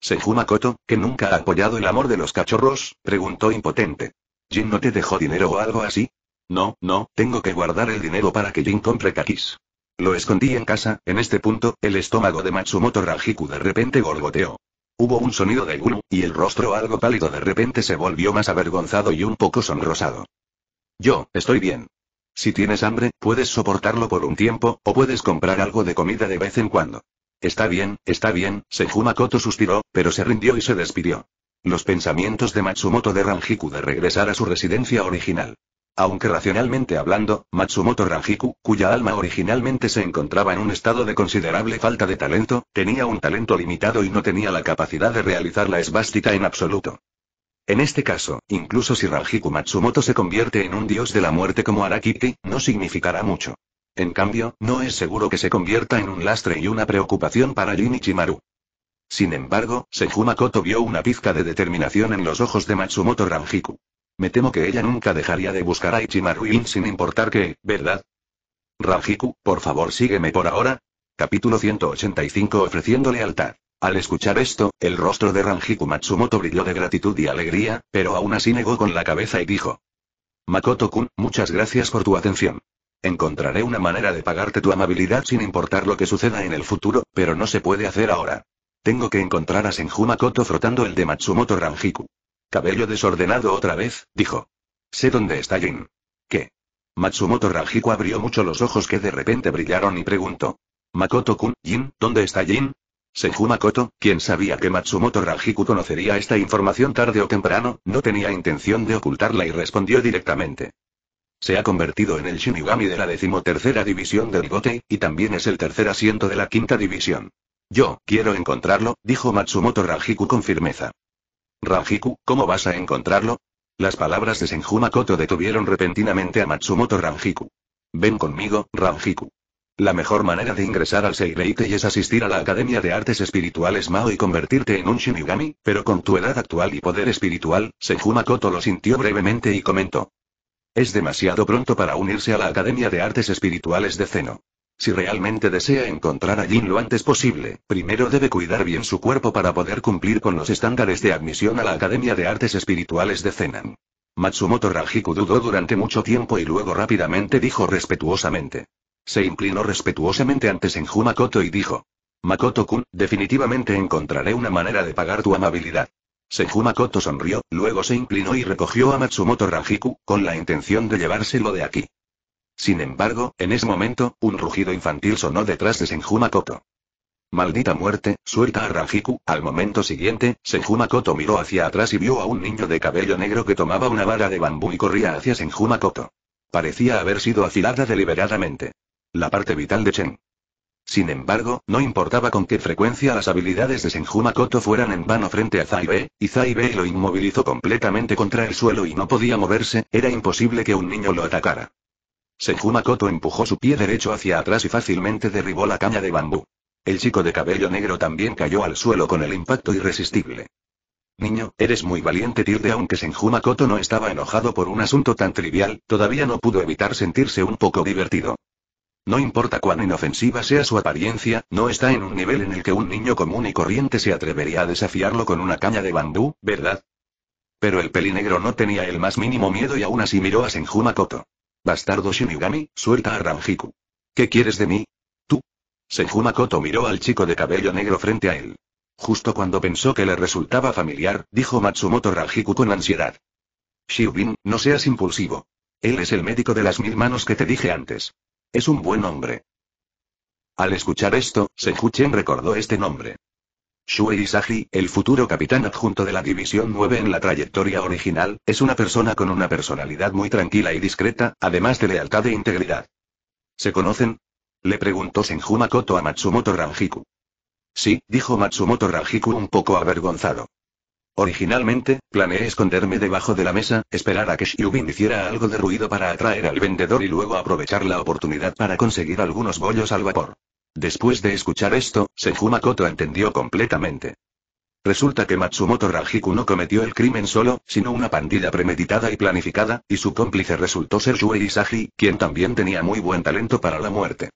Senju Makoto, que nunca ha apoyado el amor de los cachorros, preguntó impotente. ¿Jin no te dejó dinero o algo así? No, no, tengo que guardar el dinero para que Jin compre kakis. Lo escondí en casa, en este punto, el estómago de Matsumoto Ranjiku de repente gorgoteó. Hubo un sonido de guru y el rostro algo pálido de repente se volvió más avergonzado y un poco sonrosado. Yo, estoy bien. Si tienes hambre, puedes soportarlo por un tiempo, o puedes comprar algo de comida de vez en cuando. Está bien, está bien, Senjumakoto suspiró, pero se rindió y se despidió. Los pensamientos de Matsumoto de Ranjiku de regresar a su residencia original. Aunque racionalmente hablando, Matsumoto Ranjiku, cuya alma originalmente se encontraba en un estado de considerable falta de talento, tenía un talento limitado y no tenía la capacidad de realizar la esvástica en absoluto. En este caso, incluso si Ranjiku Matsumoto se convierte en un dios de la muerte como Arakiti, no significará mucho. En cambio, no es seguro que se convierta en un lastre y una preocupación para Jinichimaru. Sin embargo, Senjumakoto vio una pizca de determinación en los ojos de Matsumoto Ranjiku. Me temo que ella nunca dejaría de buscar a ichimaru sin importar qué, ¿verdad? Ranjiku, por favor sígueme por ahora. Capítulo 185 Ofreciendo lealtad. Al escuchar esto, el rostro de Ranjiku Matsumoto brilló de gratitud y alegría, pero aún así negó con la cabeza y dijo. Makoto-kun, muchas gracias por tu atención. Encontraré una manera de pagarte tu amabilidad sin importar lo que suceda en el futuro, pero no se puede hacer ahora. Tengo que encontrar a Senju Makoto frotando el de Matsumoto Ranjiku. Cabello desordenado otra vez, dijo. Sé dónde está Jin. ¿Qué? Matsumoto Rajiko abrió mucho los ojos que de repente brillaron y preguntó. Makoto-kun, Jin, ¿dónde está Jin? Senju Makoto, quien sabía que Matsumoto Rajiku conocería esta información tarde o temprano, no tenía intención de ocultarla y respondió directamente. Se ha convertido en el Shinigami de la decimotercera división del gote, y también es el tercer asiento de la quinta división. Yo, quiero encontrarlo, dijo Matsumoto Rajiku con firmeza. Rangiku, ¿cómo vas a encontrarlo? Las palabras de Senjumakoto detuvieron repentinamente a Matsumoto Rangiku. Ven conmigo, Rangiku. La mejor manera de ingresar al Seireitei es asistir a la Academia de Artes Espirituales Mao y convertirte en un Shinigami, pero con tu edad actual y poder espiritual, Senjumakoto lo sintió brevemente y comentó. Es demasiado pronto para unirse a la Academia de Artes Espirituales de Zeno. Si realmente desea encontrar a Jin lo antes posible, primero debe cuidar bien su cuerpo para poder cumplir con los estándares de admisión a la Academia de Artes Espirituales de Zenan. Matsumoto Ranjiku dudó durante mucho tiempo y luego rápidamente dijo respetuosamente. Se inclinó respetuosamente ante Senju Makoto y dijo. Makoto-kun, definitivamente encontraré una manera de pagar tu amabilidad. Senju sonrió, luego se inclinó y recogió a Matsumoto Ranjiku, con la intención de llevárselo de aquí. Sin embargo, en ese momento, un rugido infantil sonó detrás de Senjumakoto. Maldita muerte, suelta a Ranjiku. Al momento siguiente, Senjumakoto miró hacia atrás y vio a un niño de cabello negro que tomaba una vara de bambú y corría hacia Senjumakoto. Parecía haber sido afilada deliberadamente. La parte vital de Chen. Sin embargo, no importaba con qué frecuencia las habilidades de Senjumakoto fueran en vano frente a Zaibe, y Zaibe lo inmovilizó completamente contra el suelo y no podía moverse, era imposible que un niño lo atacara. Senjumakoto empujó su pie derecho hacia atrás y fácilmente derribó la caña de bambú. El chico de cabello negro también cayó al suelo con el impacto irresistible. Niño, eres muy valiente Tilde aunque Senjuma no estaba enojado por un asunto tan trivial, todavía no pudo evitar sentirse un poco divertido. No importa cuán inofensiva sea su apariencia, no está en un nivel en el que un niño común y corriente se atrevería a desafiarlo con una caña de bambú, ¿verdad? Pero el pelinegro no tenía el más mínimo miedo y aún así miró a Senjuma Bastardo Shinigami, suelta a Ranjiku. ¿Qué quieres de mí? ¿Tú? Senju Makoto miró al chico de cabello negro frente a él. Justo cuando pensó que le resultaba familiar, dijo Matsumoto Ranjiku con ansiedad. Shiubin, no seas impulsivo. Él es el médico de las mil manos que te dije antes. Es un buen hombre. Al escuchar esto, Senju Chen recordó este nombre. Shuei Isagi, el futuro capitán adjunto de la División 9 en la trayectoria original, es una persona con una personalidad muy tranquila y discreta, además de lealtad e integridad. ¿Se conocen? Le preguntó Senjumakoto a Matsumoto Ranjiku. Sí, dijo Matsumoto Ranjiku un poco avergonzado. Originalmente, planeé esconderme debajo de la mesa, esperar a que Shubin hiciera algo de ruido para atraer al vendedor y luego aprovechar la oportunidad para conseguir algunos bollos al vapor. Después de escuchar esto, Senjumakoto entendió completamente. Resulta que Matsumoto Rajiku no cometió el crimen solo, sino una pandilla premeditada y planificada, y su cómplice resultó ser Yue Isagi, quien también tenía muy buen talento para la muerte.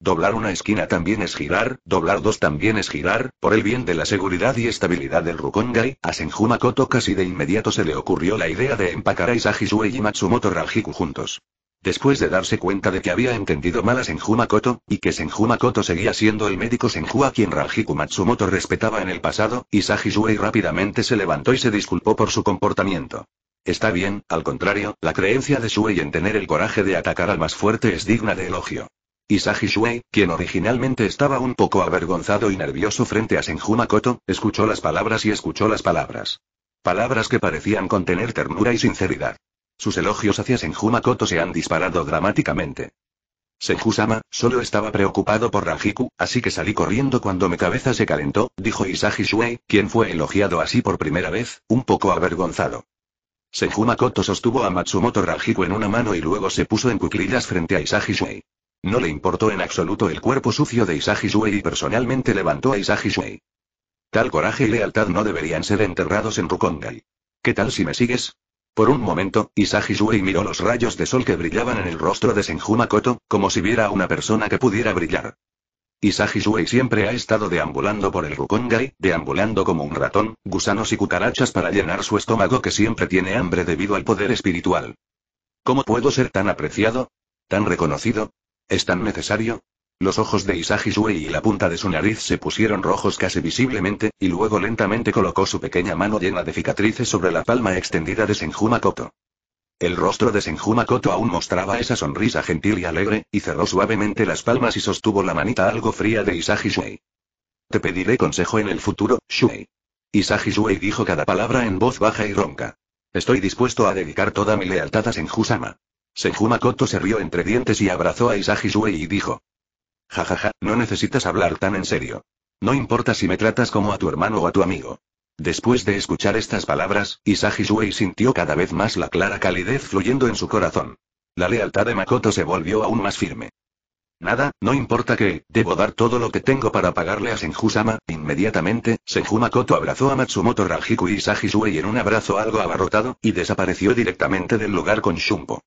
Doblar una esquina también es girar, doblar dos también es girar, por el bien de la seguridad y estabilidad del Rukongai, a Senjumakoto casi de inmediato se le ocurrió la idea de empacar a Isagi Sue y Matsumoto Rajiku juntos. Después de darse cuenta de que había entendido mal a Senjuma y que Senjuma seguía siendo el médico Senju a quien Rajiku Matsumoto respetaba en el pasado, Isagi Shuei rápidamente se levantó y se disculpó por su comportamiento. Está bien, al contrario, la creencia de Shuei en tener el coraje de atacar al más fuerte es digna de elogio. Isagi Shuei, quien originalmente estaba un poco avergonzado y nervioso frente a Senjuma escuchó las palabras y escuchó las palabras. Palabras que parecían contener ternura y sinceridad. Sus elogios hacia Senjumakoto se han disparado dramáticamente. senju solo estaba preocupado por Ranjiku, así que salí corriendo cuando mi cabeza se calentó, dijo Isagi Shuei, quien fue elogiado así por primera vez, un poco avergonzado. Senjumakoto sostuvo a Matsumoto Ranjiku en una mano y luego se puso en cuclillas frente a Isagi Shuei. No le importó en absoluto el cuerpo sucio de Isagi Shuei y personalmente levantó a Isagi Shuei. Tal coraje y lealtad no deberían ser enterrados en Rukongai. ¿Qué tal si me sigues? Por un momento, Isagi miró los rayos de sol que brillaban en el rostro de Senjumakoto, como si viera a una persona que pudiera brillar. Isagi siempre ha estado deambulando por el Rukongai, deambulando como un ratón, gusanos y cucarachas para llenar su estómago que siempre tiene hambre debido al poder espiritual. ¿Cómo puedo ser tan apreciado? ¿Tan reconocido? ¿Es tan necesario? Los ojos de Isagi Shuei y la punta de su nariz se pusieron rojos casi visiblemente, y luego lentamente colocó su pequeña mano llena de cicatrices sobre la palma extendida de Senjumakoto. El rostro de Senjumakoto aún mostraba esa sonrisa gentil y alegre, y cerró suavemente las palmas y sostuvo la manita algo fría de Isagi Shuei. Te pediré consejo en el futuro, Shuei. Isagi Shuei dijo cada palabra en voz baja y ronca. Estoy dispuesto a dedicar toda mi lealtad a Senjusama. Senjuma se rió entre dientes y abrazó a Isagi Shuei y dijo. Jajaja, no necesitas hablar tan en serio. No importa si me tratas como a tu hermano o a tu amigo. Después de escuchar estas palabras, Isagi Shuei sintió cada vez más la clara calidez fluyendo en su corazón. La lealtad de Makoto se volvió aún más firme. Nada, no importa que, debo dar todo lo que tengo para pagarle a Senju-sama. Inmediatamente, Senju Makoto abrazó a Matsumoto Rajiku y Isagi en un abrazo algo abarrotado, y desapareció directamente del lugar con Shumpo.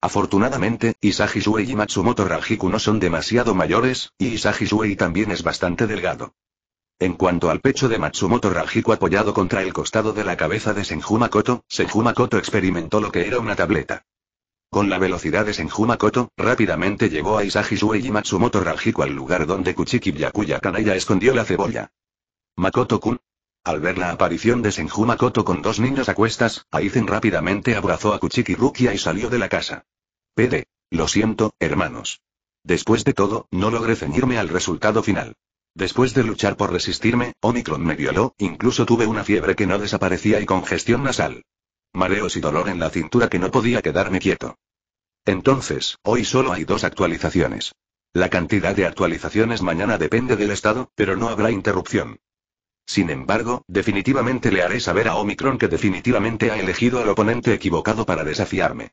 Afortunadamente, Isagi y Matsumoto Rajiku no son demasiado mayores, y Isagi también es bastante delgado. En cuanto al pecho de Matsumoto Rajiku apoyado contra el costado de la cabeza de Senjumakoto, Senjumakoto experimentó lo que era una tableta. Con la velocidad de Senjumakoto, rápidamente llegó a Isagi y Matsumoto Rajiku al lugar donde Kuchiki Yakuya Kanaya escondió la cebolla. Makoto-kun, al ver la aparición de Senjumakoto con dos niños a cuestas, Aizen rápidamente abrazó a Kuchiki Rukia y salió de la casa. PD. Lo siento, hermanos. Después de todo, no logré ceñirme al resultado final. Después de luchar por resistirme, Omicron me violó, incluso tuve una fiebre que no desaparecía y congestión nasal. Mareos y dolor en la cintura que no podía quedarme quieto. Entonces, hoy solo hay dos actualizaciones. La cantidad de actualizaciones mañana depende del estado, pero no habrá interrupción. Sin embargo, definitivamente le haré saber a Omicron que definitivamente ha elegido al oponente equivocado para desafiarme.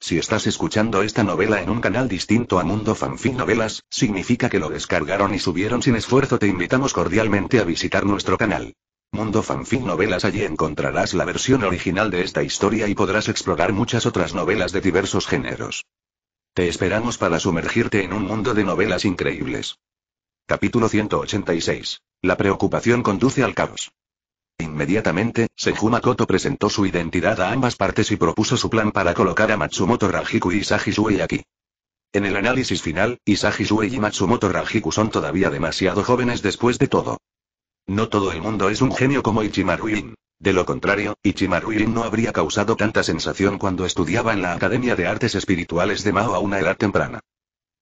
Si estás escuchando esta novela en un canal distinto a Mundo Fanfic Novelas, significa que lo descargaron y subieron sin esfuerzo. Te invitamos cordialmente a visitar nuestro canal. Mundo Fanfic Novelas allí encontrarás la versión original de esta historia y podrás explorar muchas otras novelas de diversos géneros. Te esperamos para sumergirte en un mundo de novelas increíbles. Capítulo 186 la preocupación conduce al caos. Inmediatamente, sejumakoto presentó su identidad a ambas partes y propuso su plan para colocar a Matsumoto Rajiku y Isagi aquí. En el análisis final, Isagi y Matsumoto Rajiku son todavía demasiado jóvenes después de todo. No todo el mundo es un genio como Ichimaru De lo contrario, Ichimaru no habría causado tanta sensación cuando estudiaba en la Academia de Artes Espirituales de Mao a una edad temprana.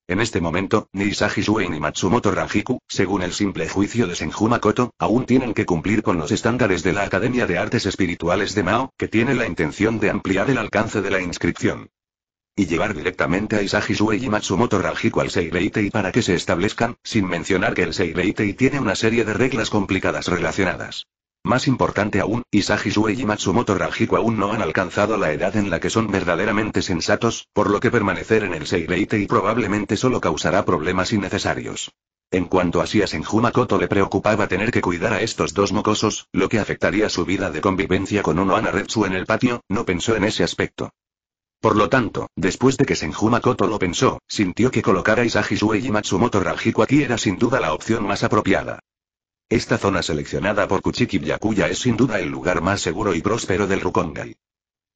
En este momento, ni Isagi ni Matsumoto Ranjiku, según el simple juicio de Senjumakoto, aún tienen que cumplir con los estándares de la Academia de Artes Espirituales de Mao, que tiene la intención de ampliar el alcance de la inscripción. Y llevar directamente a Isagi y Matsumoto Ranjiku al Seireitei para que se establezcan, sin mencionar que el Seireitei tiene una serie de reglas complicadas relacionadas. Más importante aún, Isagi Sue y Matsumoto Rajiku aún no han alcanzado la edad en la que son verdaderamente sensatos, por lo que permanecer en el Seireitei probablemente solo causará problemas innecesarios. En cuanto a si a le preocupaba tener que cuidar a estos dos mocosos, lo que afectaría su vida de convivencia con uno Anaretsu en el patio, no pensó en ese aspecto. Por lo tanto, después de que Senjumakoto lo pensó, sintió que colocar a Isagi y Matsumoto Rajiku aquí era sin duda la opción más apropiada. Esta zona seleccionada por Kuchiki Byakuya es sin duda el lugar más seguro y próspero del Rukongai.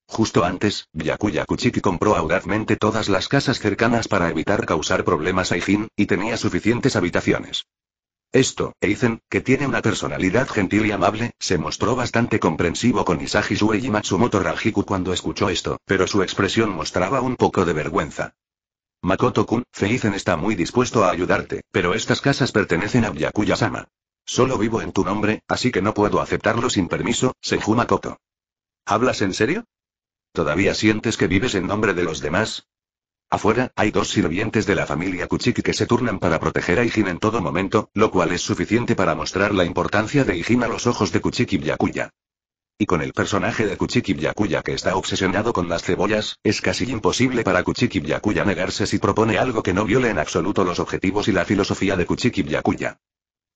Justo antes, Byakuya Kuchiki compró audazmente todas las casas cercanas para evitar causar problemas a Ijin, y tenía suficientes habitaciones. Esto, Eizen, que tiene una personalidad gentil y amable, se mostró bastante comprensivo con Isagi Sue y Matsumoto Rajiku cuando escuchó esto, pero su expresión mostraba un poco de vergüenza. Makoto-kun, Feizen está muy dispuesto a ayudarte, pero estas casas pertenecen a Byakuya-sama. Solo vivo en tu nombre, así que no puedo aceptarlo sin permiso, Sejuma ¿Hablas en serio? ¿Todavía sientes que vives en nombre de los demás? Afuera, hay dos sirvientes de la familia Kuchiki que se turnan para proteger a Ijin en todo momento, lo cual es suficiente para mostrar la importancia de Ijin a los ojos de Kuchiki Byakuya. Y con el personaje de Kuchiki Byakuya que está obsesionado con las cebollas, es casi imposible para Kuchiki Byakuya negarse si propone algo que no viole en absoluto los objetivos y la filosofía de Kuchiki Byakuya.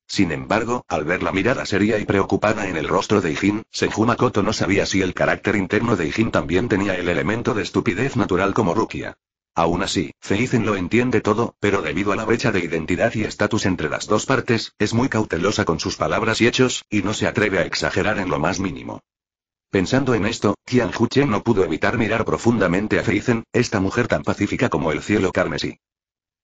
Sin embargo, al ver la mirada seria y preocupada en el rostro de Ijin, Senjumakoto no sabía si el carácter interno de Ijin también tenía el elemento de estupidez natural como Rukia. Aún así, Feizen lo entiende todo, pero debido a la brecha de identidad y estatus entre las dos partes, es muy cautelosa con sus palabras y hechos, y no se atreve a exagerar en lo más mínimo. Pensando en esto, Tian Huchen no pudo evitar mirar profundamente a Feizen, esta mujer tan pacífica como el cielo carmesí.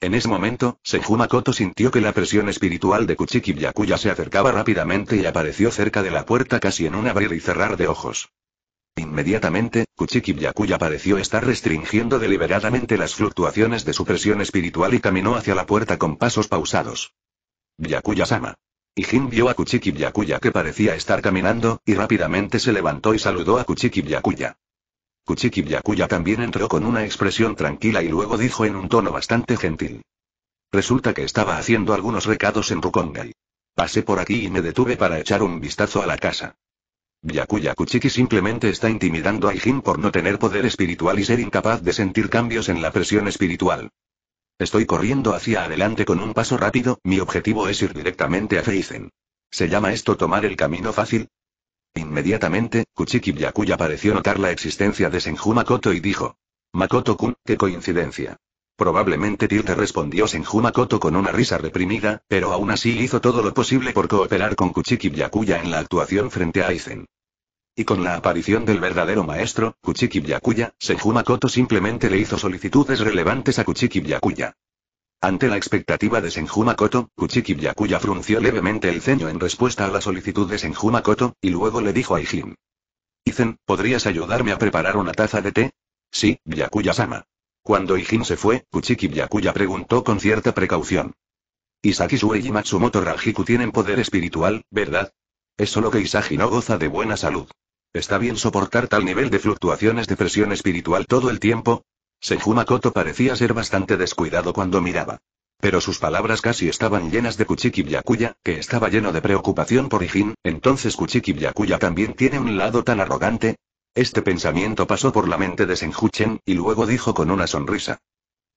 En ese momento, Senjumakoto sintió que la presión espiritual de Kuchiki Byakuya se acercaba rápidamente y apareció cerca de la puerta casi en un abrir y cerrar de ojos. Inmediatamente, Kuchiki Byakuya pareció estar restringiendo deliberadamente las fluctuaciones de su presión espiritual y caminó hacia la puerta con pasos pausados. Byakuya-sama. Ijin vio a Kuchiki Byakuya que parecía estar caminando, y rápidamente se levantó y saludó a Kuchiki Byakuya. Kuchiki Byakuya también entró con una expresión tranquila y luego dijo en un tono bastante gentil. Resulta que estaba haciendo algunos recados en Rukongai. Pasé por aquí y me detuve para echar un vistazo a la casa. Byakuya Kuchiki simplemente está intimidando a Ijin por no tener poder espiritual y ser incapaz de sentir cambios en la presión espiritual. Estoy corriendo hacia adelante con un paso rápido, mi objetivo es ir directamente a Feizen. ¿Se llama esto tomar el camino fácil? Inmediatamente, Kuchiki Byakuya pareció notar la existencia de Senju Makoto y dijo. Makoto-kun, qué coincidencia. Probablemente Tilde respondió Senju Makoto con una risa reprimida, pero aún así hizo todo lo posible por cooperar con Kuchiki Byakuya en la actuación frente a Aizen. Y con la aparición del verdadero maestro, Kuchiki Byakuya, Senju Makoto simplemente le hizo solicitudes relevantes a Kuchiki Byakuya. Ante la expectativa de Senjumakoto, Kuchiki Byakuya frunció levemente el ceño en respuesta a la solicitud de Senjumakoto, y luego le dijo a Ijin. Izen, ¿podrías ayudarme a preparar una taza de té? Sí, Byakuya-sama. Cuando Ijin se fue, Kuchiki Byakuya preguntó con cierta precaución. Isaki Sue y Matsumoto Rajiku tienen poder espiritual, ¿verdad? Es solo que Isagi no goza de buena salud. ¿Está bien soportar tal nivel de fluctuaciones de presión espiritual todo el tiempo? Sejuma parecía ser bastante descuidado cuando miraba. Pero sus palabras casi estaban llenas de Kuchiki Byakuya, que estaba lleno de preocupación por Ijin, entonces Kuchiki Byakuya también tiene un lado tan arrogante. Este pensamiento pasó por la mente de Senjuchen, y luego dijo con una sonrisa.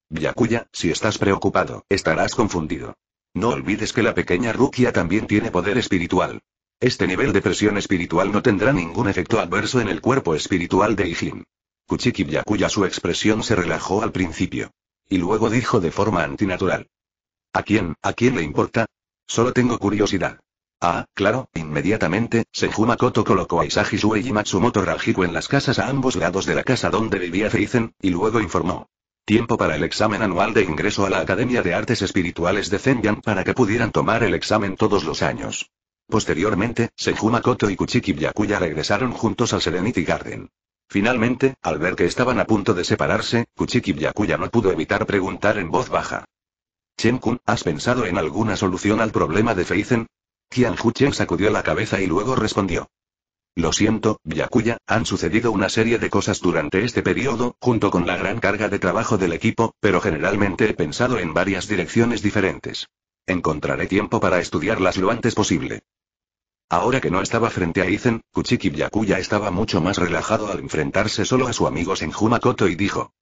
Byakuya, si estás preocupado, estarás confundido. No olvides que la pequeña Rukia también tiene poder espiritual. Este nivel de presión espiritual no tendrá ningún efecto adverso en el cuerpo espiritual de Ijin. Kuchiki Byakuya su expresión se relajó al principio. Y luego dijo de forma antinatural. ¿A quién, a quién le importa? Solo tengo curiosidad. Ah, claro, inmediatamente, Senjumakoto colocó a Isagi y Matsumoto Rajiku en las casas a ambos lados de la casa donde vivía Feizen, y luego informó. Tiempo para el examen anual de ingreso a la Academia de Artes Espirituales de Zenyan para que pudieran tomar el examen todos los años. Posteriormente, Senjumakoto y Kuchiki Byakuya regresaron juntos al Serenity Garden. Finalmente, al ver que estaban a punto de separarse, Kuchiki Yakuya no pudo evitar preguntar en voz baja. Chen-kun, ¿has pensado en alguna solución al problema de Feizen? Qian Chen sacudió la cabeza y luego respondió. Lo siento, Yakuya. han sucedido una serie de cosas durante este periodo, junto con la gran carga de trabajo del equipo, pero generalmente he pensado en varias direcciones diferentes. Encontraré tiempo para estudiarlas lo antes posible. Ahora que no estaba frente a Izen, Kuchiki Byakuya estaba mucho más relajado al enfrentarse solo a su amigo Senju Makoto y dijo.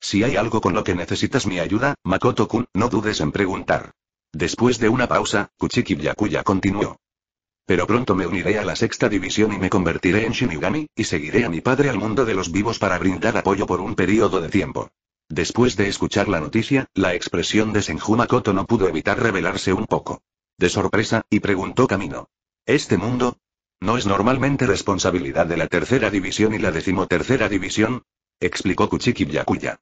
Si hay algo con lo que necesitas mi ayuda, Makoto-kun, no dudes en preguntar. Después de una pausa, Kuchiki Byakuya continuó. Pero pronto me uniré a la sexta división y me convertiré en Shinigami, y seguiré a mi padre al mundo de los vivos para brindar apoyo por un periodo de tiempo. Después de escuchar la noticia, la expresión de Senju Makoto no pudo evitar revelarse un poco. De sorpresa, y preguntó camino. Este mundo, no es normalmente responsabilidad de la tercera división y la decimotercera división, explicó Kuchiki Yakuya.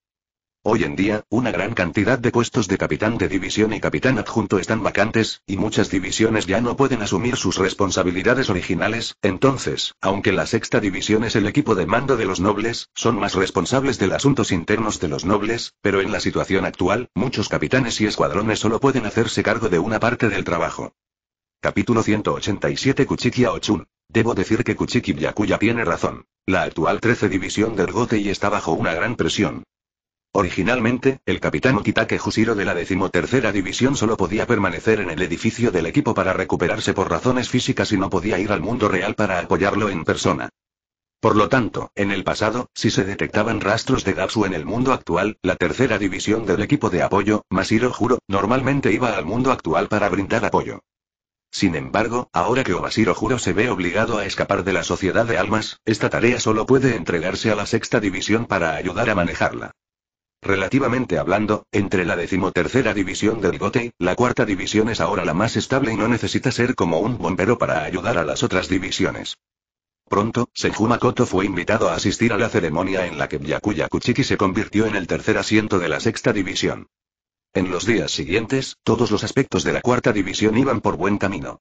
Hoy en día, una gran cantidad de puestos de capitán de división y capitán adjunto están vacantes, y muchas divisiones ya no pueden asumir sus responsabilidades originales, entonces, aunque la sexta división es el equipo de mando de los nobles, son más responsables de los asuntos internos de los nobles, pero en la situación actual, muchos capitanes y escuadrones solo pueden hacerse cargo de una parte del trabajo. Capítulo 187 Kuchiki Ochun. Debo decir que Kuchiki Byakuya tiene razón. La actual 13 División del Gotei está bajo una gran presión. Originalmente, el capitán Kitake Jusiro de la 13 división solo podía permanecer en el edificio del equipo para recuperarse por razones físicas y no podía ir al mundo real para apoyarlo en persona. Por lo tanto, en el pasado, si se detectaban rastros de Gatsu en el mundo actual, la tercera división del equipo de apoyo, Masiro Juro, normalmente iba al mundo actual para brindar apoyo. Sin embargo, ahora que Obasiro Juro se ve obligado a escapar de la Sociedad de Almas, esta tarea solo puede entregarse a la sexta división para ayudar a manejarla. Relativamente hablando, entre la decimotercera división del Gotei, la cuarta división es ahora la más estable y no necesita ser como un bombero para ayudar a las otras divisiones. Pronto, Senjumakoto fue invitado a asistir a la ceremonia en la que Byakuya Kuchiki se convirtió en el tercer asiento de la sexta división. En los días siguientes, todos los aspectos de la cuarta división iban por buen camino.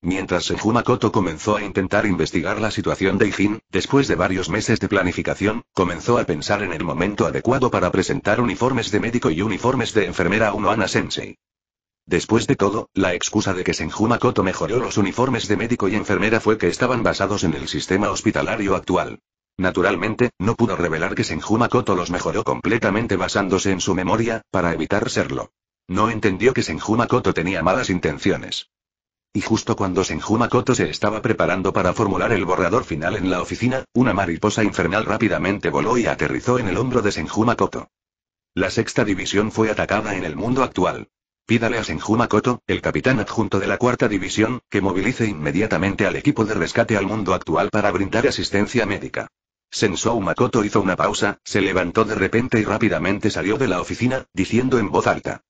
Mientras Senjumakoto comenzó a intentar investigar la situación de Ijin, después de varios meses de planificación, comenzó a pensar en el momento adecuado para presentar uniformes de médico y uniformes de enfermera a ana Sensei. Después de todo, la excusa de que Senjumakoto mejoró los uniformes de médico y enfermera fue que estaban basados en el sistema hospitalario actual. Naturalmente, no pudo revelar que Senjuma los mejoró completamente basándose en su memoria, para evitar serlo. No entendió que Senjuma tenía malas intenciones. Y justo cuando Senjuma se estaba preparando para formular el borrador final en la oficina, una mariposa infernal rápidamente voló y aterrizó en el hombro de Senjuma La sexta división fue atacada en el mundo actual. Pídale a Senjuma el capitán adjunto de la cuarta división, que movilice inmediatamente al equipo de rescate al mundo actual para brindar asistencia médica. Sensou Makoto hizo una pausa, se levantó de repente y rápidamente salió de la oficina, diciendo en voz alta.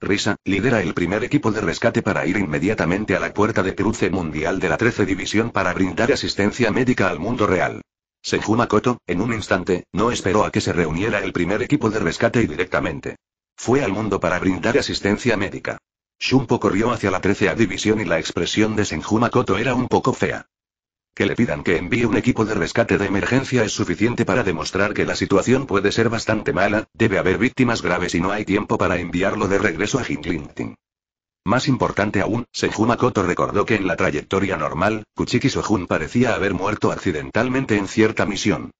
Risa, lidera el primer equipo de rescate para ir inmediatamente a la puerta de cruce mundial de la 13 División para brindar asistencia médica al mundo real. Senju Makoto, en un instante, no esperó a que se reuniera el primer equipo de rescate y directamente. Fue al mundo para brindar asistencia médica. Shunpo corrió hacia la 13 División y la expresión de Senju Makoto era un poco fea. Que le pidan que envíe un equipo de rescate de emergencia es suficiente para demostrar que la situación puede ser bastante mala, debe haber víctimas graves y no hay tiempo para enviarlo de regreso a Hinglington. Más importante aún, Senjumakoto recordó que en la trayectoria normal, Kuchiki Sojun parecía haber muerto accidentalmente en cierta misión.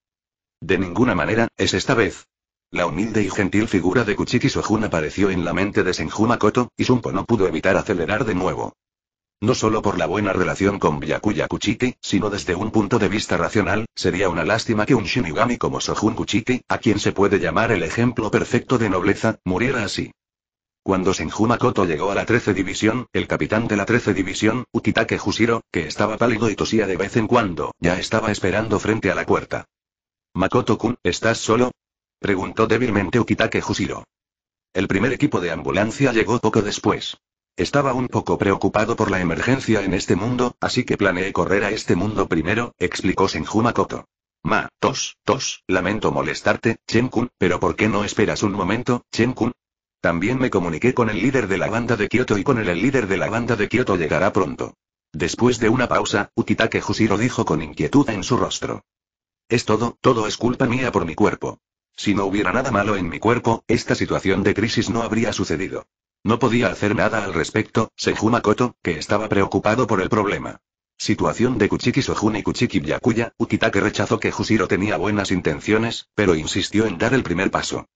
De ninguna manera, es esta vez. La humilde y gentil figura de Kuchiki Sojun apareció en la mente de Senjumakoto y Sunpo no pudo evitar acelerar de nuevo. No solo por la buena relación con Byakuya Kuchiki, sino desde un punto de vista racional, sería una lástima que un Shinigami como Sojun Kuchiki, a quien se puede llamar el ejemplo perfecto de nobleza, muriera así. Cuando Senju Makoto llegó a la 13 División, el capitán de la 13 División, Ukitake Jushiro, que estaba pálido y tosía de vez en cuando, ya estaba esperando frente a la puerta. Makoto-kun, ¿estás solo? preguntó débilmente Ukitake Jushiro. El primer equipo de ambulancia llegó poco después. Estaba un poco preocupado por la emergencia en este mundo, así que planeé correr a este mundo primero, explicó Senjuma Koto. Ma, tos, tos, lamento molestarte, Chen-kun, pero ¿por qué no esperas un momento, chen También me comuniqué con el líder de la banda de Kioto y con él el líder de la banda de Kioto llegará pronto. Después de una pausa, Ukitake Jushiro dijo con inquietud en su rostro. Es todo, todo es culpa mía por mi cuerpo. Si no hubiera nada malo en mi cuerpo, esta situación de crisis no habría sucedido. No podía hacer nada al respecto, Senjumakoto, que estaba preocupado por el problema. Situación de Kuchiki Sojun y Kuchiki Byakuya, Ukitake rechazó que Jusiro tenía buenas intenciones, pero insistió en dar el primer paso.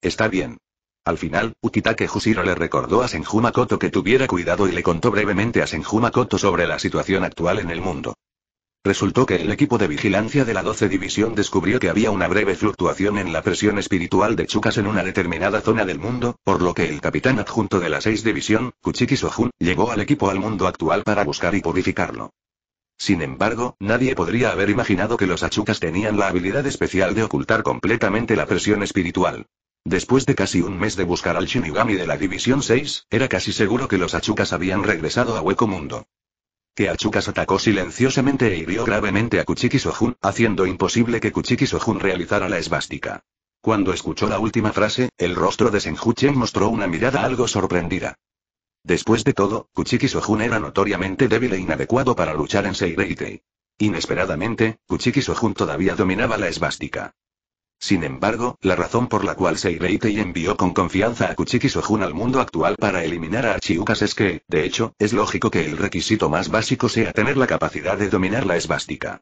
Está bien. Al final, Ukitake Jusiro le recordó a Senjumakoto que tuviera cuidado y le contó brevemente a Senjumakoto sobre la situación actual en el mundo. Resultó que el equipo de vigilancia de la 12 División descubrió que había una breve fluctuación en la presión espiritual de Chukas en una determinada zona del mundo, por lo que el capitán adjunto de la 6 División, Kuchiki Sohun, llegó al equipo al mundo actual para buscar y purificarlo. Sin embargo, nadie podría haber imaginado que los Achukas tenían la habilidad especial de ocultar completamente la presión espiritual. Después de casi un mes de buscar al Shinigami de la División 6, era casi seguro que los Achukas habían regresado a Hueco Mundo que Achukas atacó silenciosamente e hirió gravemente a Kuchiki Sojun, haciendo imposible que Kuchiki Sojun realizara la esbástica. Cuando escuchó la última frase, el rostro de Senjuchen mostró una mirada algo sorprendida. Después de todo, Kuchiki Sojun era notoriamente débil e inadecuado para luchar en Seireitei. Inesperadamente, Kuchiki Sojun todavía dominaba la esbástica. Sin embargo, la razón por la cual Seireitei envió con confianza a Kuchiki Sojun al mundo actual para eliminar a Chiukas es que, de hecho, es lógico que el requisito más básico sea tener la capacidad de dominar la esbástica.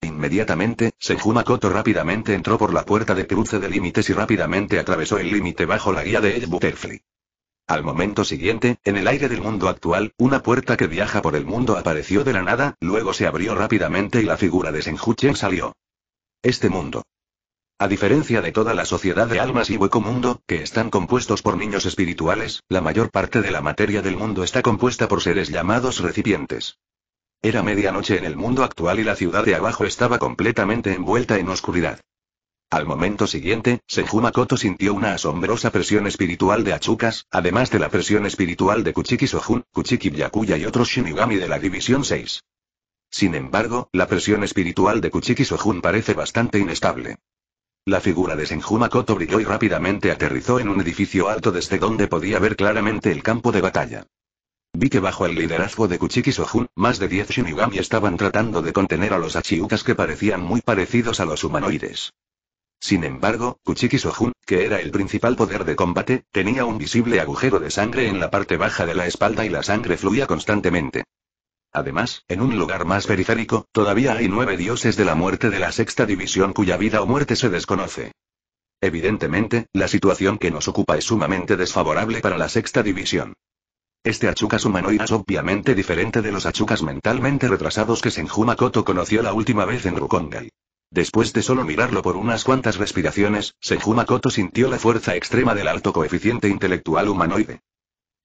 Inmediatamente, Senju Makoto rápidamente entró por la puerta de cruce de límites y rápidamente atravesó el límite bajo la guía de Edge Butterfly. Al momento siguiente, en el aire del mundo actual, una puerta que viaja por el mundo apareció de la nada, luego se abrió rápidamente y la figura de Senju Chen salió. Este mundo. A diferencia de toda la sociedad de almas y hueco mundo, que están compuestos por niños espirituales, la mayor parte de la materia del mundo está compuesta por seres llamados recipientes. Era medianoche en el mundo actual y la ciudad de abajo estaba completamente envuelta en oscuridad. Al momento siguiente, Senjumakoto sintió una asombrosa presión espiritual de Achukas, además de la presión espiritual de Kuchiki Sojun, Kuchiki Byakuya y otros Shinigami de la División 6. Sin embargo, la presión espiritual de Kuchiki Sojun parece bastante inestable. La figura de Senju Makoto brilló y rápidamente aterrizó en un edificio alto desde donde podía ver claramente el campo de batalla. Vi que bajo el liderazgo de Kuchiki Sojun, más de 10 Shinigami estaban tratando de contener a los Achiukas que parecían muy parecidos a los humanoides. Sin embargo, Kuchiki Sojun, que era el principal poder de combate, tenía un visible agujero de sangre en la parte baja de la espalda y la sangre fluía constantemente. Además, en un lugar más periférico, todavía hay nueve dioses de la muerte de la sexta división cuya vida o muerte se desconoce. Evidentemente, la situación que nos ocupa es sumamente desfavorable para la sexta división. Este achucas humanoide es obviamente diferente de los achucas mentalmente retrasados que Senjumakoto conoció la última vez en Rukongai. Después de solo mirarlo por unas cuantas respiraciones, Senjumakoto sintió la fuerza extrema del alto coeficiente intelectual humanoide.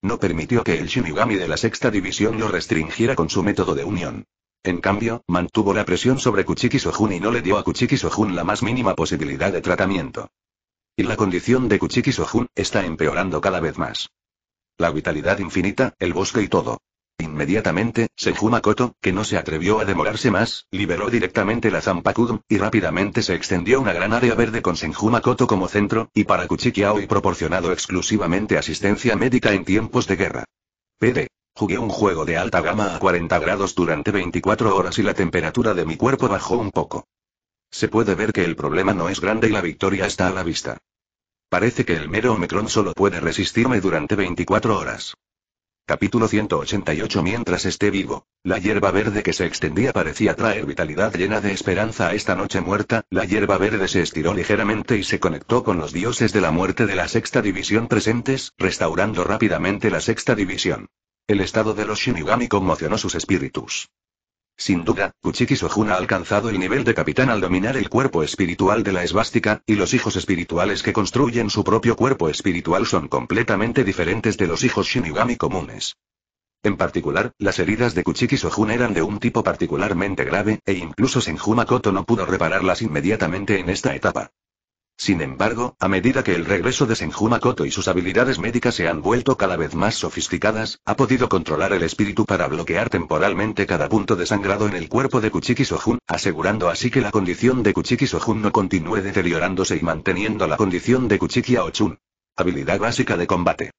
No permitió que el Shinigami de la sexta división lo restringiera con su método de unión. En cambio, mantuvo la presión sobre Kuchiki Sojun y no le dio a Kuchiki Sojun la más mínima posibilidad de tratamiento. Y la condición de Kuchiki Sojun está empeorando cada vez más. La vitalidad infinita, el bosque y todo. Inmediatamente, Senjumakoto, que no se atrevió a demorarse más, liberó directamente la Zampakudum, y rápidamente se extendió una gran área verde con Senjumakoto como centro, y para Kuchikiao y proporcionado exclusivamente asistencia médica en tiempos de guerra. PD. Jugué un juego de alta gama a 40 grados durante 24 horas y la temperatura de mi cuerpo bajó un poco. Se puede ver que el problema no es grande y la victoria está a la vista. Parece que el mero Omicron solo puede resistirme durante 24 horas. Capítulo 188 Mientras esté vivo, la hierba verde que se extendía parecía traer vitalidad llena de esperanza a esta noche muerta, la hierba verde se estiró ligeramente y se conectó con los dioses de la muerte de la sexta división presentes, restaurando rápidamente la sexta división. El estado de los Shinigami conmocionó sus espíritus. Sin duda, Kuchiki Sojun ha alcanzado el nivel de capitán al dominar el cuerpo espiritual de la esbástica y los hijos espirituales que construyen su propio cuerpo espiritual son completamente diferentes de los hijos Shinigami comunes. En particular, las heridas de Kuchiki Sojun eran de un tipo particularmente grave, e incluso Senjumakoto no pudo repararlas inmediatamente en esta etapa. Sin embargo, a medida que el regreso de Senjumakoto y sus habilidades médicas se han vuelto cada vez más sofisticadas, ha podido controlar el espíritu para bloquear temporalmente cada punto de sangrado en el cuerpo de Kuchiki Sojun, asegurando así que la condición de Kuchiki Sojun no continúe deteriorándose y manteniendo la condición de Kuchiki Aochun. Habilidad básica de combate.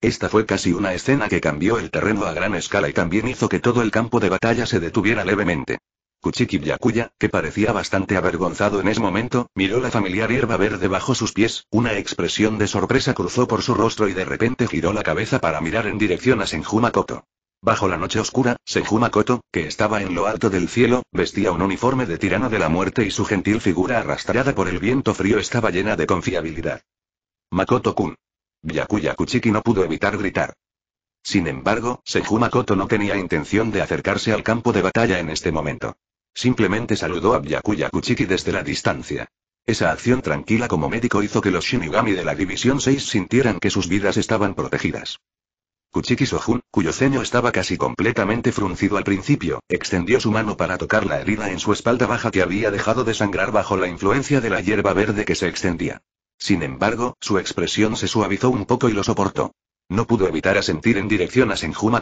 Esta fue casi una escena que cambió el terreno a gran escala y también hizo que todo el campo de batalla se detuviera levemente. Kuchiki Byakuya, que parecía bastante avergonzado en ese momento, miró la familiar hierba verde bajo sus pies, una expresión de sorpresa cruzó por su rostro y de repente giró la cabeza para mirar en dirección a Senju Makoto. Bajo la noche oscura, Senju que estaba en lo alto del cielo, vestía un uniforme de tirano de la muerte y su gentil figura arrastrada por el viento frío estaba llena de confiabilidad. Makoto-kun. Yakuya Kuchiki no pudo evitar gritar. Sin embargo, Senjumacoto no tenía intención de acercarse al campo de batalla en este momento. Simplemente saludó a Kuchiki desde la distancia. Esa acción tranquila como médico hizo que los Shinigami de la División 6 sintieran que sus vidas estaban protegidas. Kuchiki Sojun, cuyo ceño estaba casi completamente fruncido al principio, extendió su mano para tocar la herida en su espalda baja que había dejado de sangrar bajo la influencia de la hierba verde que se extendía. Sin embargo, su expresión se suavizó un poco y lo soportó. No pudo evitar asentir en dirección a Senjuma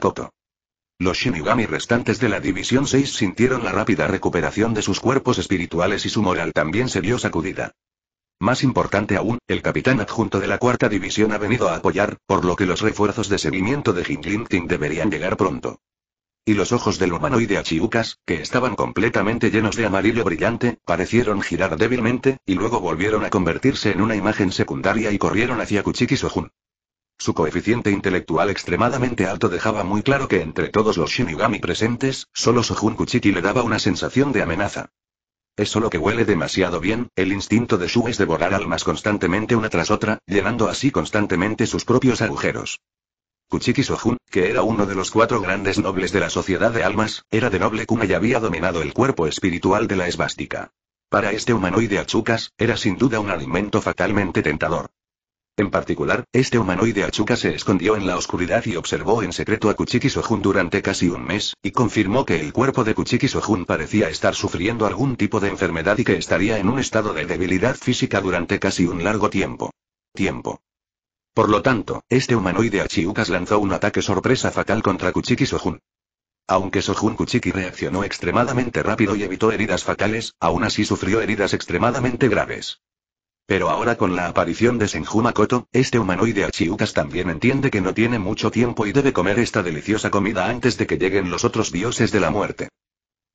los Shinigami restantes de la División 6 sintieron la rápida recuperación de sus cuerpos espirituales y su moral también se vio sacudida. Más importante aún, el capitán adjunto de la cuarta división ha venido a apoyar, por lo que los refuerzos de seguimiento de Ting deberían llegar pronto. Y los ojos del humanoide Achiukas, que estaban completamente llenos de amarillo brillante, parecieron girar débilmente, y luego volvieron a convertirse en una imagen secundaria y corrieron hacia Kuchiki Sojun. Su coeficiente intelectual extremadamente alto dejaba muy claro que entre todos los Shinigami presentes, solo Sojun Kuchiki le daba una sensación de amenaza. Es solo que huele demasiado bien, el instinto de Shu es devorar almas constantemente una tras otra, llenando así constantemente sus propios agujeros. Kuchiki Sojun, que era uno de los cuatro grandes nobles de la Sociedad de Almas, era de noble Kuma y había dominado el cuerpo espiritual de la esvástica. Para este humanoide Achukas, era sin duda un alimento fatalmente tentador. En particular, este humanoide Achuka se escondió en la oscuridad y observó en secreto a Kuchiki Sojun durante casi un mes, y confirmó que el cuerpo de Kuchiki Sojun parecía estar sufriendo algún tipo de enfermedad y que estaría en un estado de debilidad física durante casi un largo tiempo. Tiempo. Por lo tanto, este humanoide Achiukas lanzó un ataque sorpresa fatal contra Kuchiki Sojun. Aunque Sojun Kuchiki reaccionó extremadamente rápido y evitó heridas fatales, aún así sufrió heridas extremadamente graves. Pero ahora con la aparición de Senjumakoto, este humanoide Achiukas también entiende que no tiene mucho tiempo y debe comer esta deliciosa comida antes de que lleguen los otros dioses de la muerte.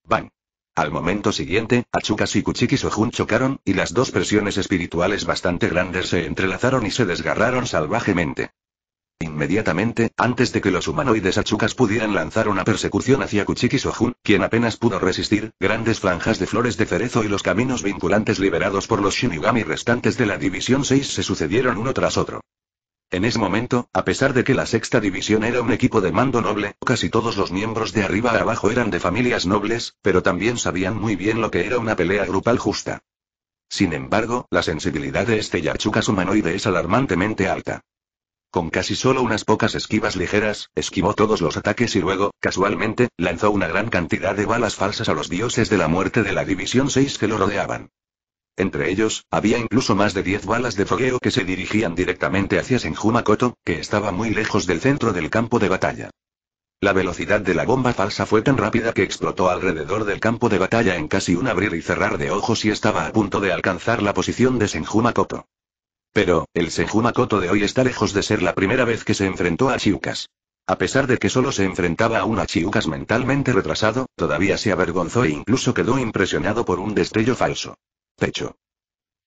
Bang. Al momento siguiente, Achukas y Kuchiki Sojun chocaron, y las dos presiones espirituales bastante grandes se entrelazaron y se desgarraron salvajemente. Inmediatamente, antes de que los humanoides achucas pudieran lanzar una persecución hacia Kuchiki Sojun, quien apenas pudo resistir, grandes franjas de flores de cerezo y los caminos vinculantes liberados por los Shinigami restantes de la División 6 se sucedieron uno tras otro. En ese momento, a pesar de que la sexta división era un equipo de mando noble, casi todos los miembros de arriba a abajo eran de familias nobles, pero también sabían muy bien lo que era una pelea grupal justa. Sin embargo, la sensibilidad de este Yachukas humanoide es alarmantemente alta. Con casi solo unas pocas esquivas ligeras, esquivó todos los ataques y luego, casualmente, lanzó una gran cantidad de balas falsas a los dioses de la muerte de la División 6 que lo rodeaban. Entre ellos, había incluso más de 10 balas de fogueo que se dirigían directamente hacia Senjumakoto, que estaba muy lejos del centro del campo de batalla. La velocidad de la bomba falsa fue tan rápida que explotó alrededor del campo de batalla en casi un abrir y cerrar de ojos y estaba a punto de alcanzar la posición de Senjumakoto. Pero, el Senjumakoto de hoy está lejos de ser la primera vez que se enfrentó a Chiukas. A pesar de que solo se enfrentaba a un Chiukas mentalmente retrasado, todavía se avergonzó e incluso quedó impresionado por un destello falso. Pecho.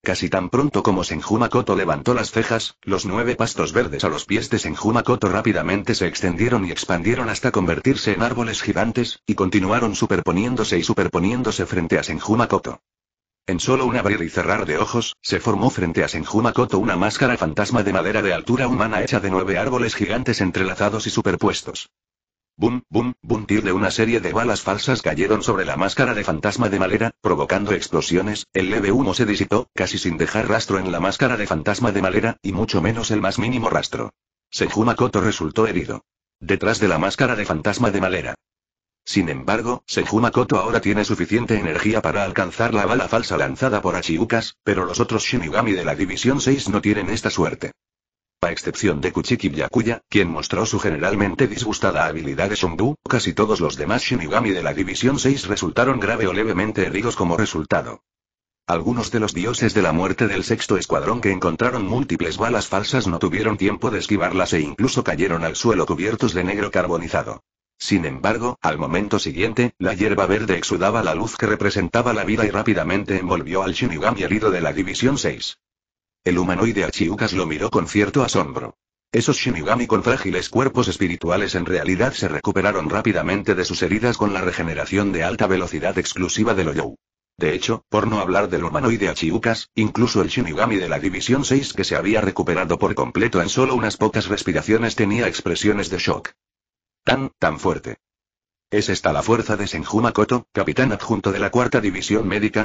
Casi tan pronto como Senjumakoto levantó las cejas, los nueve pastos verdes a los pies de Senjumakoto rápidamente se extendieron y expandieron hasta convertirse en árboles gigantes, y continuaron superponiéndose y superponiéndose frente a Senjumakoto. En solo un abrir y cerrar de ojos, se formó frente a Senjumakoto una máscara fantasma de madera de altura humana hecha de nueve árboles gigantes entrelazados y superpuestos. Bum, bum, bum, tir de una serie de balas falsas cayeron sobre la máscara de fantasma de madera, provocando explosiones, el leve humo se disipó, casi sin dejar rastro en la máscara de fantasma de madera, y mucho menos el más mínimo rastro. Senjumakoto resultó herido. Detrás de la máscara de fantasma de madera. Sin embargo, Makoto ahora tiene suficiente energía para alcanzar la bala falsa lanzada por Achiukas, pero los otros Shinigami de la División 6 no tienen esta suerte. A excepción de Kuchiki Yakuya, quien mostró su generalmente disgustada habilidad de Shonbu, casi todos los demás Shinigami de la División 6 resultaron grave o levemente heridos como resultado. Algunos de los dioses de la muerte del sexto escuadrón que encontraron múltiples balas falsas no tuvieron tiempo de esquivarlas e incluso cayeron al suelo cubiertos de negro carbonizado. Sin embargo, al momento siguiente, la hierba verde exudaba la luz que representaba la vida y rápidamente envolvió al Shinigami herido de la División 6. El humanoide Achiukas lo miró con cierto asombro. Esos Shinigami con frágiles cuerpos espirituales en realidad se recuperaron rápidamente de sus heridas con la regeneración de alta velocidad exclusiva del Oyou. De hecho, por no hablar del humanoide Achiukas, incluso el Shinigami de la División 6 que se había recuperado por completo en solo unas pocas respiraciones tenía expresiones de shock. Tan, tan fuerte. ¿Es esta la fuerza de Senjumakoto, capitán adjunto de la cuarta división médica?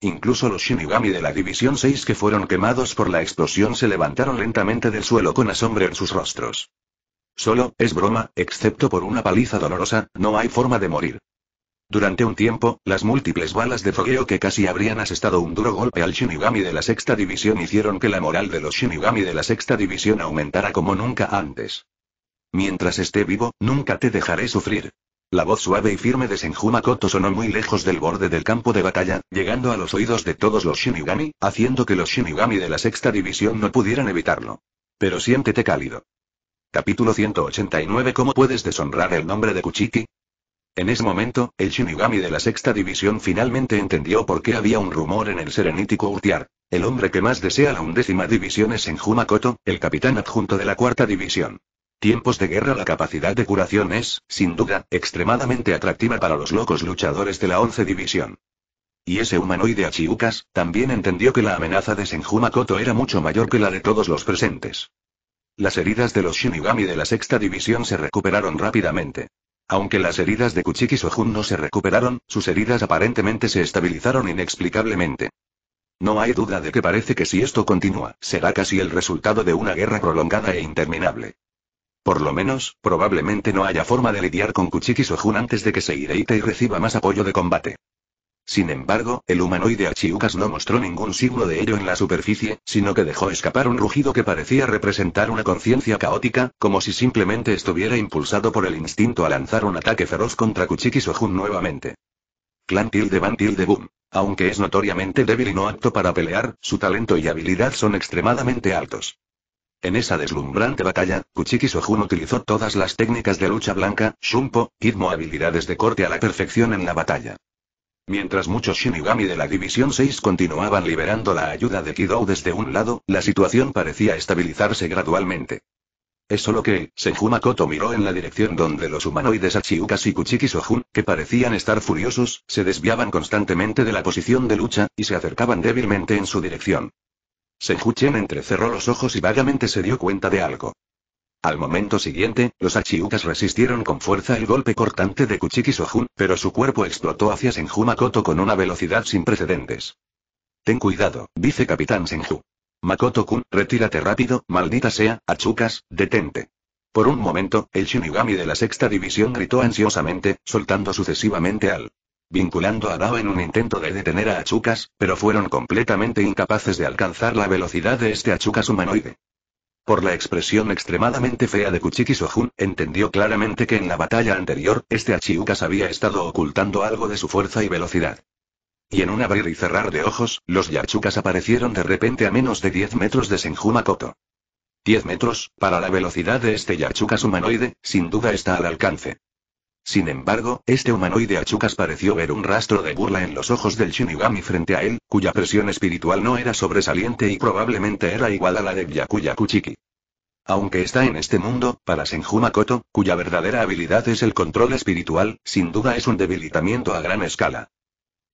Incluso los Shinigami de la División 6 que fueron quemados por la explosión se levantaron lentamente del suelo con asombro en sus rostros. Solo, es broma, excepto por una paliza dolorosa, no hay forma de morir. Durante un tiempo, las múltiples balas de fogueo que casi habrían asestado un duro golpe al Shinigami de la sexta división hicieron que la moral de los Shinigami de la sexta división aumentara como nunca antes. Mientras esté vivo, nunca te dejaré sufrir. La voz suave y firme de Senjumakoto sonó muy lejos del borde del campo de batalla, llegando a los oídos de todos los Shinigami, haciendo que los Shinigami de la sexta división no pudieran evitarlo. Pero siéntete cálido. Capítulo 189 ¿Cómo puedes deshonrar el nombre de Kuchiki? En ese momento, el Shinigami de la sexta división finalmente entendió por qué había un rumor en el Serenítico Urtiar. El hombre que más desea la undécima división es Senjumakoto, el capitán adjunto de la cuarta división tiempos de guerra la capacidad de curación es, sin duda, extremadamente atractiva para los locos luchadores de la 11 División. Y ese humanoide Achiukas, también entendió que la amenaza de Senjumakoto era mucho mayor que la de todos los presentes. Las heridas de los Shinigami de la sexta división se recuperaron rápidamente. Aunque las heridas de Kuchiki Sojun no se recuperaron, sus heridas aparentemente se estabilizaron inexplicablemente. No hay duda de que parece que si esto continúa, será casi el resultado de una guerra prolongada e interminable. Por lo menos, probablemente no haya forma de lidiar con Kuchiki Sojun antes de que se irrite y reciba más apoyo de combate. Sin embargo, el humanoide Achiukas no mostró ningún signo de ello en la superficie, sino que dejó escapar un rugido que parecía representar una conciencia caótica, como si simplemente estuviera impulsado por el instinto a lanzar un ataque feroz contra Kuchiki Sojun nuevamente. Clan Tilde Van Tilde Boom. Aunque es notoriamente débil y no apto para pelear, su talento y habilidad son extremadamente altos. En esa deslumbrante batalla, Kuchiki Sojun utilizó todas las técnicas de lucha blanca, shunpo, Kidmo habilidades de corte a la perfección en la batalla. Mientras muchos Shinigami de la División 6 continuaban liberando la ayuda de Kidou desde un lado, la situación parecía estabilizarse gradualmente. Es solo que, Senjumakoto miró en la dirección donde los humanoides Achiukas y Kuchiki Sojun, que parecían estar furiosos, se desviaban constantemente de la posición de lucha, y se acercaban débilmente en su dirección. Chen entrecerró los ojos y vagamente se dio cuenta de algo. Al momento siguiente, los Achiukas resistieron con fuerza el golpe cortante de Kuchiki Sojun, pero su cuerpo explotó hacia Senju Makoto con una velocidad sin precedentes. Ten cuidado, dice Capitán Senju. Makoto-kun, retírate rápido, maldita sea, Achukas, detente. Por un momento, el Shinigami de la sexta división gritó ansiosamente, soltando sucesivamente al vinculando a Dao en un intento de detener a Achucas, pero fueron completamente incapaces de alcanzar la velocidad de este Achucas humanoide. Por la expresión extremadamente fea de Kuchiki Sohun, entendió claramente que en la batalla anterior, este achucas había estado ocultando algo de su fuerza y velocidad. Y en un abrir y cerrar de ojos, los Yachukas aparecieron de repente a menos de 10 metros de Senjumakoto. 10 metros, para la velocidad de este Yachukas humanoide, sin duda está al alcance. Sin embargo, este humanoide Achucas pareció ver un rastro de burla en los ojos del Shinigami frente a él, cuya presión espiritual no era sobresaliente y probablemente era igual a la de Yakuya Kuchiki. Aunque está en este mundo, para Senjumakoto, cuya verdadera habilidad es el control espiritual, sin duda es un debilitamiento a gran escala.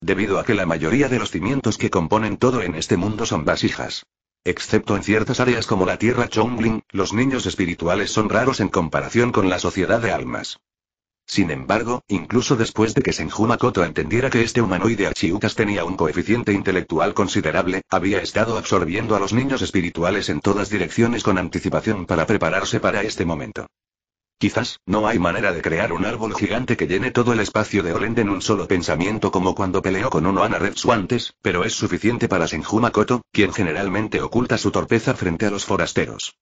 Debido a que la mayoría de los cimientos que componen todo en este mundo son vasijas. Excepto en ciertas áreas como la Tierra Chongling, los niños espirituales son raros en comparación con la sociedad de almas. Sin embargo, incluso después de que Senjumakoto entendiera que este humanoide Achiukas tenía un coeficiente intelectual considerable, había estado absorbiendo a los niños espirituales en todas direcciones con anticipación para prepararse para este momento. Quizás, no hay manera de crear un árbol gigante que llene todo el espacio de Olend en un solo pensamiento como cuando peleó con uno Oana antes, pero es suficiente para Senjumakoto, quien generalmente oculta su torpeza frente a los forasteros.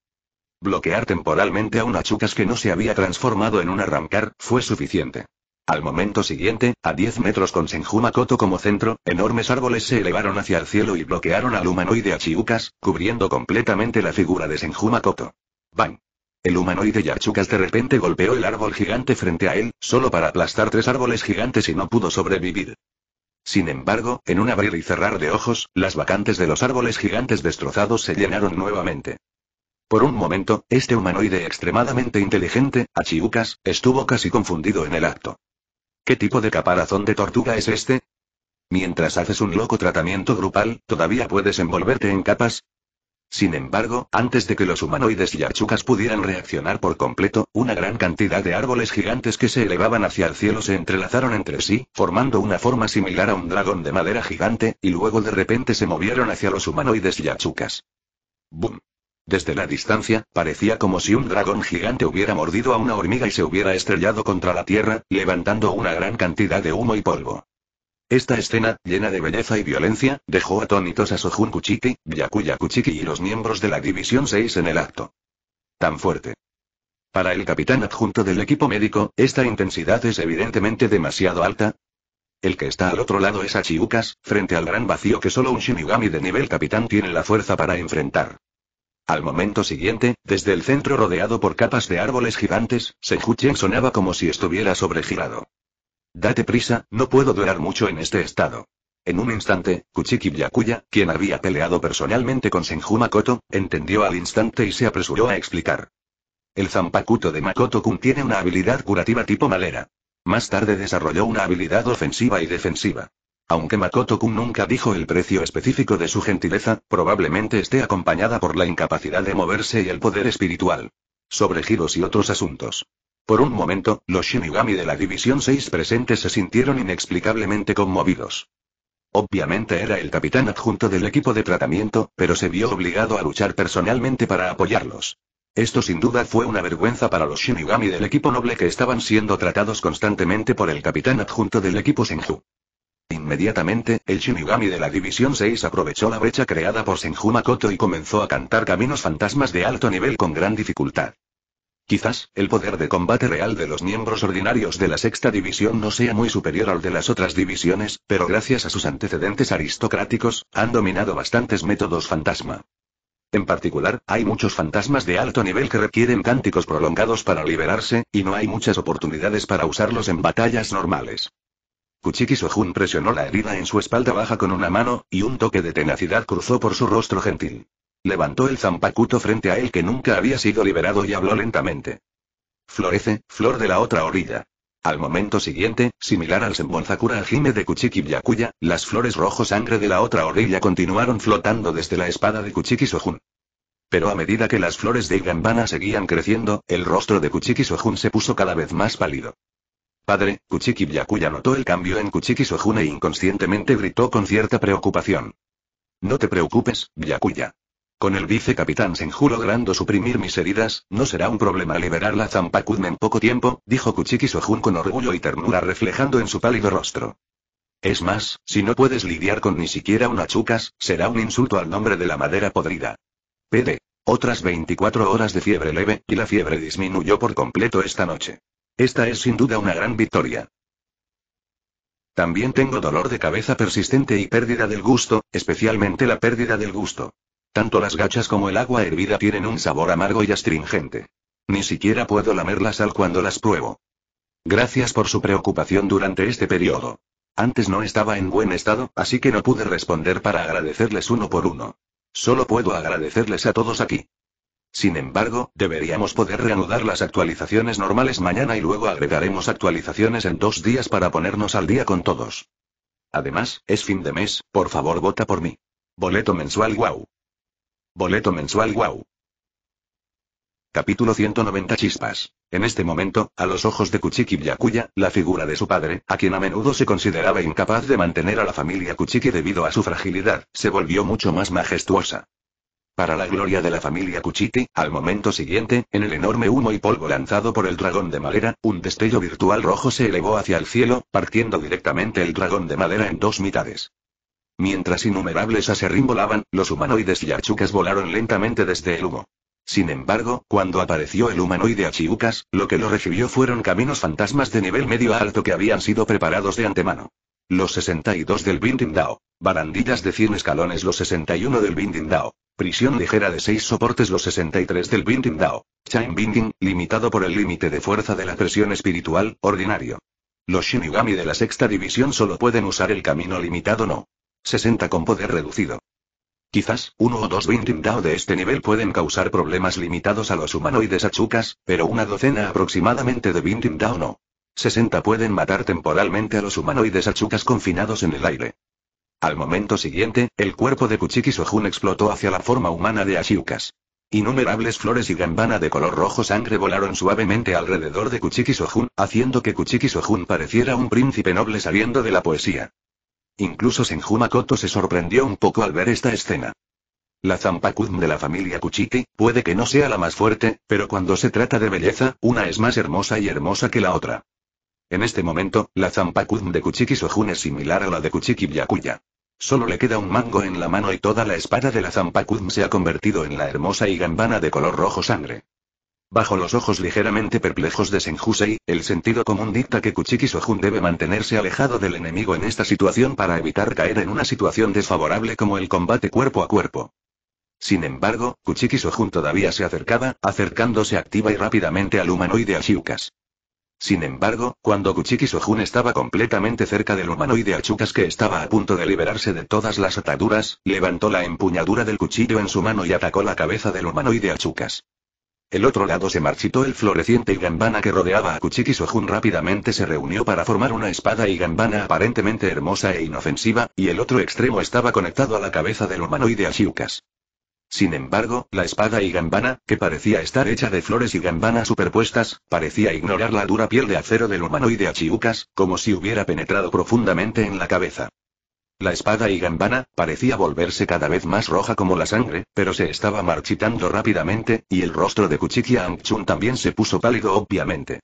Bloquear temporalmente a un Chucas que no se había transformado en un arrancar, fue suficiente. Al momento siguiente, a 10 metros con Senjumakoto como centro, enormes árboles se elevaron hacia el cielo y bloquearon al humanoide Achiukas, cubriendo completamente la figura de Senjumakoto. Van! El humanoide Yachukas de repente golpeó el árbol gigante frente a él, solo para aplastar tres árboles gigantes y no pudo sobrevivir. Sin embargo, en un abrir y cerrar de ojos, las vacantes de los árboles gigantes destrozados se llenaron nuevamente. Por un momento, este humanoide extremadamente inteligente, Achiucas, estuvo casi confundido en el acto. ¿Qué tipo de caparazón de tortuga es este? Mientras haces un loco tratamiento grupal, ¿todavía puedes envolverte en capas? Sin embargo, antes de que los humanoides y achucas pudieran reaccionar por completo, una gran cantidad de árboles gigantes que se elevaban hacia el cielo se entrelazaron entre sí, formando una forma similar a un dragón de madera gigante, y luego de repente se movieron hacia los humanoides y achucas. ¡Bum! Desde la distancia, parecía como si un dragón gigante hubiera mordido a una hormiga y se hubiera estrellado contra la tierra, levantando una gran cantidad de humo y polvo. Esta escena, llena de belleza y violencia, dejó atónitos a Sojun Kuchiki, Yakuya Kuchiki y los miembros de la División 6 en el acto. Tan fuerte. Para el capitán adjunto del equipo médico, esta intensidad es evidentemente demasiado alta. El que está al otro lado es Achiukas, frente al gran vacío que solo un Shinigami de nivel capitán tiene la fuerza para enfrentar. Al momento siguiente, desde el centro rodeado por capas de árboles gigantes, Senju-chen sonaba como si estuviera sobregirado. Date prisa, no puedo durar mucho en este estado. En un instante, Kuchiki Byakuya, quien había peleado personalmente con Senju Makoto, entendió al instante y se apresuró a explicar. El Zampakuto de Makoto-kun tiene una habilidad curativa tipo malera. Más tarde desarrolló una habilidad ofensiva y defensiva. Aunque Makoto Kun nunca dijo el precio específico de su gentileza, probablemente esté acompañada por la incapacidad de moverse y el poder espiritual. Sobre giros y otros asuntos. Por un momento, los Shinigami de la División 6 presentes se sintieron inexplicablemente conmovidos. Obviamente era el capitán adjunto del equipo de tratamiento, pero se vio obligado a luchar personalmente para apoyarlos. Esto sin duda fue una vergüenza para los Shinigami del equipo noble que estaban siendo tratados constantemente por el capitán adjunto del equipo Senju. Inmediatamente, el Shinigami de la División 6 aprovechó la brecha creada por Senjuma y comenzó a cantar caminos fantasmas de alto nivel con gran dificultad. Quizás, el poder de combate real de los miembros ordinarios de la sexta división no sea muy superior al de las otras divisiones, pero gracias a sus antecedentes aristocráticos, han dominado bastantes métodos fantasma. En particular, hay muchos fantasmas de alto nivel que requieren cánticos prolongados para liberarse, y no hay muchas oportunidades para usarlos en batallas normales. Kuchiki Sojun presionó la herida en su espalda baja con una mano, y un toque de tenacidad cruzó por su rostro gentil. Levantó el zampacuto frente a él que nunca había sido liberado y habló lentamente. Florece, flor de la otra orilla. Al momento siguiente, similar al Senbonzakura jime de Kuchiki Byakuya, las flores rojo sangre de la otra orilla continuaron flotando desde la espada de Kuchiki Sojun. Pero a medida que las flores de Igambana seguían creciendo, el rostro de Kuchiki Sojun se puso cada vez más pálido. Padre, Kuchiki Byakuya notó el cambio en Kuchiki Sojune e inconscientemente gritó con cierta preocupación. No te preocupes, Byakuya. Con el vicecapitán Senju logrando suprimir mis heridas, no será un problema liberar la Zampakudme en poco tiempo, dijo Kuchiki Sojun con orgullo y ternura reflejando en su pálido rostro. Es más, si no puedes lidiar con ni siquiera una chucas, será un insulto al nombre de la madera podrida. PD. Otras 24 horas de fiebre leve, y la fiebre disminuyó por completo esta noche. Esta es sin duda una gran victoria. También tengo dolor de cabeza persistente y pérdida del gusto, especialmente la pérdida del gusto. Tanto las gachas como el agua hervida tienen un sabor amargo y astringente. Ni siquiera puedo lamer la sal cuando las pruebo. Gracias por su preocupación durante este periodo. Antes no estaba en buen estado, así que no pude responder para agradecerles uno por uno. Solo puedo agradecerles a todos aquí. Sin embargo, deberíamos poder reanudar las actualizaciones normales mañana y luego agregaremos actualizaciones en dos días para ponernos al día con todos. Además, es fin de mes, por favor vota por mí. Boleto mensual wow. Boleto mensual wow. Capítulo 190 Chispas. En este momento, a los ojos de Kuchiki Byakuya, la figura de su padre, a quien a menudo se consideraba incapaz de mantener a la familia Kuchiki debido a su fragilidad, se volvió mucho más majestuosa. Para la gloria de la familia Cuchiti, al momento siguiente, en el enorme humo y polvo lanzado por el dragón de madera, un destello virtual rojo se elevó hacia el cielo, partiendo directamente el dragón de madera en dos mitades. Mientras innumerables aserrín volaban, los humanoides y achucas volaron lentamente desde el humo. Sin embargo, cuando apareció el humanoide Achiucas, lo que lo recibió fueron caminos fantasmas de nivel medio a alto que habían sido preparados de antemano. Los 62 del Binding Dao. Barandillas de 100 escalones. Los 61 del Binding Dao. Prisión ligera de 6 soportes los 63 del Binding Dao. Chain Binding, limitado por el límite de fuerza de la presión espiritual, ordinario. Los Shinigami de la sexta división solo pueden usar el camino limitado no. 60 con poder reducido. Quizás, uno o dos Binding Dao de este nivel pueden causar problemas limitados a los humanoides Achukas, pero una docena aproximadamente de Binding Dao no. 60 pueden matar temporalmente a los humanoides Achukas confinados en el aire. Al momento siguiente, el cuerpo de Kuchiki Sojun explotó hacia la forma humana de Ashiukas. Innumerables flores y gambana de color rojo sangre volaron suavemente alrededor de Kuchiki Sojun, haciendo que Kuchiki Sojun pareciera un príncipe noble saliendo de la poesía. Incluso Senjumakoto se sorprendió un poco al ver esta escena. La Zampakuzm de la familia Kuchiki, puede que no sea la más fuerte, pero cuando se trata de belleza, una es más hermosa y hermosa que la otra. En este momento, la zampacuzm de Kuchiki Sojun es similar a la de Kuchiki Byakuya. Solo le queda un mango en la mano y toda la espada de la zampacuzm se ha convertido en la hermosa y gambana de color rojo sangre. Bajo los ojos ligeramente perplejos de Senjusei, el sentido común dicta que Kuchiki Sojun debe mantenerse alejado del enemigo en esta situación para evitar caer en una situación desfavorable como el combate cuerpo a cuerpo. Sin embargo, Kuchiki Sojun todavía se acercaba, acercándose activa y rápidamente al humanoide Ashiukas. Sin embargo, cuando Kuchiki Sojun estaba completamente cerca del humanoide Achukas que estaba a punto de liberarse de todas las ataduras, levantó la empuñadura del cuchillo en su mano y atacó la cabeza del humanoide Achukas. El otro lado se marchitó el floreciente y gambana que rodeaba a Kuchiki Sojun rápidamente se reunió para formar una espada y gambana aparentemente hermosa e inofensiva, y el otro extremo estaba conectado a la cabeza del humanoide Achukas. Sin embargo, la espada y gambana, que parecía estar hecha de flores y gambana superpuestas, parecía ignorar la dura piel de acero del humanoide Achiucas, como si hubiera penetrado profundamente en la cabeza. La espada y gambana, parecía volverse cada vez más roja como la sangre, pero se estaba marchitando rápidamente, y el rostro de Kuchikia Angchun también se puso pálido obviamente.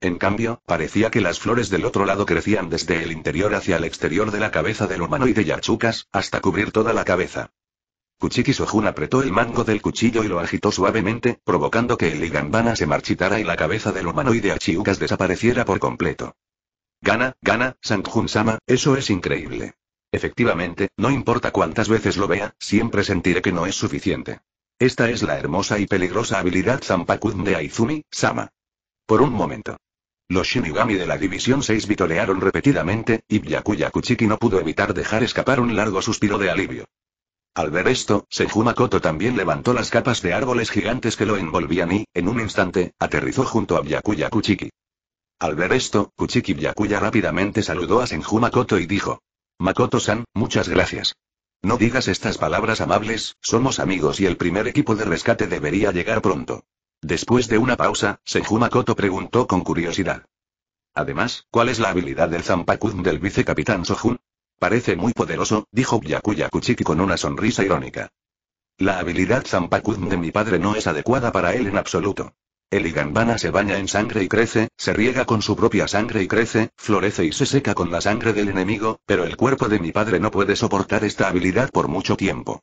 En cambio, parecía que las flores del otro lado crecían desde el interior hacia el exterior de la cabeza del humanoide Yachukas, hasta cubrir toda la cabeza. Kuchiki Sojun apretó el mango del cuchillo y lo agitó suavemente, provocando que el Igambana se marchitara y la cabeza del humanoide Achiukas desapareciera por completo. Gana, gana, Sanjun-sama, eso es increíble. Efectivamente, no importa cuántas veces lo vea, siempre sentiré que no es suficiente. Esta es la hermosa y peligrosa habilidad Zampakun de Aizumi, Sama. Por un momento. Los Shinigami de la División 6 vitorearon repetidamente, y Byakuya Kuchiki no pudo evitar dejar escapar un largo suspiro de alivio. Al ver esto, Senjumakoto también levantó las capas de árboles gigantes que lo envolvían y, en un instante, aterrizó junto a Byakuya Kuchiki. Al ver esto, Kuchiki Byakuya rápidamente saludó a Senjumakoto y dijo. Makoto-san, muchas gracias. No digas estas palabras amables, somos amigos y el primer equipo de rescate debería llegar pronto. Después de una pausa, Senjumakoto preguntó con curiosidad. Además, ¿cuál es la habilidad del Zampakun del vicecapitán Sojun? Parece muy poderoso, dijo Kuchiki con una sonrisa irónica. La habilidad Zampakuzm de mi padre no es adecuada para él en absoluto. El Igambana se baña en sangre y crece, se riega con su propia sangre y crece, florece y se seca con la sangre del enemigo, pero el cuerpo de mi padre no puede soportar esta habilidad por mucho tiempo.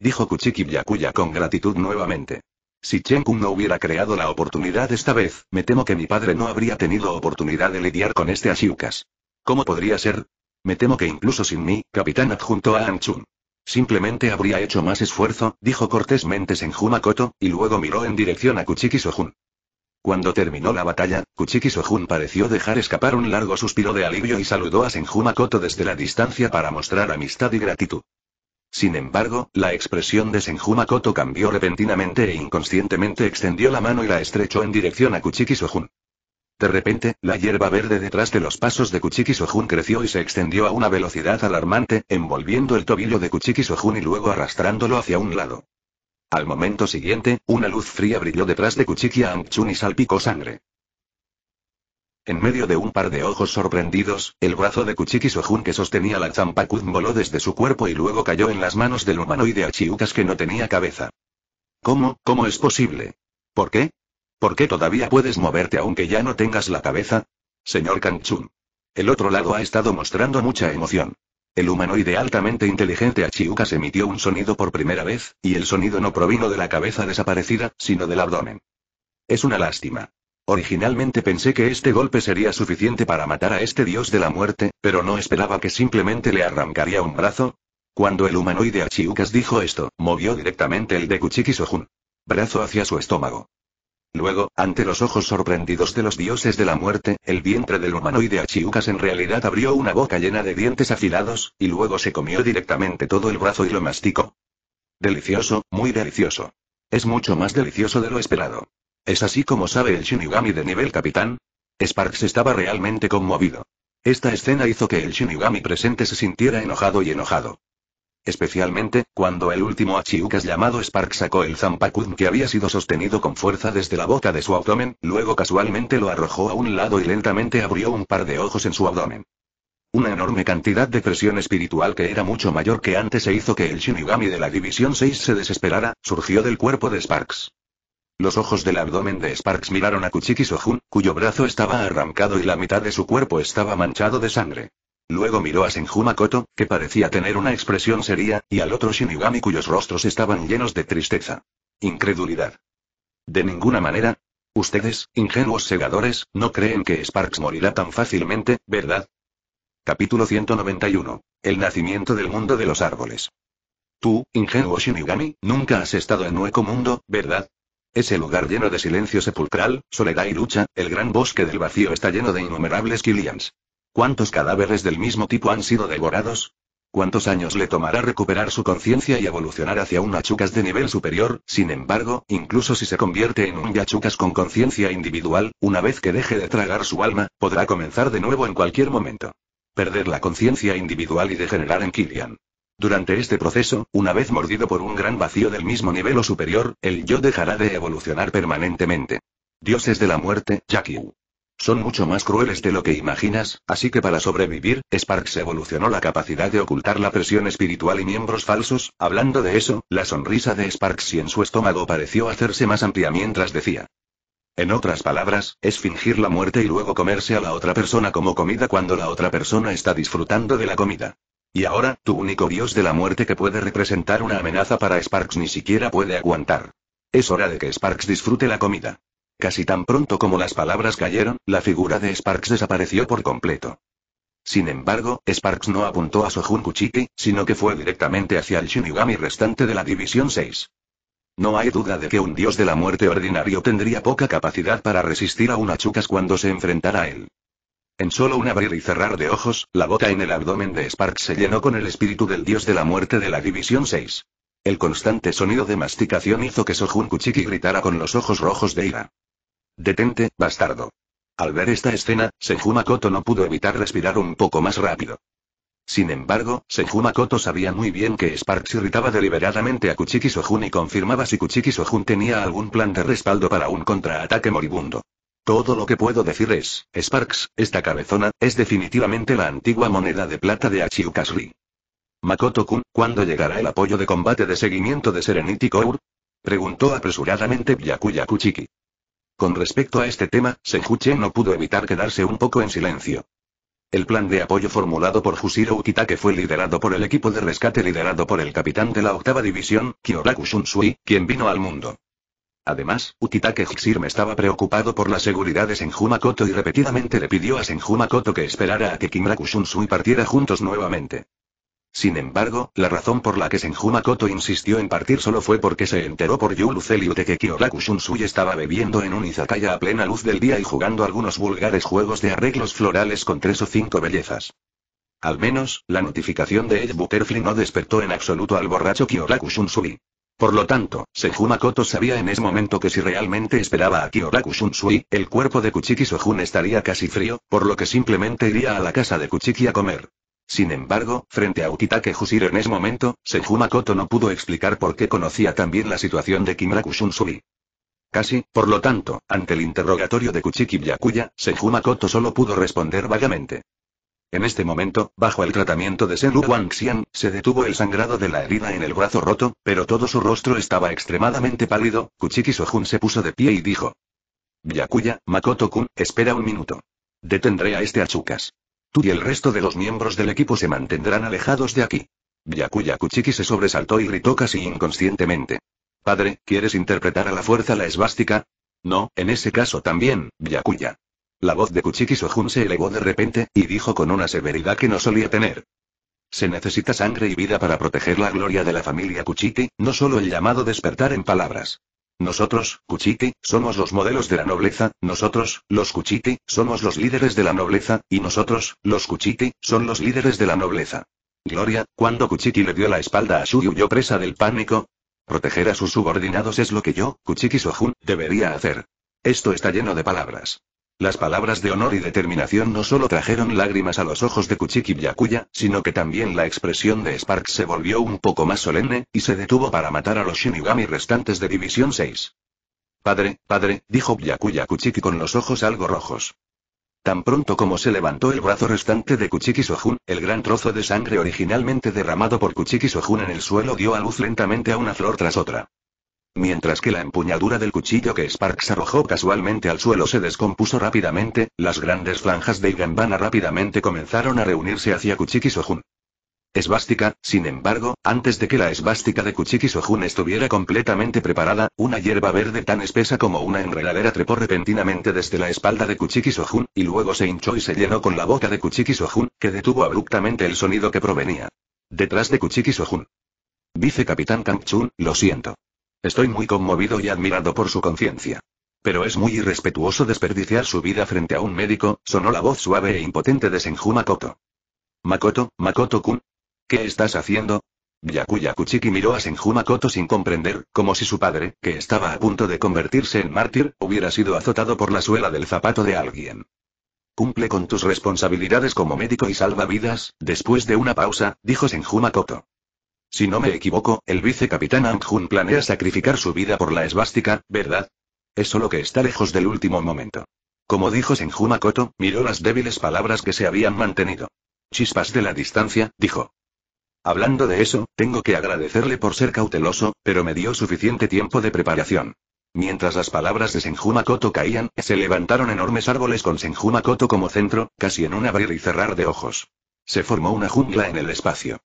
Dijo Kuchiki Yakuya con gratitud nuevamente. Si Chenkun no hubiera creado la oportunidad esta vez, me temo que mi padre no habría tenido oportunidad de lidiar con este Ashiukas. ¿Cómo podría ser? Me temo que incluso sin mí, capitán adjunto a Anchun. Simplemente habría hecho más esfuerzo, dijo cortésmente Senjuma Koto, y luego miró en dirección a Kuchiki Sojun. Cuando terminó la batalla, Kuchiki Sojun pareció dejar escapar un largo suspiro de alivio y saludó a Senjuma desde la distancia para mostrar amistad y gratitud. Sin embargo, la expresión de Senjumakoto cambió repentinamente e inconscientemente extendió la mano y la estrechó en dirección a Kuchiki Sojun. De repente, la hierba verde detrás de los pasos de Kuchiki Sojun creció y se extendió a una velocidad alarmante, envolviendo el tobillo de Kuchiki Sojun y luego arrastrándolo hacia un lado. Al momento siguiente, una luz fría brilló detrás de Kuchiki Chun y salpicó sangre. En medio de un par de ojos sorprendidos, el brazo de Kuchiki Sojun que sostenía la zampakud voló desde su cuerpo y luego cayó en las manos del humano y de Achiukas que no tenía cabeza. ¿Cómo, cómo es posible? ¿Por qué? ¿Por qué todavía puedes moverte aunque ya no tengas la cabeza? Señor Kanchun. El otro lado ha estado mostrando mucha emoción. El humanoide altamente inteligente Achiukas emitió un sonido por primera vez, y el sonido no provino de la cabeza desaparecida, sino del abdomen. Es una lástima. Originalmente pensé que este golpe sería suficiente para matar a este dios de la muerte, pero no esperaba que simplemente le arrancaría un brazo. Cuando el humanoide Achiukas dijo esto, movió directamente el de Kuchiki Brazo hacia su estómago. Luego, ante los ojos sorprendidos de los dioses de la muerte, el vientre del humanoide Achiukas en realidad abrió una boca llena de dientes afilados, y luego se comió directamente todo el brazo y lo masticó. Delicioso, muy delicioso. Es mucho más delicioso de lo esperado. ¿Es así como sabe el Shinigami de nivel capitán? Sparks estaba realmente conmovido. Esta escena hizo que el Shinigami presente se sintiera enojado y enojado. Especialmente, cuando el último Achiukas llamado Sparks sacó el Zampakun que había sido sostenido con fuerza desde la boca de su abdomen, luego casualmente lo arrojó a un lado y lentamente abrió un par de ojos en su abdomen. Una enorme cantidad de presión espiritual que era mucho mayor que antes se hizo que el Shinigami de la División 6 se desesperara, surgió del cuerpo de Sparks. Los ojos del abdomen de Sparks miraron a Kuchiki Sohun, cuyo brazo estaba arrancado y la mitad de su cuerpo estaba manchado de sangre. Luego miró a Senjumakoto, que parecía tener una expresión seria, y al otro Shinigami cuyos rostros estaban llenos de tristeza. Incredulidad. De ninguna manera. Ustedes, ingenuos segadores, no creen que Sparks morirá tan fácilmente, ¿verdad? Capítulo 191. El nacimiento del mundo de los árboles. Tú, ingenuo Shinigami, nunca has estado en Nueco Mundo, ¿verdad? Ese lugar lleno de silencio sepulcral, soledad y lucha, el gran bosque del vacío está lleno de innumerables Killians. ¿Cuántos cadáveres del mismo tipo han sido devorados? ¿Cuántos años le tomará recuperar su conciencia y evolucionar hacia un achucas de nivel superior? Sin embargo, incluso si se convierte en un yachucas con conciencia individual, una vez que deje de tragar su alma, podrá comenzar de nuevo en cualquier momento. Perder la conciencia individual y degenerar en Killian. Durante este proceso, una vez mordido por un gran vacío del mismo nivel o superior, el yo dejará de evolucionar permanentemente. Dioses de la muerte, Jackie. Son mucho más crueles de lo que imaginas, así que para sobrevivir, Sparks evolucionó la capacidad de ocultar la presión espiritual y miembros falsos. Hablando de eso, la sonrisa de Sparks y en su estómago pareció hacerse más amplia mientras decía. En otras palabras, es fingir la muerte y luego comerse a la otra persona como comida cuando la otra persona está disfrutando de la comida. Y ahora, tu único dios de la muerte que puede representar una amenaza para Sparks ni siquiera puede aguantar. Es hora de que Sparks disfrute la comida. Casi tan pronto como las palabras cayeron, la figura de Sparks desapareció por completo. Sin embargo, Sparks no apuntó a Sojun Kuchiki, sino que fue directamente hacia el Shinigami restante de la División 6. No hay duda de que un dios de la muerte ordinario tendría poca capacidad para resistir a un Achukas cuando se enfrentara a él. En solo un abrir y cerrar de ojos, la boca en el abdomen de Sparks se llenó con el espíritu del dios de la muerte de la División 6. El constante sonido de masticación hizo que Sojun Kuchiki gritara con los ojos rojos de ira. Detente, bastardo. Al ver esta escena, Senju no pudo evitar respirar un poco más rápido. Sin embargo, Senju sabía muy bien que Sparks irritaba deliberadamente a Kuchiki Sojun y confirmaba si Kuchiki Sojun tenía algún plan de respaldo para un contraataque moribundo. Todo lo que puedo decir es, Sparks, esta cabezona, es definitivamente la antigua moneda de plata de Achiukasri. Makoto-kun, ¿cuándo llegará el apoyo de combate de seguimiento de Serenity Core? Preguntó apresuradamente Byakuya Kuchiki. Con respecto a este tema, Senjuche no pudo evitar quedarse un poco en silencio. El plan de apoyo formulado por Jushiro Ukitake fue liderado por el equipo de rescate liderado por el capitán de la octava división, Kyoraku Shunsui, quien vino al mundo. Además, Ukitake me estaba preocupado por la seguridad de Senjumakoto y repetidamente le pidió a Senjumakoto que esperara a que Kimraku Shunsui partiera juntos nuevamente. Sin embargo, la razón por la que Senjumakoto insistió en partir solo fue porque se enteró por Yulu de que Kyoraku Shunsui estaba bebiendo en un izakaya a plena luz del día y jugando algunos vulgares juegos de arreglos florales con tres o cinco bellezas. Al menos, la notificación de Ed Butterfly no despertó en absoluto al borracho Kyoraku Shunsui. Por lo tanto, Senjumakoto sabía en ese momento que si realmente esperaba a Kyoraku Shunsui, el cuerpo de Kuchiki Sojun estaría casi frío, por lo que simplemente iría a la casa de Kuchiki a comer. Sin embargo, frente a Ukitake Jusir en ese momento, Senju no pudo explicar por qué conocía tan bien la situación de Kimura Casi, por lo tanto, ante el interrogatorio de Kuchiki Byakuya, Senju solo pudo responder vagamente. En este momento, bajo el tratamiento de Senru Wangxian, se detuvo el sangrado de la herida en el brazo roto, pero todo su rostro estaba extremadamente pálido, Kuchiki Sojun se puso de pie y dijo. Byakuya, Makoto-kun, espera un minuto. Detendré a este achucas." y el resto de los miembros del equipo se mantendrán alejados de aquí. Yakuya Kuchiki se sobresaltó y gritó casi inconscientemente. Padre, ¿quieres interpretar a la fuerza la esvástica? No, en ese caso también, Yakuya. La voz de Kuchiki Sojun se elevó de repente, y dijo con una severidad que no solía tener. Se necesita sangre y vida para proteger la gloria de la familia Kuchiki, no solo el llamado despertar en palabras. Nosotros, Kuchiki, somos los modelos de la nobleza, nosotros, los Kuchiti, somos los líderes de la nobleza, y nosotros, los Kuchiti, son los líderes de la nobleza. Gloria, cuando Kuchiki le dio la espalda a y yo presa del pánico. Proteger a sus subordinados es lo que yo, Kuchiki Sojun, debería hacer. Esto está lleno de palabras. Las palabras de honor y determinación no solo trajeron lágrimas a los ojos de Kuchiki Byakuya, sino que también la expresión de Sparks se volvió un poco más solemne, y se detuvo para matar a los Shinigami restantes de División 6. Padre, padre, dijo Byakuya Kuchiki con los ojos algo rojos. Tan pronto como se levantó el brazo restante de Kuchiki Sojun, el gran trozo de sangre originalmente derramado por Kuchiki Sojun en el suelo dio a luz lentamente a una flor tras otra. Mientras que la empuñadura del cuchillo que Sparks arrojó casualmente al suelo se descompuso rápidamente, las grandes franjas de Igambana rápidamente comenzaron a reunirse hacia Kuchiki Sojun. Esbástica, sin embargo, antes de que la esbástica de Kuchiki Sojun estuviera completamente preparada, una hierba verde tan espesa como una enredadera trepó repentinamente desde la espalda de Kuchiki Sojun, y luego se hinchó y se llenó con la boca de Kuchiki Sojun, que detuvo abruptamente el sonido que provenía. Detrás de Kuchiki Sojun. Vice Capitán Chun, lo siento. Estoy muy conmovido y admirado por su conciencia. Pero es muy irrespetuoso desperdiciar su vida frente a un médico, sonó la voz suave e impotente de Senjumakoto. Makoto. Makoto, kun ¿Qué estás haciendo? Yakuya Kuchiki miró a Senjumakoto sin comprender, como si su padre, que estaba a punto de convertirse en mártir, hubiera sido azotado por la suela del zapato de alguien. Cumple con tus responsabilidades como médico y salva vidas, después de una pausa, dijo Senjumakoto. Si no me equivoco, el vicecapitán Anjun planea sacrificar su vida por la esvástica, ¿verdad? Es solo que está lejos del último momento. Como dijo Senjumakoto, miró las débiles palabras que se habían mantenido. Chispas de la distancia, dijo. Hablando de eso, tengo que agradecerle por ser cauteloso, pero me dio suficiente tiempo de preparación. Mientras las palabras de Senju caían, se levantaron enormes árboles con Senju como centro, casi en un abrir y cerrar de ojos. Se formó una jungla en el espacio.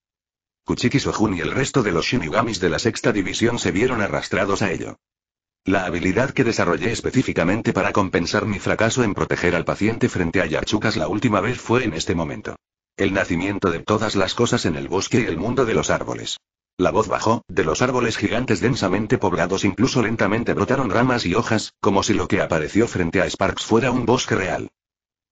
Kuchiki Sojun y el resto de los Shinigamis de la sexta división se vieron arrastrados a ello. La habilidad que desarrollé específicamente para compensar mi fracaso en proteger al paciente frente a Yachukas la última vez fue en este momento. El nacimiento de todas las cosas en el bosque y el mundo de los árboles. La voz bajó, de los árboles gigantes densamente poblados incluso lentamente brotaron ramas y hojas, como si lo que apareció frente a Sparks fuera un bosque real.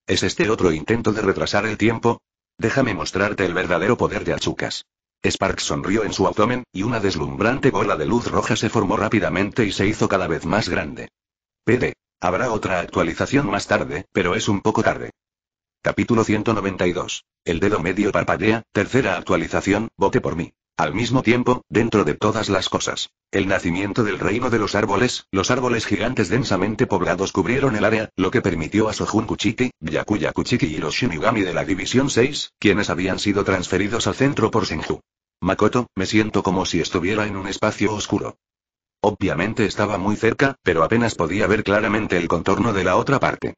¿Es este otro intento de retrasar el tiempo? Déjame mostrarte el verdadero poder de Achukas. Spark sonrió en su abdomen, y una deslumbrante bola de luz roja se formó rápidamente y se hizo cada vez más grande. PD. Habrá otra actualización más tarde, pero es un poco tarde. Capítulo 192. El dedo medio parpadea, tercera actualización, vote por mí. Al mismo tiempo, dentro de todas las cosas, el nacimiento del reino de los árboles, los árboles gigantes densamente poblados cubrieron el área, lo que permitió a Sojun Kuchiki, Yakuya Kuchiki y los Shinigami de la División 6, quienes habían sido transferidos al centro por Senju. Makoto, me siento como si estuviera en un espacio oscuro. Obviamente estaba muy cerca, pero apenas podía ver claramente el contorno de la otra parte.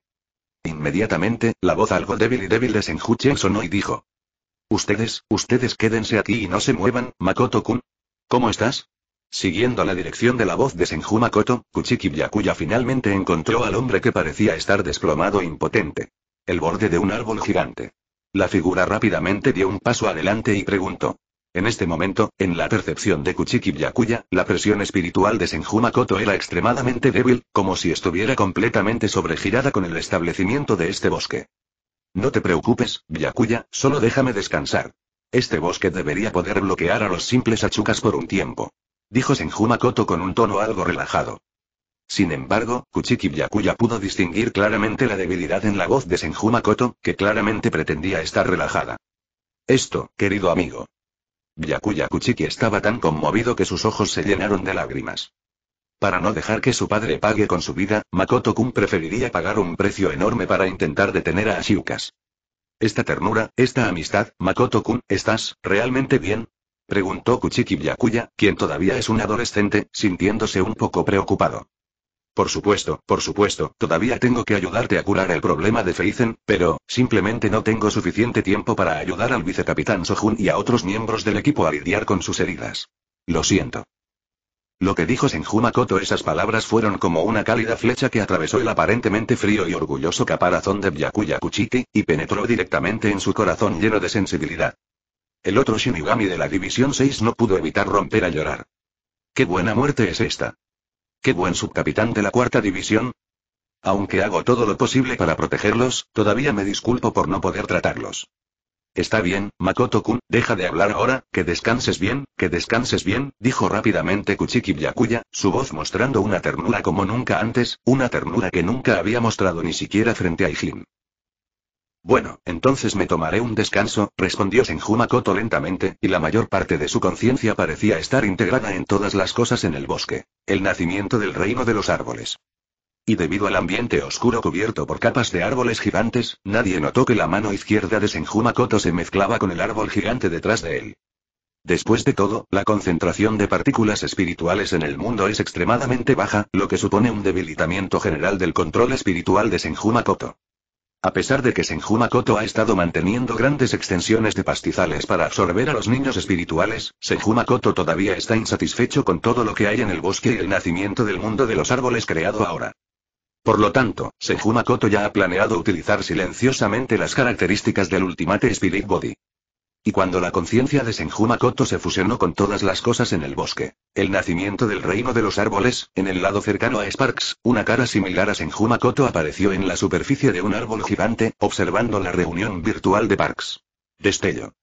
Inmediatamente, la voz algo débil y débil de Senju sonó y dijo, Ustedes, ustedes quédense aquí y no se muevan, Makoto-kun. ¿Cómo estás? Siguiendo la dirección de la voz de Senju Kuchiki Byakuya finalmente encontró al hombre que parecía estar desplomado e impotente. El borde de un árbol gigante. La figura rápidamente dio un paso adelante y preguntó. En este momento, en la percepción de Kuchiki Byakuya, la presión espiritual de Senju era extremadamente débil, como si estuviera completamente sobregirada con el establecimiento de este bosque. No te preocupes, Yakuya. solo déjame descansar. Este bosque debería poder bloquear a los simples achucas por un tiempo. Dijo Senjumakoto con un tono algo relajado. Sin embargo, Kuchiki Yakuya pudo distinguir claramente la debilidad en la voz de Senjumakoto, que claramente pretendía estar relajada. Esto, querido amigo. Yakuya Kuchiki estaba tan conmovido que sus ojos se llenaron de lágrimas. Para no dejar que su padre pague con su vida, Makoto Kun preferiría pagar un precio enorme para intentar detener a Ashiukas. Esta ternura, esta amistad, Makoto Kun, ¿estás realmente bien? Preguntó Kuchiki Byakuya, quien todavía es un adolescente, sintiéndose un poco preocupado. Por supuesto, por supuesto, todavía tengo que ayudarte a curar el problema de Feizen, pero, simplemente no tengo suficiente tiempo para ayudar al vicecapitán Sojun y a otros miembros del equipo a lidiar con sus heridas. Lo siento. Lo que dijo Senjumakoto esas palabras fueron como una cálida flecha que atravesó el aparentemente frío y orgulloso caparazón de Byakuya Kuchiki, y penetró directamente en su corazón lleno de sensibilidad. El otro Shinigami de la División 6 no pudo evitar romper a llorar. ¡Qué buena muerte es esta! ¡Qué buen subcapitán de la Cuarta División! Aunque hago todo lo posible para protegerlos, todavía me disculpo por no poder tratarlos. Está bien, Makoto-kun, deja de hablar ahora, que descanses bien, que descanses bien, dijo rápidamente Kuchiki Yakuya, su voz mostrando una ternura como nunca antes, una ternura que nunca había mostrado ni siquiera frente a Ijin. Bueno, entonces me tomaré un descanso, respondió Senju Makoto lentamente, y la mayor parte de su conciencia parecía estar integrada en todas las cosas en el bosque. El nacimiento del reino de los árboles y debido al ambiente oscuro cubierto por capas de árboles gigantes, nadie notó que la mano izquierda de Senjumakoto se mezclaba con el árbol gigante detrás de él. Después de todo, la concentración de partículas espirituales en el mundo es extremadamente baja, lo que supone un debilitamiento general del control espiritual de Senjumakoto. A pesar de que Senjumakoto ha estado manteniendo grandes extensiones de pastizales para absorber a los niños espirituales, Senjumakoto todavía está insatisfecho con todo lo que hay en el bosque y el nacimiento del mundo de los árboles creado ahora. Por lo tanto, Senjumakoto ya ha planeado utilizar silenciosamente las características del Ultimate Spirit Body. Y cuando la conciencia de Senjumakoto se fusionó con todas las cosas en el bosque, el nacimiento del reino de los árboles, en el lado cercano a Sparks, una cara similar a Senjumakoto apareció en la superficie de un árbol gigante, observando la reunión virtual de Parks. Destello.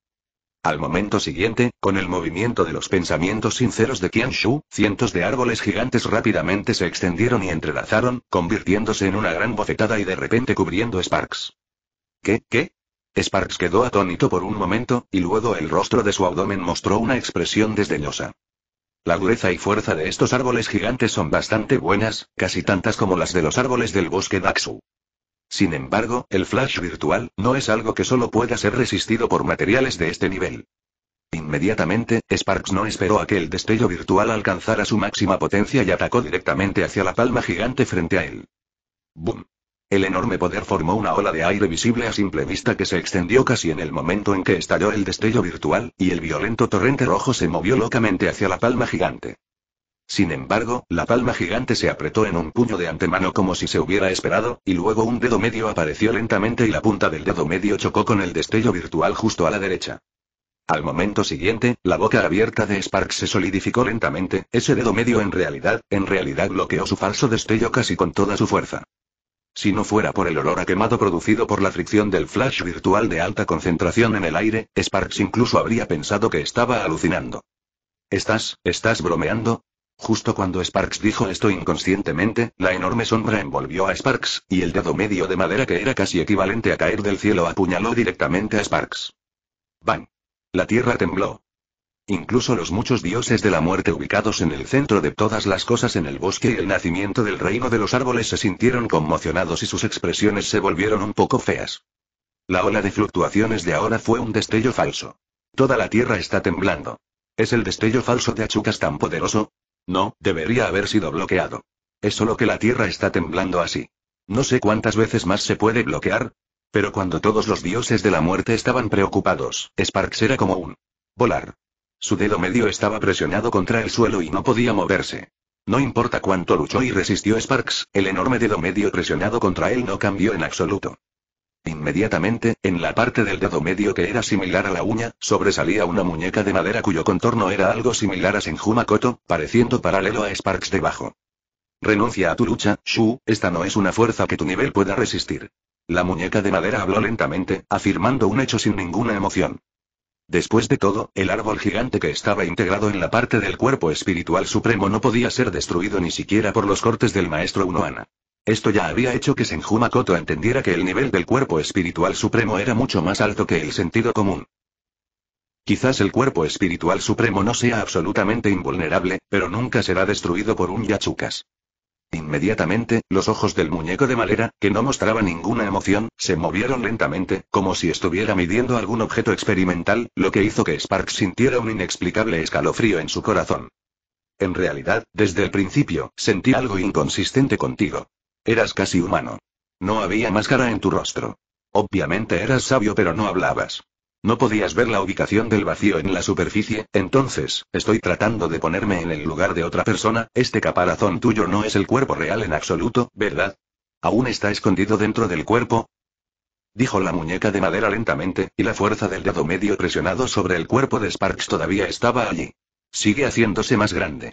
Al momento siguiente, con el movimiento de los pensamientos sinceros de Shu, cientos de árboles gigantes rápidamente se extendieron y entrelazaron, convirtiéndose en una gran bofetada y de repente cubriendo Sparks. ¿Qué, qué? Sparks quedó atónito por un momento, y luego el rostro de su abdomen mostró una expresión desdeñosa. La dureza y fuerza de estos árboles gigantes son bastante buenas, casi tantas como las de los árboles del bosque Daxu. Sin embargo, el flash virtual no es algo que solo pueda ser resistido por materiales de este nivel. Inmediatamente, Sparks no esperó a que el destello virtual alcanzara su máxima potencia y atacó directamente hacia la palma gigante frente a él. ¡Bum! El enorme poder formó una ola de aire visible a simple vista que se extendió casi en el momento en que estalló el destello virtual, y el violento torrente rojo se movió locamente hacia la palma gigante. Sin embargo, la palma gigante se apretó en un puño de antemano como si se hubiera esperado, y luego un dedo medio apareció lentamente y la punta del dedo medio chocó con el destello virtual justo a la derecha. Al momento siguiente, la boca abierta de Sparks se solidificó lentamente, ese dedo medio en realidad, en realidad bloqueó su falso destello casi con toda su fuerza. Si no fuera por el olor a quemado producido por la fricción del flash virtual de alta concentración en el aire, Sparks incluso habría pensado que estaba alucinando. ¿Estás, estás bromeando? Justo cuando Sparks dijo esto inconscientemente, la enorme sombra envolvió a Sparks, y el dedo medio de madera que era casi equivalente a caer del cielo apuñaló directamente a Sparks. ¡Bang! La tierra tembló. Incluso los muchos dioses de la muerte ubicados en el centro de todas las cosas en el bosque y el nacimiento del reino de los árboles se sintieron conmocionados y sus expresiones se volvieron un poco feas. La ola de fluctuaciones de ahora fue un destello falso. Toda la tierra está temblando. Es el destello falso de Achucas tan poderoso, no, debería haber sido bloqueado. Es solo que la Tierra está temblando así. No sé cuántas veces más se puede bloquear. Pero cuando todos los dioses de la muerte estaban preocupados, Sparks era como un volar. Su dedo medio estaba presionado contra el suelo y no podía moverse. No importa cuánto luchó y resistió Sparks, el enorme dedo medio presionado contra él no cambió en absoluto. Inmediatamente, en la parte del dedo medio que era similar a la uña, sobresalía una muñeca de madera cuyo contorno era algo similar a Senjumakoto, pareciendo paralelo a Sparks debajo. Renuncia a tu lucha, Shu, esta no es una fuerza que tu nivel pueda resistir. La muñeca de madera habló lentamente, afirmando un hecho sin ninguna emoción. Después de todo, el árbol gigante que estaba integrado en la parte del cuerpo espiritual supremo no podía ser destruido ni siquiera por los cortes del maestro Unoana. Esto ya había hecho que Senjumakoto entendiera que el nivel del cuerpo espiritual supremo era mucho más alto que el sentido común. Quizás el cuerpo espiritual supremo no sea absolutamente invulnerable, pero nunca será destruido por un Yachukas. Inmediatamente, los ojos del muñeco de madera, que no mostraba ninguna emoción, se movieron lentamente, como si estuviera midiendo algún objeto experimental, lo que hizo que Sparks sintiera un inexplicable escalofrío en su corazón. En realidad, desde el principio, sentí algo inconsistente contigo. Eras casi humano. No había máscara en tu rostro. Obviamente eras sabio pero no hablabas. No podías ver la ubicación del vacío en la superficie, entonces, estoy tratando de ponerme en el lugar de otra persona, este caparazón tuyo no es el cuerpo real en absoluto, ¿verdad? ¿Aún está escondido dentro del cuerpo? Dijo la muñeca de madera lentamente, y la fuerza del dedo medio presionado sobre el cuerpo de Sparks todavía estaba allí. Sigue haciéndose más grande.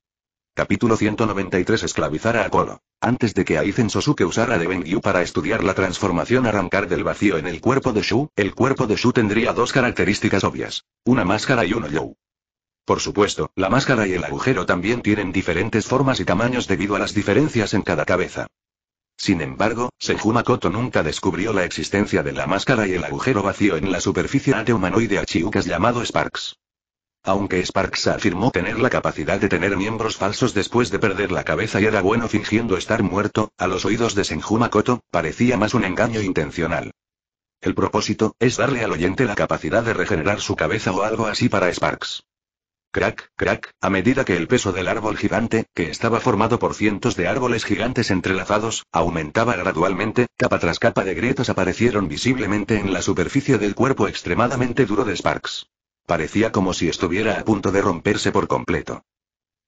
Capítulo 193 Esclavizar a koro Antes de que Aizen Sosuke usara de Bengyu para estudiar la transformación arrancar del vacío en el cuerpo de Shu, el cuerpo de Shu tendría dos características obvias. Una máscara y un Oyou. Por supuesto, la máscara y el agujero también tienen diferentes formas y tamaños debido a las diferencias en cada cabeza. Sin embargo, Senjumakoto nunca descubrió la existencia de la máscara y el agujero vacío en la superficie ante humanoide a Chiukas llamado Sparks. Aunque Sparks afirmó tener la capacidad de tener miembros falsos después de perder la cabeza y era bueno fingiendo estar muerto, a los oídos de Senjumakoto parecía más un engaño intencional. El propósito, es darle al oyente la capacidad de regenerar su cabeza o algo así para Sparks. Crack, crack, a medida que el peso del árbol gigante, que estaba formado por cientos de árboles gigantes entrelazados, aumentaba gradualmente, capa tras capa de grietas aparecieron visiblemente en la superficie del cuerpo extremadamente duro de Sparks. Parecía como si estuviera a punto de romperse por completo.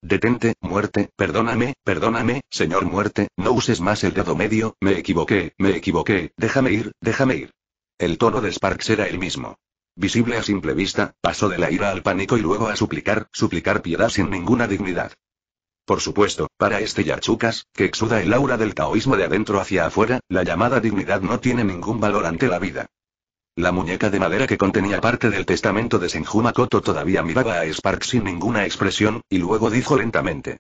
Detente, muerte, perdóname, perdóname, señor muerte, no uses más el dedo medio, me equivoqué, me equivoqué, déjame ir, déjame ir. El tono de Sparks era el mismo. Visible a simple vista, pasó de la ira al pánico y luego a suplicar, suplicar piedad sin ninguna dignidad. Por supuesto, para este yachucas, que exuda el aura del taoísmo de adentro hacia afuera, la llamada dignidad no tiene ningún valor ante la vida. La muñeca de madera que contenía parte del testamento de Senjumakoto todavía miraba a Sparks sin ninguna expresión, y luego dijo lentamente.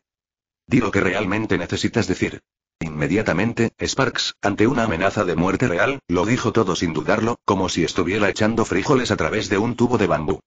Di lo que realmente necesitas decir. Inmediatamente, Sparks, ante una amenaza de muerte real, lo dijo todo sin dudarlo, como si estuviera echando frijoles a través de un tubo de bambú.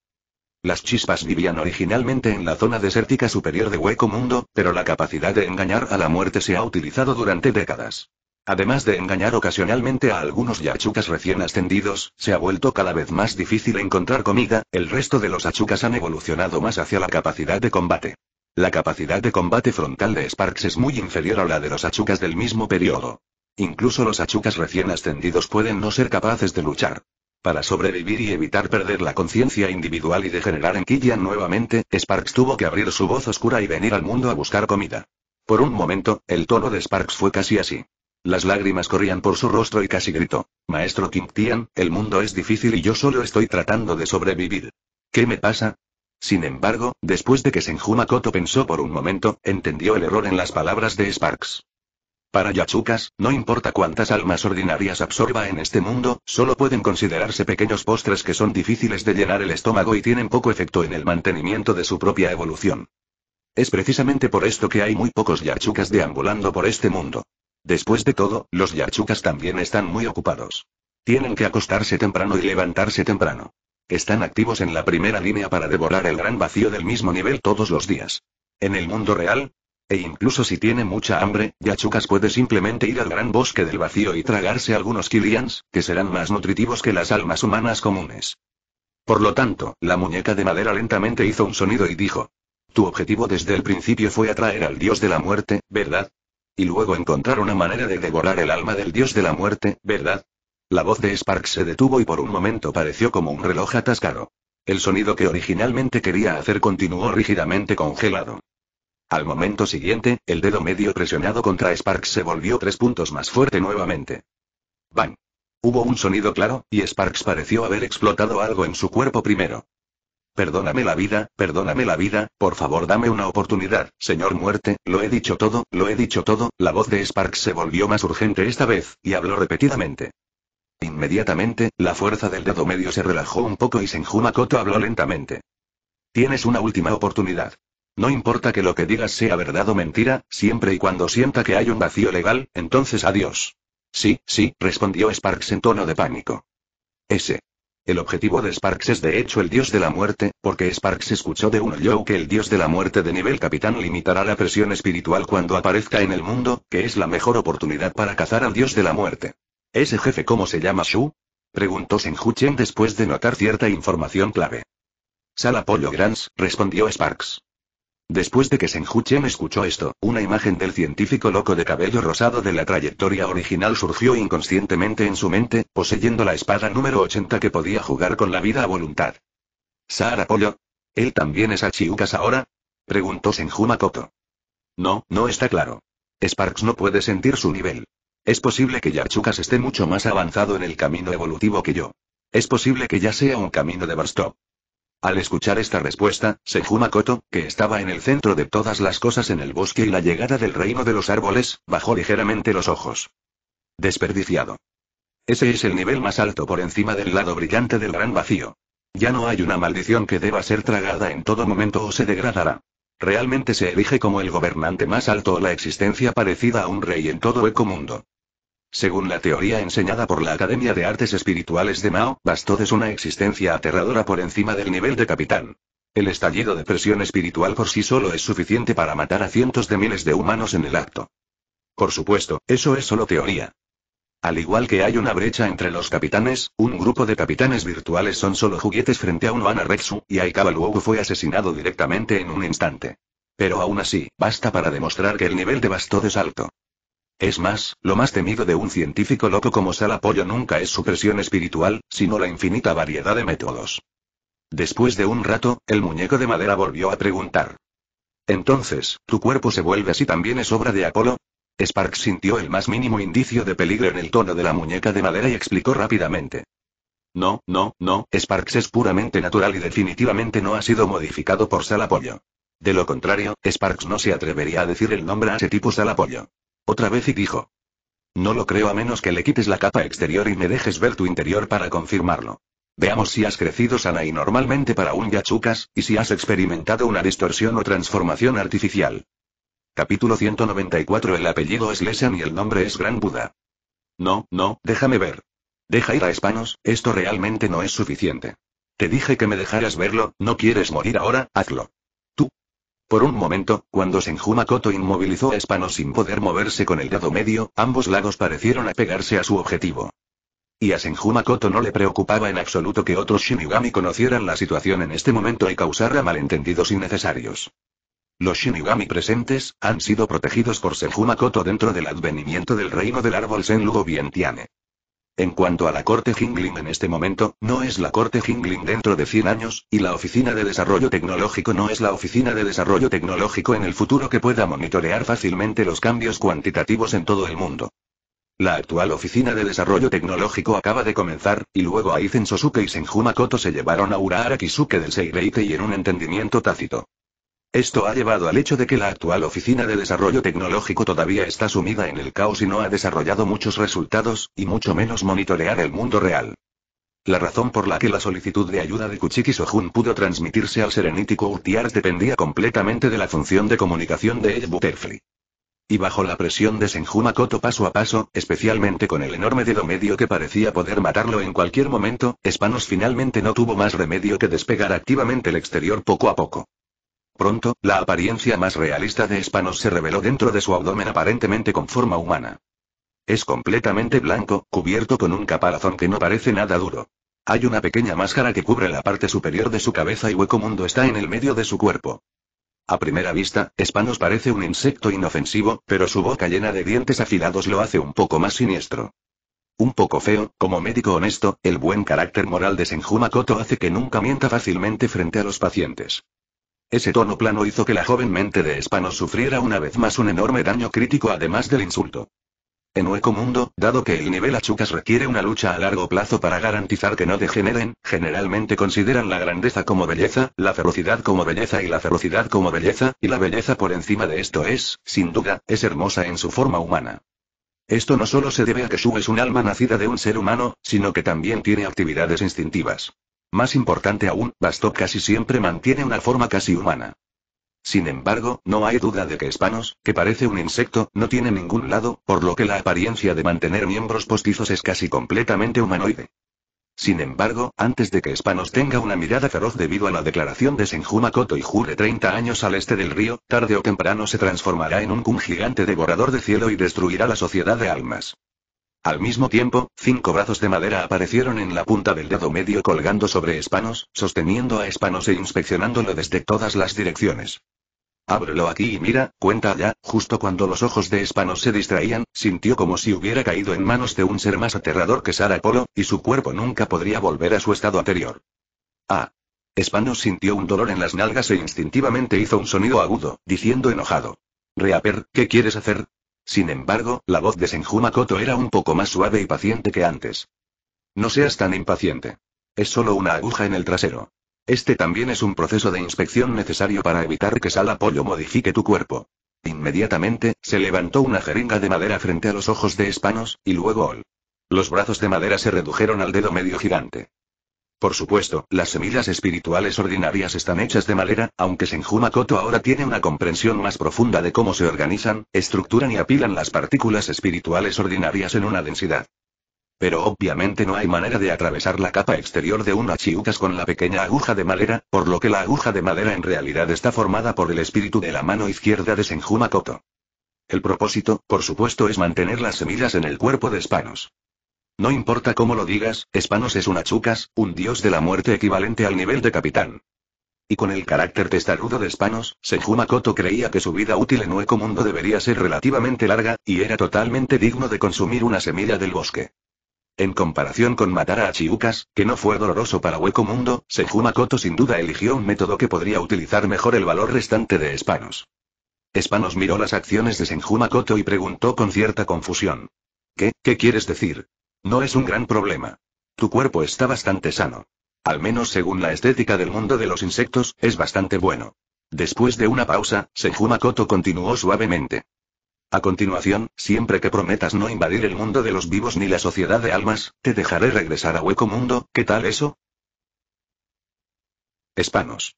Las chispas vivían originalmente en la zona desértica superior de Hueco Mundo, pero la capacidad de engañar a la muerte se ha utilizado durante décadas. Además de engañar ocasionalmente a algunos yachucas recién ascendidos, se ha vuelto cada vez más difícil encontrar comida, el resto de los achucas han evolucionado más hacia la capacidad de combate. La capacidad de combate frontal de Sparks es muy inferior a la de los achucas del mismo periodo. Incluso los achucas recién ascendidos pueden no ser capaces de luchar. Para sobrevivir y evitar perder la conciencia individual y degenerar en Killian nuevamente, Sparks tuvo que abrir su voz oscura y venir al mundo a buscar comida. Por un momento, el tono de Sparks fue casi así. Las lágrimas corrían por su rostro y casi gritó. Maestro Tian, el mundo es difícil y yo solo estoy tratando de sobrevivir. ¿Qué me pasa? Sin embargo, después de que Senjumakoto pensó por un momento, entendió el error en las palabras de Sparks. Para Yachukas, no importa cuántas almas ordinarias absorba en este mundo, solo pueden considerarse pequeños postres que son difíciles de llenar el estómago y tienen poco efecto en el mantenimiento de su propia evolución. Es precisamente por esto que hay muy pocos Yachukas deambulando por este mundo. Después de todo, los yachucas también están muy ocupados. Tienen que acostarse temprano y levantarse temprano. Están activos en la primera línea para devorar el gran vacío del mismo nivel todos los días. En el mundo real, e incluso si tiene mucha hambre, Yachucas puede simplemente ir al gran bosque del vacío y tragarse algunos Kilians, que serán más nutritivos que las almas humanas comunes. Por lo tanto, la muñeca de madera lentamente hizo un sonido y dijo. Tu objetivo desde el principio fue atraer al dios de la muerte, ¿verdad? Y luego encontrar una manera de devorar el alma del dios de la muerte, ¿verdad? La voz de Sparks se detuvo y por un momento pareció como un reloj atascado. El sonido que originalmente quería hacer continuó rígidamente congelado. Al momento siguiente, el dedo medio presionado contra Sparks se volvió tres puntos más fuerte nuevamente. ¡Bang! Hubo un sonido claro, y Sparks pareció haber explotado algo en su cuerpo primero. Perdóname la vida, perdóname la vida, por favor dame una oportunidad, señor muerte, lo he dicho todo, lo he dicho todo, la voz de Sparks se volvió más urgente esta vez, y habló repetidamente. Inmediatamente, la fuerza del dedo medio se relajó un poco y Senjumakoto habló lentamente. Tienes una última oportunidad. No importa que lo que digas sea verdad o mentira, siempre y cuando sienta que hay un vacío legal, entonces adiós. Sí, sí, respondió Sparks en tono de pánico. Ese. El objetivo de Sparks es de hecho el dios de la muerte, porque Sparks escuchó de uno yo que el dios de la muerte de nivel capitán limitará la presión espiritual cuando aparezca en el mundo, que es la mejor oportunidad para cazar al dios de la muerte. ¿Ese jefe cómo se llama Shu? Preguntó Senju Chen después de notar cierta información clave. Sal Apollo Grants, respondió Sparks. Después de que Chen escuchó esto, una imagen del científico loco de cabello rosado de la trayectoria original surgió inconscientemente en su mente, poseyendo la espada número 80 que podía jugar con la vida a voluntad. Sahara Pollo. ¿Él también es Achiukas ahora? Preguntó Senju Makoto. No, no está claro. Sparks no puede sentir su nivel. Es posible que Yachukas esté mucho más avanzado en el camino evolutivo que yo. Es posible que ya sea un camino de Barstop. Al escuchar esta respuesta, Sejumakoto, que estaba en el centro de todas las cosas en el bosque y la llegada del reino de los árboles, bajó ligeramente los ojos. Desperdiciado. Ese es el nivel más alto por encima del lado brillante del gran vacío. Ya no hay una maldición que deba ser tragada en todo momento o se degradará. Realmente se erige como el gobernante más alto o la existencia parecida a un rey en todo ecomundo. Según la teoría enseñada por la Academia de Artes Espirituales de Mao, es una existencia aterradora por encima del nivel de capitán. El estallido de presión espiritual por sí solo es suficiente para matar a cientos de miles de humanos en el acto. Por supuesto, eso es solo teoría. Al igual que hay una brecha entre los capitanes, un grupo de capitanes virtuales son solo juguetes frente a un Ana y Aikawa fue asesinado directamente en un instante. Pero aún así, basta para demostrar que el nivel de Bastod es alto. Es más, lo más temido de un científico loco como Salapollo nunca es su presión espiritual, sino la infinita variedad de métodos. Después de un rato, el muñeco de madera volvió a preguntar. Entonces, ¿tu cuerpo se vuelve así también es obra de Apolo? Sparks sintió el más mínimo indicio de peligro en el tono de la muñeca de madera y explicó rápidamente. No, no, no, Sparks es puramente natural y definitivamente no ha sido modificado por Salapollo. De lo contrario, Sparks no se atrevería a decir el nombre a ese tipo Salapollo. Otra vez y dijo. No lo creo a menos que le quites la capa exterior y me dejes ver tu interior para confirmarlo. Veamos si has crecido sana y normalmente para un yachucas, y si has experimentado una distorsión o transformación artificial. Capítulo 194 El apellido es Lesan y el nombre es Gran Buda. No, no, déjame ver. Deja ir a Espanos, esto realmente no es suficiente. Te dije que me dejaras verlo, no quieres morir ahora, hazlo. Por un momento, cuando Senjumakoto inmovilizó a Espano sin poder moverse con el dedo medio, ambos lados parecieron apegarse a su objetivo. Y a Senjumakoto no le preocupaba en absoluto que otros Shinigami conocieran la situación en este momento y causara malentendidos innecesarios. Los Shinigami presentes, han sido protegidos por Senjumakoto dentro del advenimiento del reino del árbol Senlugo Vientiane. En cuanto a la corte Jingling en este momento, no es la corte Jingling dentro de 100 años, y la Oficina de Desarrollo Tecnológico no es la Oficina de Desarrollo Tecnológico en el futuro que pueda monitorear fácilmente los cambios cuantitativos en todo el mundo. La actual Oficina de Desarrollo Tecnológico acaba de comenzar, y luego Aizen Sosuke y Senjumakoto se llevaron a Urahara Kisuke del Seireite y en un entendimiento tácito. Esto ha llevado al hecho de que la actual Oficina de Desarrollo Tecnológico todavía está sumida en el caos y no ha desarrollado muchos resultados, y mucho menos monitorear el mundo real. La razón por la que la solicitud de ayuda de Kuchiki Sojun pudo transmitirse al serenítico Urtiars dependía completamente de la función de comunicación de Ed Butterfly. Y bajo la presión de Senjumakoto paso a paso, especialmente con el enorme dedo medio que parecía poder matarlo en cualquier momento, Spanos finalmente no tuvo más remedio que despegar activamente el exterior poco a poco. Pronto, la apariencia más realista de Espanos se reveló dentro de su abdomen aparentemente con forma humana. Es completamente blanco, cubierto con un caparazón que no parece nada duro. Hay una pequeña máscara que cubre la parte superior de su cabeza y hueco mundo está en el medio de su cuerpo. A primera vista, Espanos parece un insecto inofensivo, pero su boca llena de dientes afilados lo hace un poco más siniestro. Un poco feo, como médico honesto, el buen carácter moral de Senjumakoto hace que nunca mienta fácilmente frente a los pacientes. Ese tono plano hizo que la joven mente de Espano sufriera una vez más un enorme daño crítico además del insulto. En Hueco Mundo, dado que el nivel Achucas requiere una lucha a largo plazo para garantizar que no degeneren, generalmente consideran la grandeza como belleza, la ferocidad como belleza y la ferocidad como belleza, y la belleza por encima de esto es, sin duda, es hermosa en su forma humana. Esto no solo se debe a que Shu es un alma nacida de un ser humano, sino que también tiene actividades instintivas. Más importante aún, Bastok casi siempre mantiene una forma casi humana. Sin embargo, no hay duda de que Spanos, que parece un insecto, no tiene ningún lado, por lo que la apariencia de mantener miembros postizos es casi completamente humanoide. Sin embargo, antes de que Spanos tenga una mirada feroz debido a la declaración de Senjumakoto y Jure 30 años al este del río, tarde o temprano se transformará en un Kun gigante devorador de cielo y destruirá la sociedad de almas. Al mismo tiempo, cinco brazos de madera aparecieron en la punta del dedo medio colgando sobre Espanos, sosteniendo a Espanos e inspeccionándolo desde todas las direcciones. Ábrelo aquí y mira, cuenta allá, justo cuando los ojos de Espanos se distraían, sintió como si hubiera caído en manos de un ser más aterrador que Sara Polo, y su cuerpo nunca podría volver a su estado anterior. Ah. Espanos sintió un dolor en las nalgas e instintivamente hizo un sonido agudo, diciendo enojado. Reaper, ¿qué quieres hacer? Sin embargo, la voz de Senjuma era un poco más suave y paciente que antes. No seas tan impaciente. Es solo una aguja en el trasero. Este también es un proceso de inspección necesario para evitar que Sal apoyo modifique tu cuerpo. Inmediatamente, se levantó una jeringa de madera frente a los ojos de Espanos, y luego Ol. Los brazos de madera se redujeron al dedo medio gigante. Por supuesto, las semillas espirituales ordinarias están hechas de madera, aunque Senjumakoto ahora tiene una comprensión más profunda de cómo se organizan, estructuran y apilan las partículas espirituales ordinarias en una densidad. Pero obviamente no hay manera de atravesar la capa exterior de un Achiukas con la pequeña aguja de madera, por lo que la aguja de madera en realidad está formada por el espíritu de la mano izquierda de Senjumakoto. El propósito, por supuesto, es mantener las semillas en el cuerpo de Spanos. No importa cómo lo digas, Espanos es un achucas, un dios de la muerte equivalente al nivel de capitán. Y con el carácter testarudo de Espanos, Senjumakoto creía que su vida útil en Hueco Mundo debería ser relativamente larga, y era totalmente digno de consumir una semilla del bosque. En comparación con matar a Achiukas, que no fue doloroso para Hueco Mundo, Senjumakoto sin duda eligió un método que podría utilizar mejor el valor restante de Espanos. Espanos miró las acciones de Senjumakoto y preguntó con cierta confusión. ¿Qué, qué quieres decir? No es un gran problema. Tu cuerpo está bastante sano. Al menos según la estética del mundo de los insectos, es bastante bueno. Después de una pausa, Senjumakoto continuó suavemente. A continuación, siempre que prometas no invadir el mundo de los vivos ni la sociedad de almas, te dejaré regresar a Hueco Mundo, ¿qué tal eso? Espanos.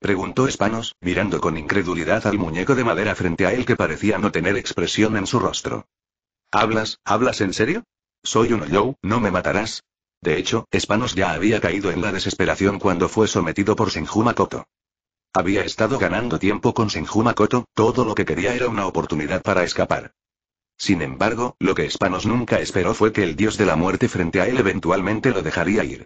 Preguntó Espanos, mirando con incredulidad al muñeco de madera frente a él que parecía no tener expresión en su rostro. ¿Hablas, hablas en serio? Soy un yo, no me matarás. De hecho, Spanos ya había caído en la desesperación cuando fue sometido por Senjuma Había estado ganando tiempo con Senjuma todo lo que quería era una oportunidad para escapar. Sin embargo, lo que Spanos nunca esperó fue que el dios de la muerte frente a él eventualmente lo dejaría ir.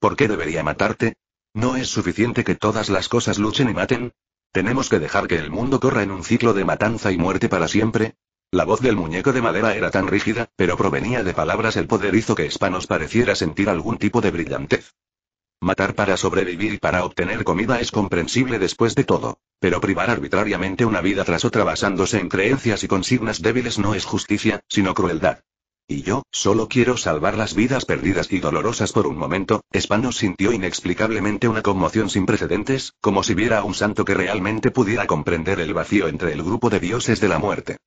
¿Por qué debería matarte? ¿No es suficiente que todas las cosas luchen y maten? ¿Tenemos que dejar que el mundo corra en un ciclo de matanza y muerte para siempre? La voz del muñeco de madera era tan rígida, pero provenía de palabras el poder hizo que Spanos pareciera sentir algún tipo de brillantez. Matar para sobrevivir y para obtener comida es comprensible después de todo, pero privar arbitrariamente una vida tras otra basándose en creencias y consignas débiles no es justicia, sino crueldad. Y yo, solo quiero salvar las vidas perdidas y dolorosas por un momento, Spanos sintió inexplicablemente una conmoción sin precedentes, como si viera a un santo que realmente pudiera comprender el vacío entre el grupo de dioses de la muerte.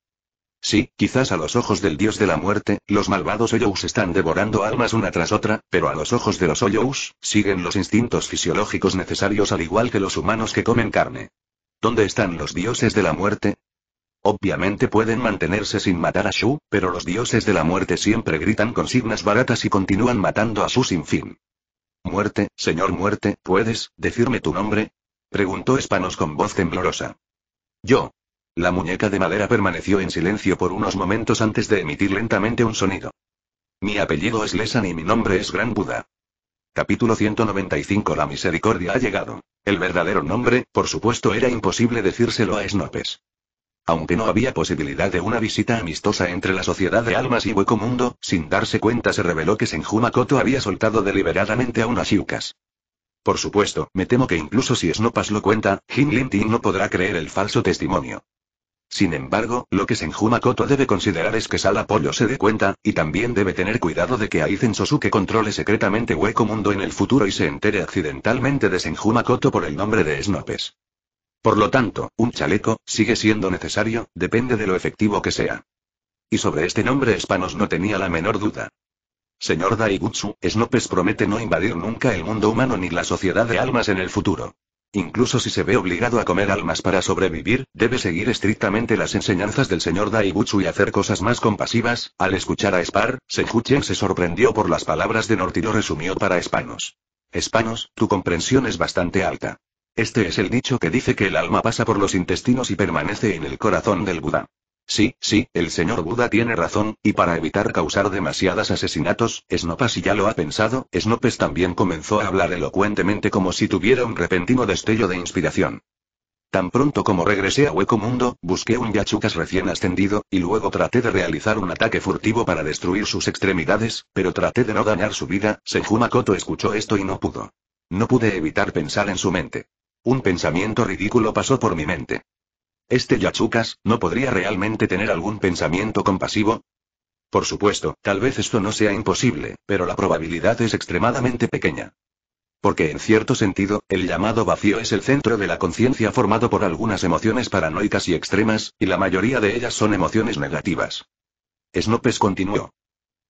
Sí, quizás a los ojos del dios de la muerte, los malvados Oyous están devorando almas una tras otra, pero a los ojos de los Oyous, siguen los instintos fisiológicos necesarios al igual que los humanos que comen carne. ¿Dónde están los dioses de la muerte? Obviamente pueden mantenerse sin matar a Shu, pero los dioses de la muerte siempre gritan consignas baratas y continúan matando a Shu sin fin. Muerte, señor muerte, ¿puedes decirme tu nombre? Preguntó Spanos con voz temblorosa. Yo, la muñeca de madera permaneció en silencio por unos momentos antes de emitir lentamente un sonido. Mi apellido es Lesan y mi nombre es Gran Buda. Capítulo 195 La misericordia ha llegado. El verdadero nombre, por supuesto, era imposible decírselo a Snopes. Aunque no había posibilidad de una visita amistosa entre la sociedad de almas y hueco mundo, sin darse cuenta se reveló que Senjumakoto había soltado deliberadamente a unas yucas. Por supuesto, me temo que incluso si Snopes lo cuenta, Jin no podrá creer el falso testimonio. Sin embargo, lo que Senjumakoto debe considerar es que Sala Pollo se dé cuenta, y también debe tener cuidado de que Aizen Sosuke controle secretamente Hueco Mundo en el futuro y se entere accidentalmente de Senjumakoto por el nombre de Snopes. Por lo tanto, un chaleco, sigue siendo necesario, depende de lo efectivo que sea. Y sobre este nombre Spanos no tenía la menor duda. Señor Daigutsu, Snopes promete no invadir nunca el mundo humano ni la sociedad de almas en el futuro. Incluso si se ve obligado a comer almas para sobrevivir, debe seguir estrictamente las enseñanzas del señor Daibutsu y hacer cosas más compasivas. Al escuchar a Spar, Sejuchen se sorprendió por las palabras de Nortiro resumió para Espanos. Espanos, tu comprensión es bastante alta. Este es el dicho que dice que el alma pasa por los intestinos y permanece en el corazón del Buda. Sí, sí, el señor Buda tiene razón, y para evitar causar demasiadas asesinatos, Snopas Si ya lo ha pensado, Snopes también comenzó a hablar elocuentemente como si tuviera un repentino destello de inspiración. Tan pronto como regresé a Hueco Mundo, busqué un Yachukas recién ascendido, y luego traté de realizar un ataque furtivo para destruir sus extremidades, pero traté de no dañar su vida, Senjuma escuchó esto y no pudo. No pude evitar pensar en su mente. Un pensamiento ridículo pasó por mi mente. ¿Este Yachukas, no podría realmente tener algún pensamiento compasivo? Por supuesto, tal vez esto no sea imposible, pero la probabilidad es extremadamente pequeña. Porque en cierto sentido, el llamado vacío es el centro de la conciencia formado por algunas emociones paranoicas y extremas, y la mayoría de ellas son emociones negativas. Snopes continuó.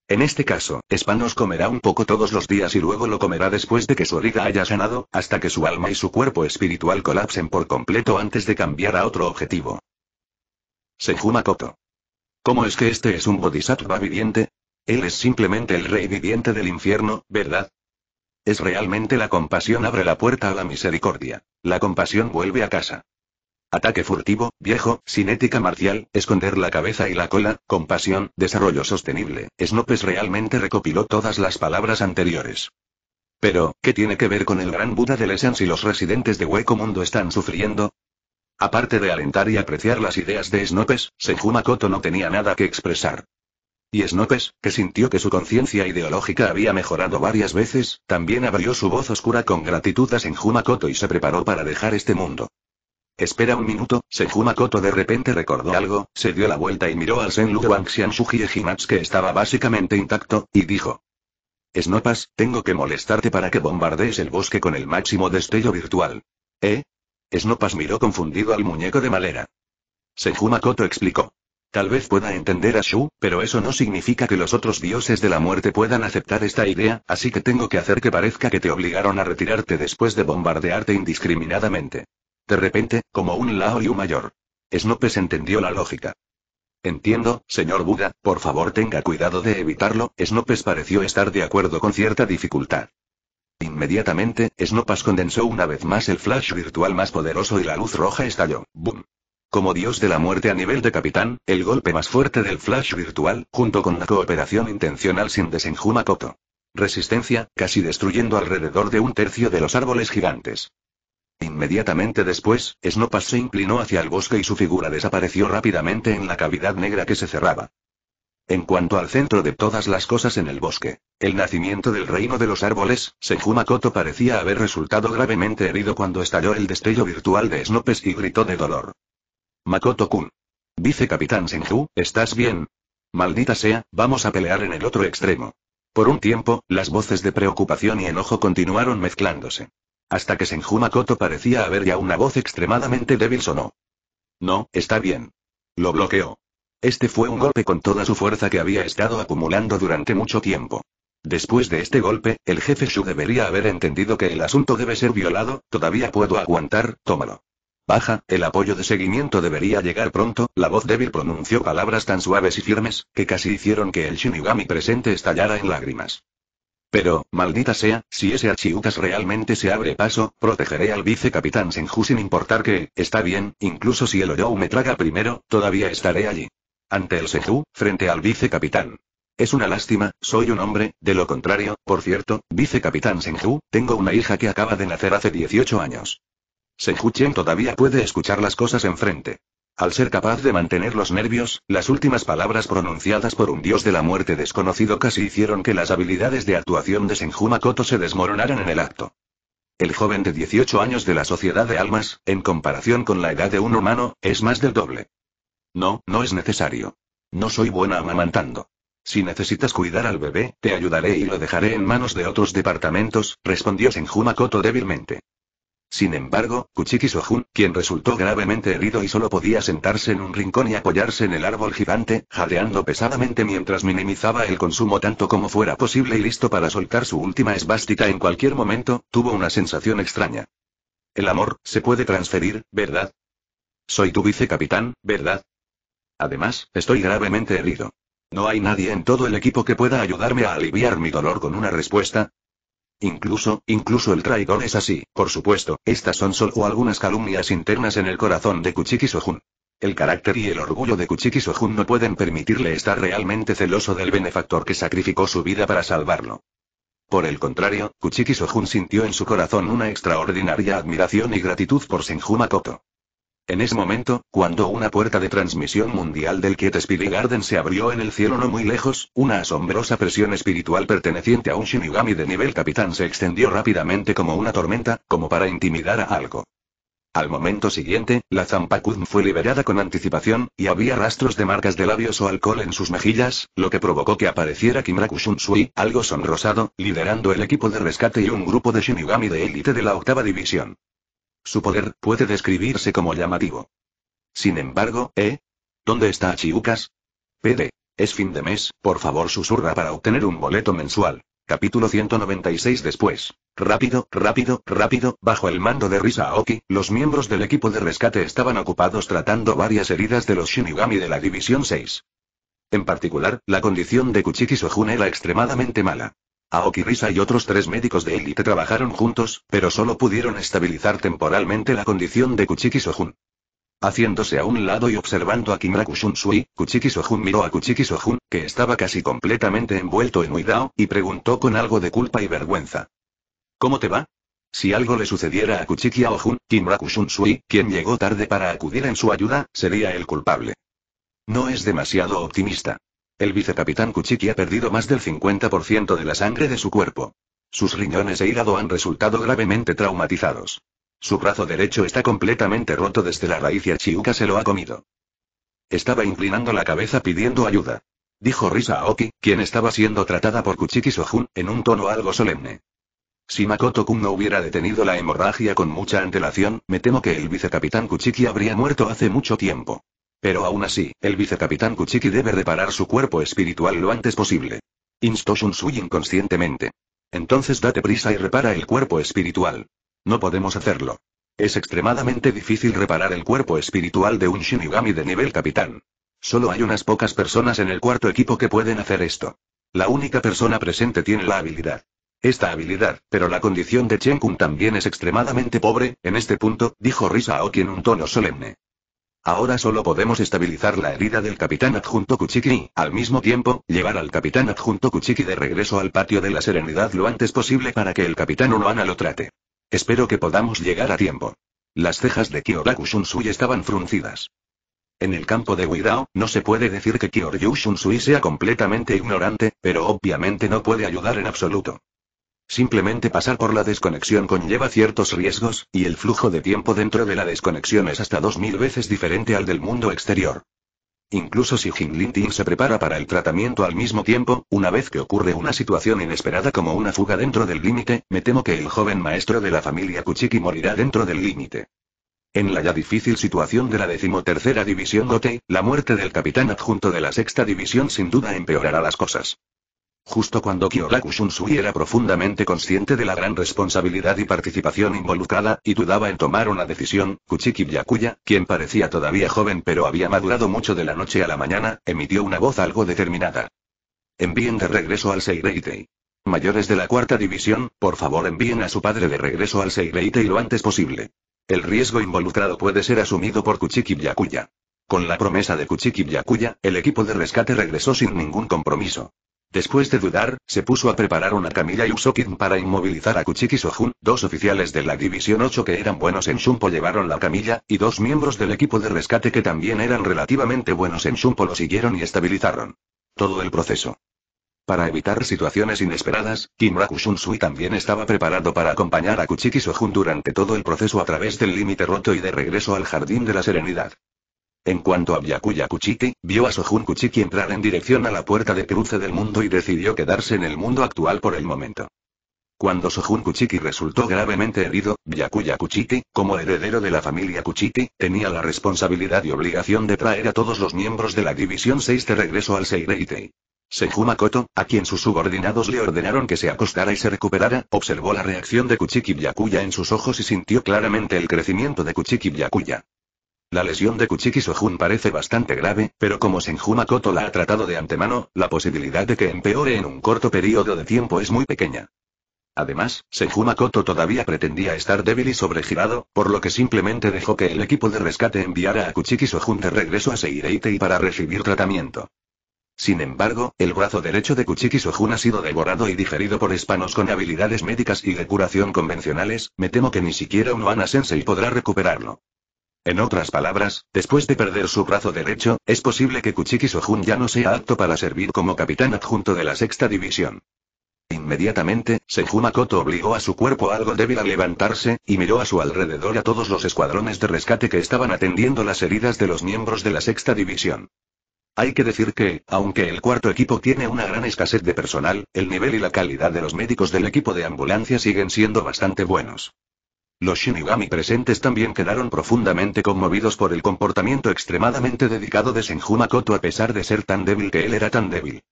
En este caso, Spanos comerá un poco todos los días y luego lo comerá después de que su origa haya sanado, hasta que su alma y su cuerpo espiritual colapsen por completo antes de cambiar a otro objetivo. Sejuma ¿Cómo es que este es un bodhisattva viviente? Él es simplemente el rey viviente del infierno, ¿verdad? Es realmente la compasión abre la puerta a la misericordia. La compasión vuelve a casa. Ataque furtivo, viejo, cinética marcial, esconder la cabeza y la cola, compasión, desarrollo sostenible. Snopes realmente recopiló todas las palabras anteriores. Pero, ¿qué tiene que ver con el gran Buda de Lesan si los residentes de Hueco Mundo están sufriendo? Aparte de alentar y apreciar las ideas de Snopes, Senjumakoto no tenía nada que expresar. Y Snopes, que sintió que su conciencia ideológica había mejorado varias veces, también abrió su voz oscura con gratitud a Senjumakoto y se preparó para dejar este mundo. Espera un minuto, Senjumakoto. de repente recordó algo, se dio la vuelta y miró al Senlu Wangxian Shujie que estaba básicamente intacto, y dijo. Snopas, tengo que molestarte para que bombardees el bosque con el máximo destello virtual. ¿Eh? Snopas miró confundido al muñeco de malera. Senjumakoto explicó. Tal vez pueda entender a Shu, pero eso no significa que los otros dioses de la muerte puedan aceptar esta idea, así que tengo que hacer que parezca que te obligaron a retirarte después de bombardearte indiscriminadamente. De repente, como un Lao y un mayor. Snopes entendió la lógica. Entiendo, señor Buda, por favor tenga cuidado de evitarlo, Snopes pareció estar de acuerdo con cierta dificultad. Inmediatamente, Snopes condensó una vez más el flash virtual más poderoso y la luz roja estalló. ¡Boom! Como dios de la muerte a nivel de capitán, el golpe más fuerte del flash virtual, junto con la cooperación intencional sin desenjuma Koto. Resistencia, casi destruyendo alrededor de un tercio de los árboles gigantes. Inmediatamente después, Snopas se inclinó hacia el bosque y su figura desapareció rápidamente en la cavidad negra que se cerraba. En cuanto al centro de todas las cosas en el bosque, el nacimiento del reino de los árboles, Senju Makoto parecía haber resultado gravemente herido cuando estalló el destello virtual de Snopes y gritó de dolor. Makoto-kun. Dice Capitán Senju, ¿estás bien? Maldita sea, vamos a pelear en el otro extremo. Por un tiempo, las voces de preocupación y enojo continuaron mezclándose. Hasta que Senju parecía haber ya una voz extremadamente débil sonó. No, está bien. Lo bloqueó. Este fue un golpe con toda su fuerza que había estado acumulando durante mucho tiempo. Después de este golpe, el jefe Shu debería haber entendido que el asunto debe ser violado, todavía puedo aguantar, tómalo. Baja, el apoyo de seguimiento debería llegar pronto, la voz débil pronunció palabras tan suaves y firmes, que casi hicieron que el Shinigami presente estallara en lágrimas. Pero, maldita sea, si ese archiutas realmente se abre paso, protegeré al vicecapitán Senju sin importar que, está bien, incluso si el Oyou me traga primero, todavía estaré allí. Ante el Senju, frente al vicecapitán. Es una lástima, soy un hombre, de lo contrario, por cierto, vicecapitán Senju, tengo una hija que acaba de nacer hace 18 años. Senju Chen todavía puede escuchar las cosas enfrente. Al ser capaz de mantener los nervios, las últimas palabras pronunciadas por un dios de la muerte desconocido casi hicieron que las habilidades de actuación de Senjuma se desmoronaran en el acto. El joven de 18 años de la Sociedad de Almas, en comparación con la edad de un humano, es más del doble. No, no es necesario. No soy buena amamantando. Si necesitas cuidar al bebé, te ayudaré y lo dejaré en manos de otros departamentos, respondió Senjumakoto débilmente. Sin embargo, Kuchiki Sojun, quien resultó gravemente herido y solo podía sentarse en un rincón y apoyarse en el árbol gigante, jadeando pesadamente mientras minimizaba el consumo tanto como fuera posible y listo para soltar su última esvástica en cualquier momento, tuvo una sensación extraña. El amor, se puede transferir, ¿verdad? Soy tu vicecapitán, ¿verdad? Además, estoy gravemente herido. No hay nadie en todo el equipo que pueda ayudarme a aliviar mi dolor con una respuesta, Incluso, incluso el traidor es así, por supuesto, estas son solo algunas calumnias internas en el corazón de Kuchiki Sojun. El carácter y el orgullo de Kuchiki Sojun no pueden permitirle estar realmente celoso del benefactor que sacrificó su vida para salvarlo. Por el contrario, Kuchiki Sojun sintió en su corazón una extraordinaria admiración y gratitud por Senjuma en ese momento, cuando una puerta de transmisión mundial del Spirit Garden se abrió en el cielo no muy lejos, una asombrosa presión espiritual perteneciente a un Shinigami de nivel capitán se extendió rápidamente como una tormenta, como para intimidar a algo. Al momento siguiente, la zampakun fue liberada con anticipación, y había rastros de marcas de labios o alcohol en sus mejillas, lo que provocó que apareciera Kimrakushun Sui, algo sonrosado, liderando el equipo de rescate y un grupo de Shinigami de élite de la octava división. Su poder puede describirse como llamativo. Sin embargo, ¿eh? ¿Dónde está Chiucas? PD. Es fin de mes, por favor susurra para obtener un boleto mensual. Capítulo 196 después. Rápido, rápido, rápido, bajo el mando de Risa Aoki, los miembros del equipo de rescate estaban ocupados tratando varias heridas de los Shinigami de la División 6. En particular, la condición de Kuchiki Sohun era extremadamente mala. Aoki Risa y otros tres médicos de élite trabajaron juntos, pero solo pudieron estabilizar temporalmente la condición de Kuchiki Sohun. Haciéndose a un lado y observando a Kimura Sui, Kuchiki Sohun miró a Kuchiki Sohun, que estaba casi completamente envuelto en Uidao, y preguntó con algo de culpa y vergüenza. ¿Cómo te va? Si algo le sucediera a Kuchiki Aohun, Kimura Sui, quien llegó tarde para acudir en su ayuda, sería el culpable. No es demasiado optimista. El vicecapitán Kuchiki ha perdido más del 50% de la sangre de su cuerpo. Sus riñones e hígado han resultado gravemente traumatizados. Su brazo derecho está completamente roto desde la raíz y a Chiuka se lo ha comido. Estaba inclinando la cabeza pidiendo ayuda. Dijo Risa Aoki, quien estaba siendo tratada por Kuchiki Sojun, en un tono algo solemne. Si Makoto-kun no hubiera detenido la hemorragia con mucha antelación, me temo que el vicecapitán Kuchiki habría muerto hace mucho tiempo. Pero aún así, el vicecapitán Kuchiki debe reparar su cuerpo espiritual lo antes posible. Instó Shunsui inconscientemente. Entonces date prisa y repara el cuerpo espiritual. No podemos hacerlo. Es extremadamente difícil reparar el cuerpo espiritual de un Shinigami de nivel capitán. Solo hay unas pocas personas en el cuarto equipo que pueden hacer esto. La única persona presente tiene la habilidad. Esta habilidad, pero la condición de Chen también es extremadamente pobre, en este punto, dijo Risa Aoki en un tono solemne. Ahora solo podemos estabilizar la herida del capitán adjunto Kuchiki y, al mismo tiempo, llevar al capitán adjunto Kuchiki de regreso al patio de la serenidad lo antes posible para que el capitán Unoana lo trate. Espero que podamos llegar a tiempo. Las cejas de Kyoraku Shunsui estaban fruncidas. En el campo de Guidao, no se puede decir que Kyoryu Shunsui sea completamente ignorante, pero obviamente no puede ayudar en absoluto. Simplemente pasar por la desconexión conlleva ciertos riesgos, y el flujo de tiempo dentro de la desconexión es hasta dos mil veces diferente al del mundo exterior. Incluso si Lintin se prepara para el tratamiento al mismo tiempo, una vez que ocurre una situación inesperada como una fuga dentro del límite, me temo que el joven maestro de la familia Kuchiki morirá dentro del límite. En la ya difícil situación de la decimotercera división Gotei, la muerte del capitán adjunto de la sexta división sin duda empeorará las cosas. Justo cuando Kyoraku Shunsui era profundamente consciente de la gran responsabilidad y participación involucrada, y dudaba en tomar una decisión, Kuchiki Byakuya, quien parecía todavía joven pero había madurado mucho de la noche a la mañana, emitió una voz algo determinada. Envíen de regreso al Seireitei. Mayores de la cuarta división, por favor envíen a su padre de regreso al Seireitei lo antes posible. El riesgo involucrado puede ser asumido por Kuchiki Byakuya. Con la promesa de Kuchiki Byakuya, el equipo de rescate regresó sin ningún compromiso. Después de dudar, se puso a preparar una camilla y usó Kim para inmovilizar a Kuchiki Sojun. Dos oficiales de la División 8 que eran buenos en Shumpo llevaron la camilla, y dos miembros del equipo de rescate que también eran relativamente buenos en Shumpo lo siguieron y estabilizaron. Todo el proceso. Para evitar situaciones inesperadas, Kim Rakushun-sui también estaba preparado para acompañar a Kuchiki Sojun durante todo el proceso a través del límite roto y de regreso al Jardín de la Serenidad. En cuanto a Byakuya Kuchiki, vio a Sojun Kuchiki entrar en dirección a la puerta de cruce del mundo y decidió quedarse en el mundo actual por el momento. Cuando Sojun Kuchiki resultó gravemente herido, Byakuya Kuchiki, como heredero de la familia Kuchiki, tenía la responsabilidad y obligación de traer a todos los miembros de la División 6 de regreso al Seireitei. Sejuma Makoto, a quien sus subordinados le ordenaron que se acostara y se recuperara, observó la reacción de Kuchiki Byakuya en sus ojos y sintió claramente el crecimiento de Kuchiki Byakuya. La lesión de Kuchiki Sojun parece bastante grave, pero como Senjuma la ha tratado de antemano, la posibilidad de que empeore en un corto periodo de tiempo es muy pequeña. Además, Senjumakoto todavía pretendía estar débil y sobregirado, por lo que simplemente dejó que el equipo de rescate enviara a Kuchiki Sojun de regreso a Seireitei para recibir tratamiento. Sin embargo, el brazo derecho de Kuchiki Sojun ha sido devorado y digerido por hispanos con habilidades médicas y de curación convencionales, me temo que ni siquiera un Sensei podrá recuperarlo. En otras palabras, después de perder su brazo derecho, es posible que Kuchiki Sojun ya no sea apto para servir como capitán adjunto de la sexta división. Inmediatamente, Senjumakoto obligó a su cuerpo algo débil a levantarse, y miró a su alrededor a todos los escuadrones de rescate que estaban atendiendo las heridas de los miembros de la sexta división. Hay que decir que, aunque el cuarto equipo tiene una gran escasez de personal, el nivel y la calidad de los médicos del equipo de ambulancia siguen siendo bastante buenos. Los Shinigami presentes también quedaron profundamente conmovidos por el comportamiento extremadamente dedicado de Senju Makoto a pesar de ser tan débil que él era tan débil.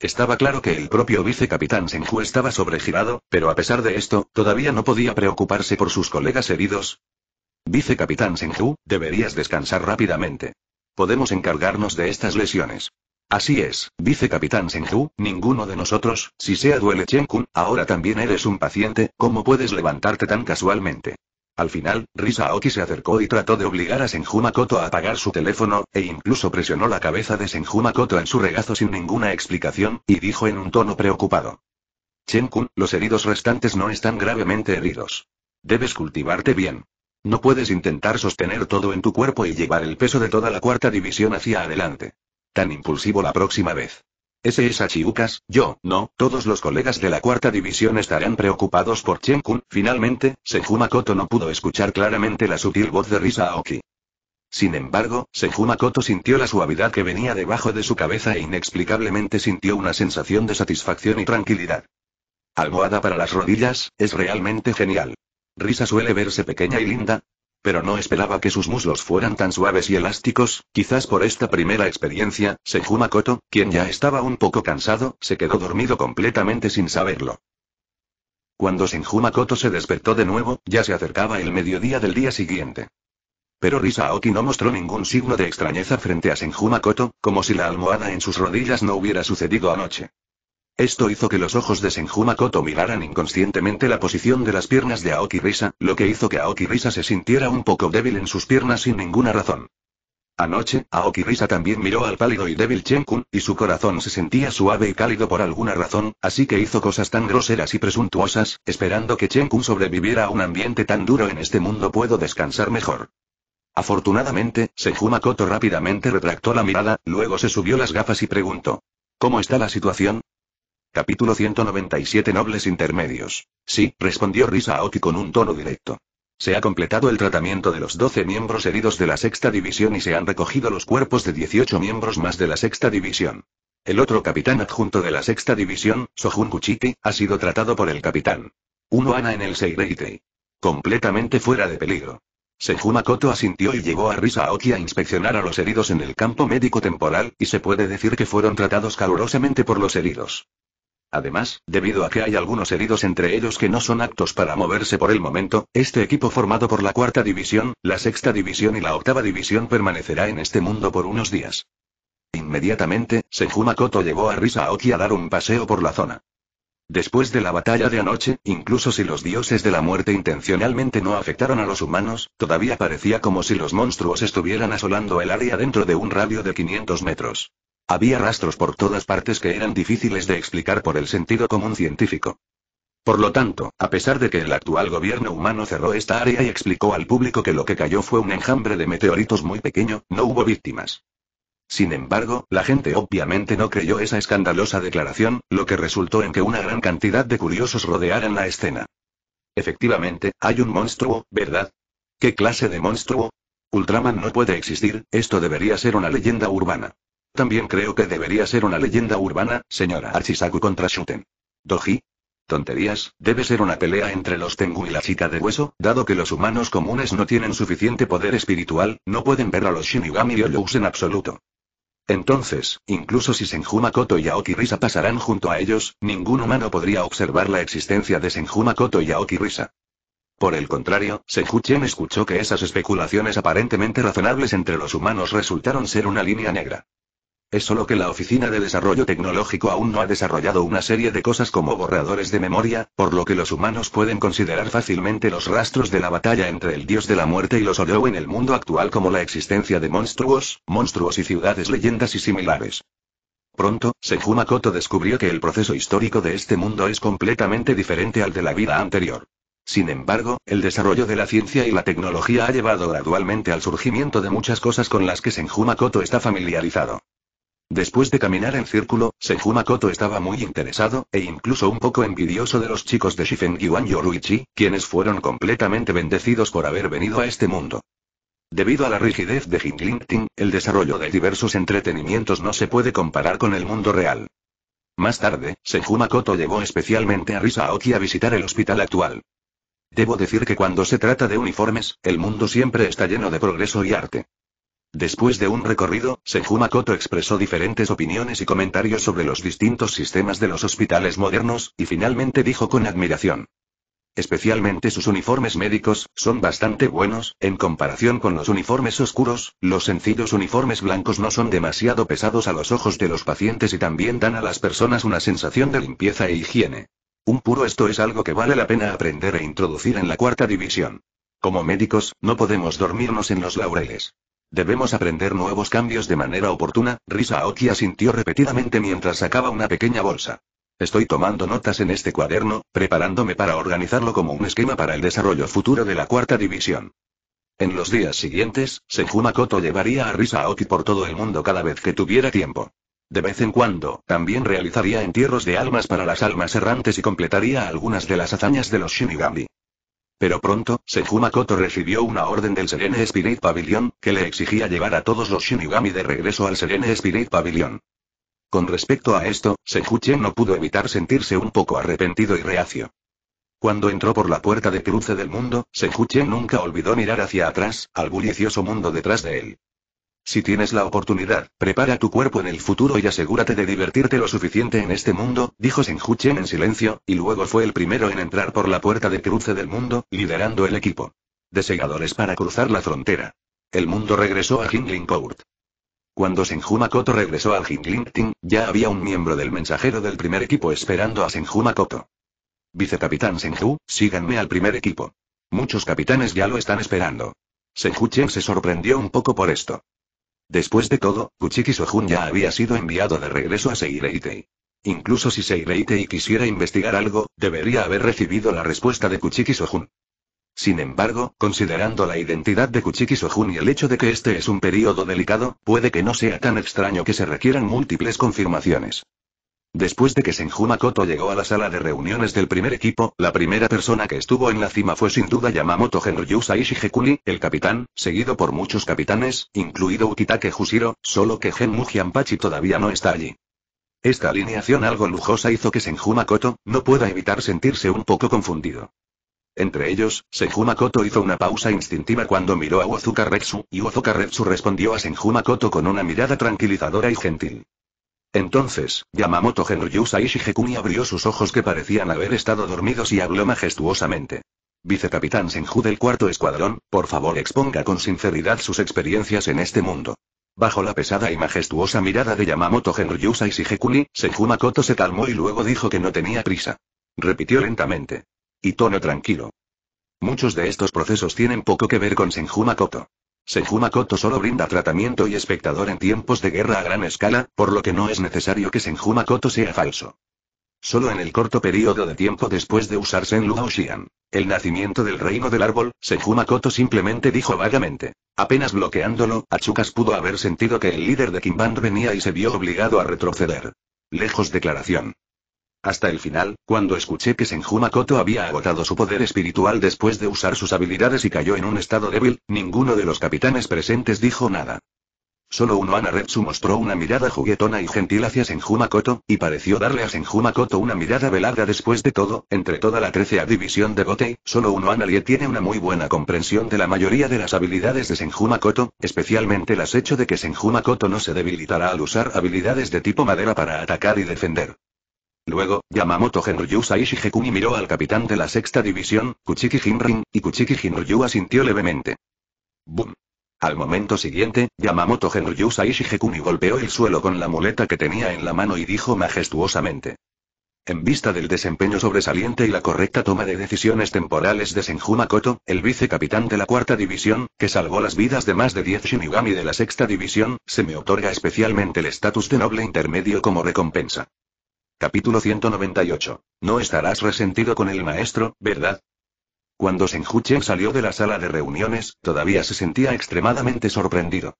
Estaba claro que el propio vicecapitán Senju estaba sobregirado, pero a pesar de esto, todavía no podía preocuparse por sus colegas heridos. Vicecapitán Senju, deberías descansar rápidamente. Podemos encargarnos de estas lesiones. Así es, dice Capitán Senju, ninguno de nosotros, si sea duele Chen-kun, ahora también eres un paciente, ¿cómo puedes levantarte tan casualmente? Al final, Risa Aoki se acercó y trató de obligar a Senju Makoto a apagar su teléfono, e incluso presionó la cabeza de Senju Makoto en su regazo sin ninguna explicación, y dijo en un tono preocupado. Chen-kun, los heridos restantes no están gravemente heridos. Debes cultivarte bien. No puedes intentar sostener todo en tu cuerpo y llevar el peso de toda la cuarta división hacia adelante tan impulsivo la próxima vez. Ese es Achiukas, yo, no, todos los colegas de la cuarta división estarán preocupados por Chenkun, Finalmente, Senjuma Koto no pudo escuchar claramente la sutil voz de Risa Aoki. Sin embargo, Senjuma Koto sintió la suavidad que venía debajo de su cabeza e inexplicablemente sintió una sensación de satisfacción y tranquilidad. Almohada para las rodillas, es realmente genial. Risa suele verse pequeña y linda, pero no esperaba que sus muslos fueran tan suaves y elásticos, quizás por esta primera experiencia, Senjumakoto, quien ya estaba un poco cansado, se quedó dormido completamente sin saberlo. Cuando Senjumakoto se despertó de nuevo, ya se acercaba el mediodía del día siguiente. Pero Risaoki no mostró ningún signo de extrañeza frente a Senjumakoto, como si la almohada en sus rodillas no hubiera sucedido anoche. Esto hizo que los ojos de Senjumakoto miraran inconscientemente la posición de las piernas de Aoki Risa, lo que hizo que Aoki Risa se sintiera un poco débil en sus piernas sin ninguna razón. Anoche, Aoki Risa también miró al pálido y débil Chenkun, y su corazón se sentía suave y cálido por alguna razón, así que hizo cosas tan groseras y presuntuosas, esperando que Chenkun sobreviviera a un ambiente tan duro en este mundo puedo descansar mejor. Afortunadamente, Senjumakoto rápidamente retractó la mirada, luego se subió las gafas y preguntó. ¿Cómo está la situación? Capítulo 197 Nobles Intermedios. Sí, respondió Risa Aoki con un tono directo. Se ha completado el tratamiento de los 12 miembros heridos de la sexta división y se han recogido los cuerpos de 18 miembros más de la sexta división. El otro capitán adjunto de la sexta división, Sohun Kuchiki, ha sido tratado por el capitán. Uno Ana en el Seireitei. Completamente fuera de peligro. Senjumakoto asintió y llevó a Risa Aoki a inspeccionar a los heridos en el campo médico temporal, y se puede decir que fueron tratados calurosamente por los heridos. Además, debido a que hay algunos heridos entre ellos que no son aptos para moverse por el momento, este equipo formado por la cuarta división, la sexta división y la octava división permanecerá en este mundo por unos días. Inmediatamente, Senju llevó a Risa Aoki a dar un paseo por la zona. Después de la batalla de anoche, incluso si los dioses de la muerte intencionalmente no afectaron a los humanos, todavía parecía como si los monstruos estuvieran asolando el área dentro de un radio de 500 metros. Había rastros por todas partes que eran difíciles de explicar por el sentido común científico. Por lo tanto, a pesar de que el actual gobierno humano cerró esta área y explicó al público que lo que cayó fue un enjambre de meteoritos muy pequeño, no hubo víctimas. Sin embargo, la gente obviamente no creyó esa escandalosa declaración, lo que resultó en que una gran cantidad de curiosos rodearan la escena. Efectivamente, hay un monstruo, ¿verdad? ¿Qué clase de monstruo? Ultraman no puede existir, esto debería ser una leyenda urbana. También creo que debería ser una leyenda urbana, señora Archisaku contra Shuten. Doji. Tonterías, debe ser una pelea entre los Tengu y la chica de hueso, dado que los humanos comunes no tienen suficiente poder espiritual, no pueden ver a los Shinigami Ryojus en absoluto. Entonces, incluso si Senjuma y Aoki Risa pasarán junto a ellos, ningún humano podría observar la existencia de Senjuma y Aoki Risa. Por el contrario, Senjuchen escuchó que esas especulaciones aparentemente razonables entre los humanos resultaron ser una línea negra. Es solo que la Oficina de Desarrollo Tecnológico aún no ha desarrollado una serie de cosas como borradores de memoria, por lo que los humanos pueden considerar fácilmente los rastros de la batalla entre el dios de la muerte y los oro en el mundo actual como la existencia de monstruos, monstruos y ciudades leyendas y similares. Pronto, Senjumakoto descubrió que el proceso histórico de este mundo es completamente diferente al de la vida anterior. Sin embargo, el desarrollo de la ciencia y la tecnología ha llevado gradualmente al surgimiento de muchas cosas con las que Senjumakoto está familiarizado. Después de caminar en círculo, Senjumakoto estaba muy interesado, e incluso un poco envidioso de los chicos de Shifen Yuan Yoruichi, quienes fueron completamente bendecidos por haber venido a este mundo. Debido a la rigidez de Jingling el desarrollo de diversos entretenimientos no se puede comparar con el mundo real. Más tarde, Senjumakoto llevó especialmente a Risa Aoki a visitar el hospital actual. Debo decir que cuando se trata de uniformes, el mundo siempre está lleno de progreso y arte. Después de un recorrido, Senjumakoto expresó diferentes opiniones y comentarios sobre los distintos sistemas de los hospitales modernos, y finalmente dijo con admiración. Especialmente sus uniformes médicos, son bastante buenos, en comparación con los uniformes oscuros, los sencillos uniformes blancos no son demasiado pesados a los ojos de los pacientes y también dan a las personas una sensación de limpieza e higiene. Un puro esto es algo que vale la pena aprender e introducir en la cuarta división. Como médicos, no podemos dormirnos en los laureles. Debemos aprender nuevos cambios de manera oportuna, Risa Aoki asintió repetidamente mientras sacaba una pequeña bolsa. Estoy tomando notas en este cuaderno, preparándome para organizarlo como un esquema para el desarrollo futuro de la cuarta división. En los días siguientes, Senjumakoto llevaría a Risa Aoki por todo el mundo cada vez que tuviera tiempo. De vez en cuando, también realizaría entierros de almas para las almas errantes y completaría algunas de las hazañas de los Shinigami. Pero pronto, Sejuma recibió una orden del Serene Spirit Pavilion, que le exigía llevar a todos los Shinigami de regreso al Serene Spirit Pavilion. Con respecto a esto, Sejuchen no pudo evitar sentirse un poco arrepentido y reacio. Cuando entró por la puerta de cruce del mundo, Sejuchen nunca olvidó mirar hacia atrás, al bullicioso mundo detrás de él. Si tienes la oportunidad, prepara tu cuerpo en el futuro y asegúrate de divertirte lo suficiente en este mundo, dijo Chen en silencio, y luego fue el primero en entrar por la puerta de cruce del mundo, liderando el equipo. De segadores para cruzar la frontera. El mundo regresó a Jingling Court. Cuando Senju Makoto regresó al Jingling Ting, ya había un miembro del mensajero del primer equipo esperando a Senju Makoto. Vicecapitán Senju, síganme al primer equipo. Muchos capitanes ya lo están esperando. Chen se sorprendió un poco por esto. Después de todo, Kuchiki Sojun ya había sido enviado de regreso a Seireitei. Incluso si Seireitei quisiera investigar algo, debería haber recibido la respuesta de Kuchiki Sojun. Sin embargo, considerando la identidad de Kuchiki Sojun y el hecho de que este es un período delicado, puede que no sea tan extraño que se requieran múltiples confirmaciones. Después de que Senjumakoto llegó a la sala de reuniones del primer equipo, la primera persona que estuvo en la cima fue sin duda Yamamoto Genryusa Shigekuni, el capitán, seguido por muchos capitanes, incluido Ukitake Jushiro, solo que Genmu Gianpachi todavía no está allí. Esta alineación algo lujosa hizo que Senjumakoto, no pueda evitar sentirse un poco confundido. Entre ellos, Senjumakoto hizo una pausa instintiva cuando miró a Ozuka Retsu, y Ozuka Retsu respondió a Senjumakoto con una mirada tranquilizadora y gentil. Entonces, Yamamoto Genryusai Shigekuni abrió sus ojos que parecían haber estado dormidos y habló majestuosamente. Vicecapitán Senju del cuarto escuadrón, por favor exponga con sinceridad sus experiencias en este mundo. Bajo la pesada y majestuosa mirada de Yamamoto Genryusai Shigekuni, Senju Makoto se calmó y luego dijo que no tenía prisa. Repitió lentamente. Y tono tranquilo. Muchos de estos procesos tienen poco que ver con Senju Makoto. Senjumakoto solo brinda tratamiento y espectador en tiempos de guerra a gran escala, por lo que no es necesario que Senjumakoto sea falso. Solo en el corto periodo de tiempo después de usarse en el nacimiento del reino del árbol, Senjumakoto simplemente dijo vagamente. Apenas bloqueándolo, Achukas pudo haber sentido que el líder de Kimban venía y se vio obligado a retroceder. Lejos declaración. Hasta el final, cuando escuché que Senjumakoto había agotado su poder espiritual después de usar sus habilidades y cayó en un estado débil, ninguno de los capitanes presentes dijo nada. Solo uno Anaretsu mostró una mirada juguetona y gentil hacia Senjuma y pareció darle a Senjumakoto una mirada velada después de todo, entre toda la trecea división de Gotei, solo uno Anarie tiene una muy buena comprensión de la mayoría de las habilidades de Senjuma especialmente las hecho de que Senjumakoto no se debilitará al usar habilidades de tipo madera para atacar y defender. Luego, Yamamoto Genryu Saishi Hekuni miró al capitán de la sexta división, Kuchiki Jinrin, y Kuchiki Jinryu asintió levemente. ¡Bum! Al momento siguiente, Yamamoto Genryu Saishi Hekuni golpeó el suelo con la muleta que tenía en la mano y dijo majestuosamente. En vista del desempeño sobresaliente y la correcta toma de decisiones temporales de Senjumakoto, el vicecapitán de la cuarta división, que salvó las vidas de más de 10 Shinigami de la sexta división, se me otorga especialmente el estatus de noble intermedio como recompensa. Capítulo 198. No estarás resentido con el maestro, ¿verdad? Cuando Senjuchen salió de la sala de reuniones, todavía se sentía extremadamente sorprendido.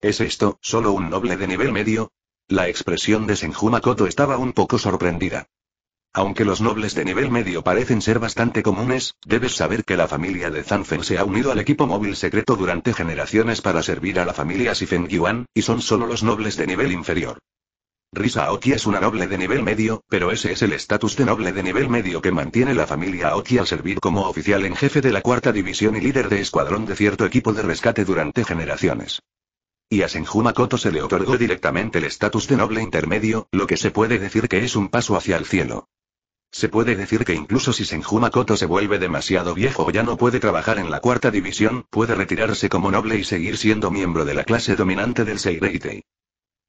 ¿Es esto, solo un noble de nivel medio? La expresión de Senju Makoto estaba un poco sorprendida. Aunque los nobles de nivel medio parecen ser bastante comunes, debes saber que la familia de Zanfen se ha unido al equipo móvil secreto durante generaciones para servir a la familia Sifen Yuan, y son solo los nobles de nivel inferior. Risa Aoki es una noble de nivel medio, pero ese es el estatus de noble de nivel medio que mantiene la familia Aoki al servir como oficial en jefe de la cuarta división y líder de escuadrón de cierto equipo de rescate durante generaciones. Y a Senju se le otorgó directamente el estatus de noble intermedio, lo que se puede decir que es un paso hacia el cielo. Se puede decir que incluso si Senju Makoto se vuelve demasiado viejo o ya no puede trabajar en la cuarta división, puede retirarse como noble y seguir siendo miembro de la clase dominante del Seireitei.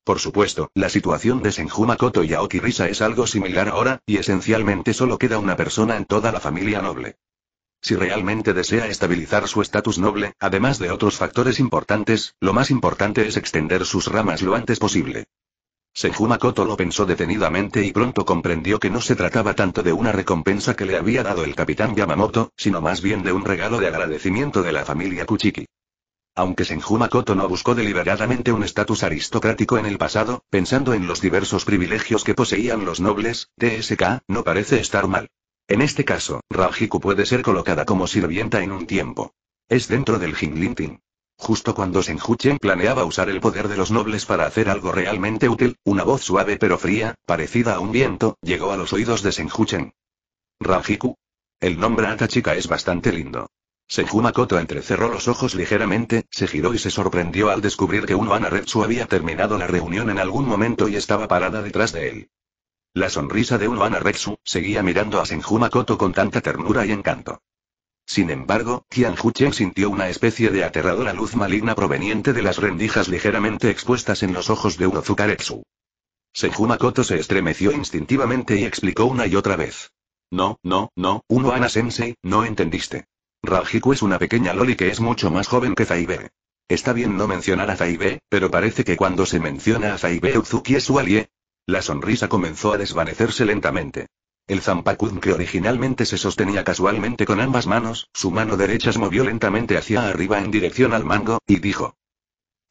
Por supuesto, la situación de Senjumakoto y Aoki Risa es algo similar ahora, y esencialmente solo queda una persona en toda la familia noble. Si realmente desea estabilizar su estatus noble, además de otros factores importantes, lo más importante es extender sus ramas lo antes posible. Senjuma lo pensó detenidamente y pronto comprendió que no se trataba tanto de una recompensa que le había dado el capitán Yamamoto, sino más bien de un regalo de agradecimiento de la familia Kuchiki. Aunque Senjuma Makoto no buscó deliberadamente un estatus aristocrático en el pasado, pensando en los diversos privilegios que poseían los nobles, TSK, no parece estar mal. En este caso, Rajiku puede ser colocada como sirvienta en un tiempo. Es dentro del Ting. Justo cuando Senjuchen planeaba usar el poder de los nobles para hacer algo realmente útil, una voz suave pero fría, parecida a un viento, llegó a los oídos de Senjuchen. Rajiku. El nombre Atachika es bastante lindo. Senjumakoto entrecerró los ojos ligeramente, se giró y se sorprendió al descubrir que Uno Anaretsu había terminado la reunión en algún momento y estaba parada detrás de él. La sonrisa de Uno Anaretsu seguía mirando a Senjumakoto con tanta ternura y encanto. Sin embargo, Kian chen sintió una especie de aterradora luz maligna proveniente de las rendijas ligeramente expuestas en los ojos de Uno Zukaretsu. se estremeció instintivamente y explicó una y otra vez. No, no, no, Uno Ana Sensei, no entendiste. Rajiku es una pequeña loli que es mucho más joven que Zaibe. Está bien no mencionar a Zaibe, pero parece que cuando se menciona a Zaibe Uzuki es su alie. La sonrisa comenzó a desvanecerse lentamente. El Zampakun que originalmente se sostenía casualmente con ambas manos, su mano derecha se movió lentamente hacia arriba en dirección al mango, y dijo.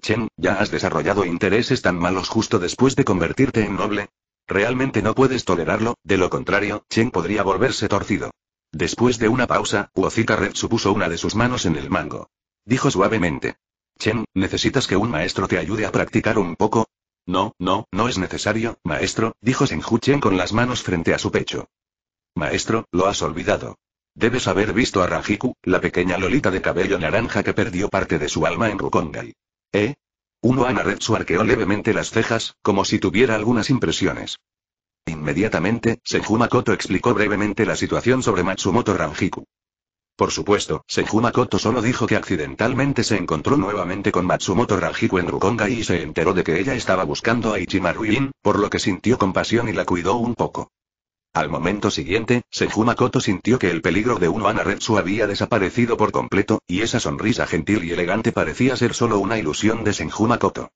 Chen, ¿ya has desarrollado intereses tan malos justo después de convertirte en noble? Realmente no puedes tolerarlo, de lo contrario, Chen podría volverse torcido. Después de una pausa, Uozika Red supuso una de sus manos en el mango. Dijo suavemente. Chen, ¿necesitas que un maestro te ayude a practicar un poco? No, no, no es necesario, maestro, dijo Senju Chen con las manos frente a su pecho. Maestro, lo has olvidado. Debes haber visto a Rajiku, la pequeña lolita de cabello naranja que perdió parte de su alma en Rukongai. ¿Eh? Uno Retsu arqueó levemente las cejas, como si tuviera algunas impresiones. Inmediatamente, Senju Makoto explicó brevemente la situación sobre Matsumoto Ranjiku. Por supuesto, Senju Makoto solo dijo que accidentalmente se encontró nuevamente con Matsumoto Ranjiku en Rukonga y se enteró de que ella estaba buscando a Ichimaruin, por lo que sintió compasión y la cuidó un poco. Al momento siguiente, Senju Makoto sintió que el peligro de un anaretsu había desaparecido por completo, y esa sonrisa gentil y elegante parecía ser solo una ilusión de Senju Makoto.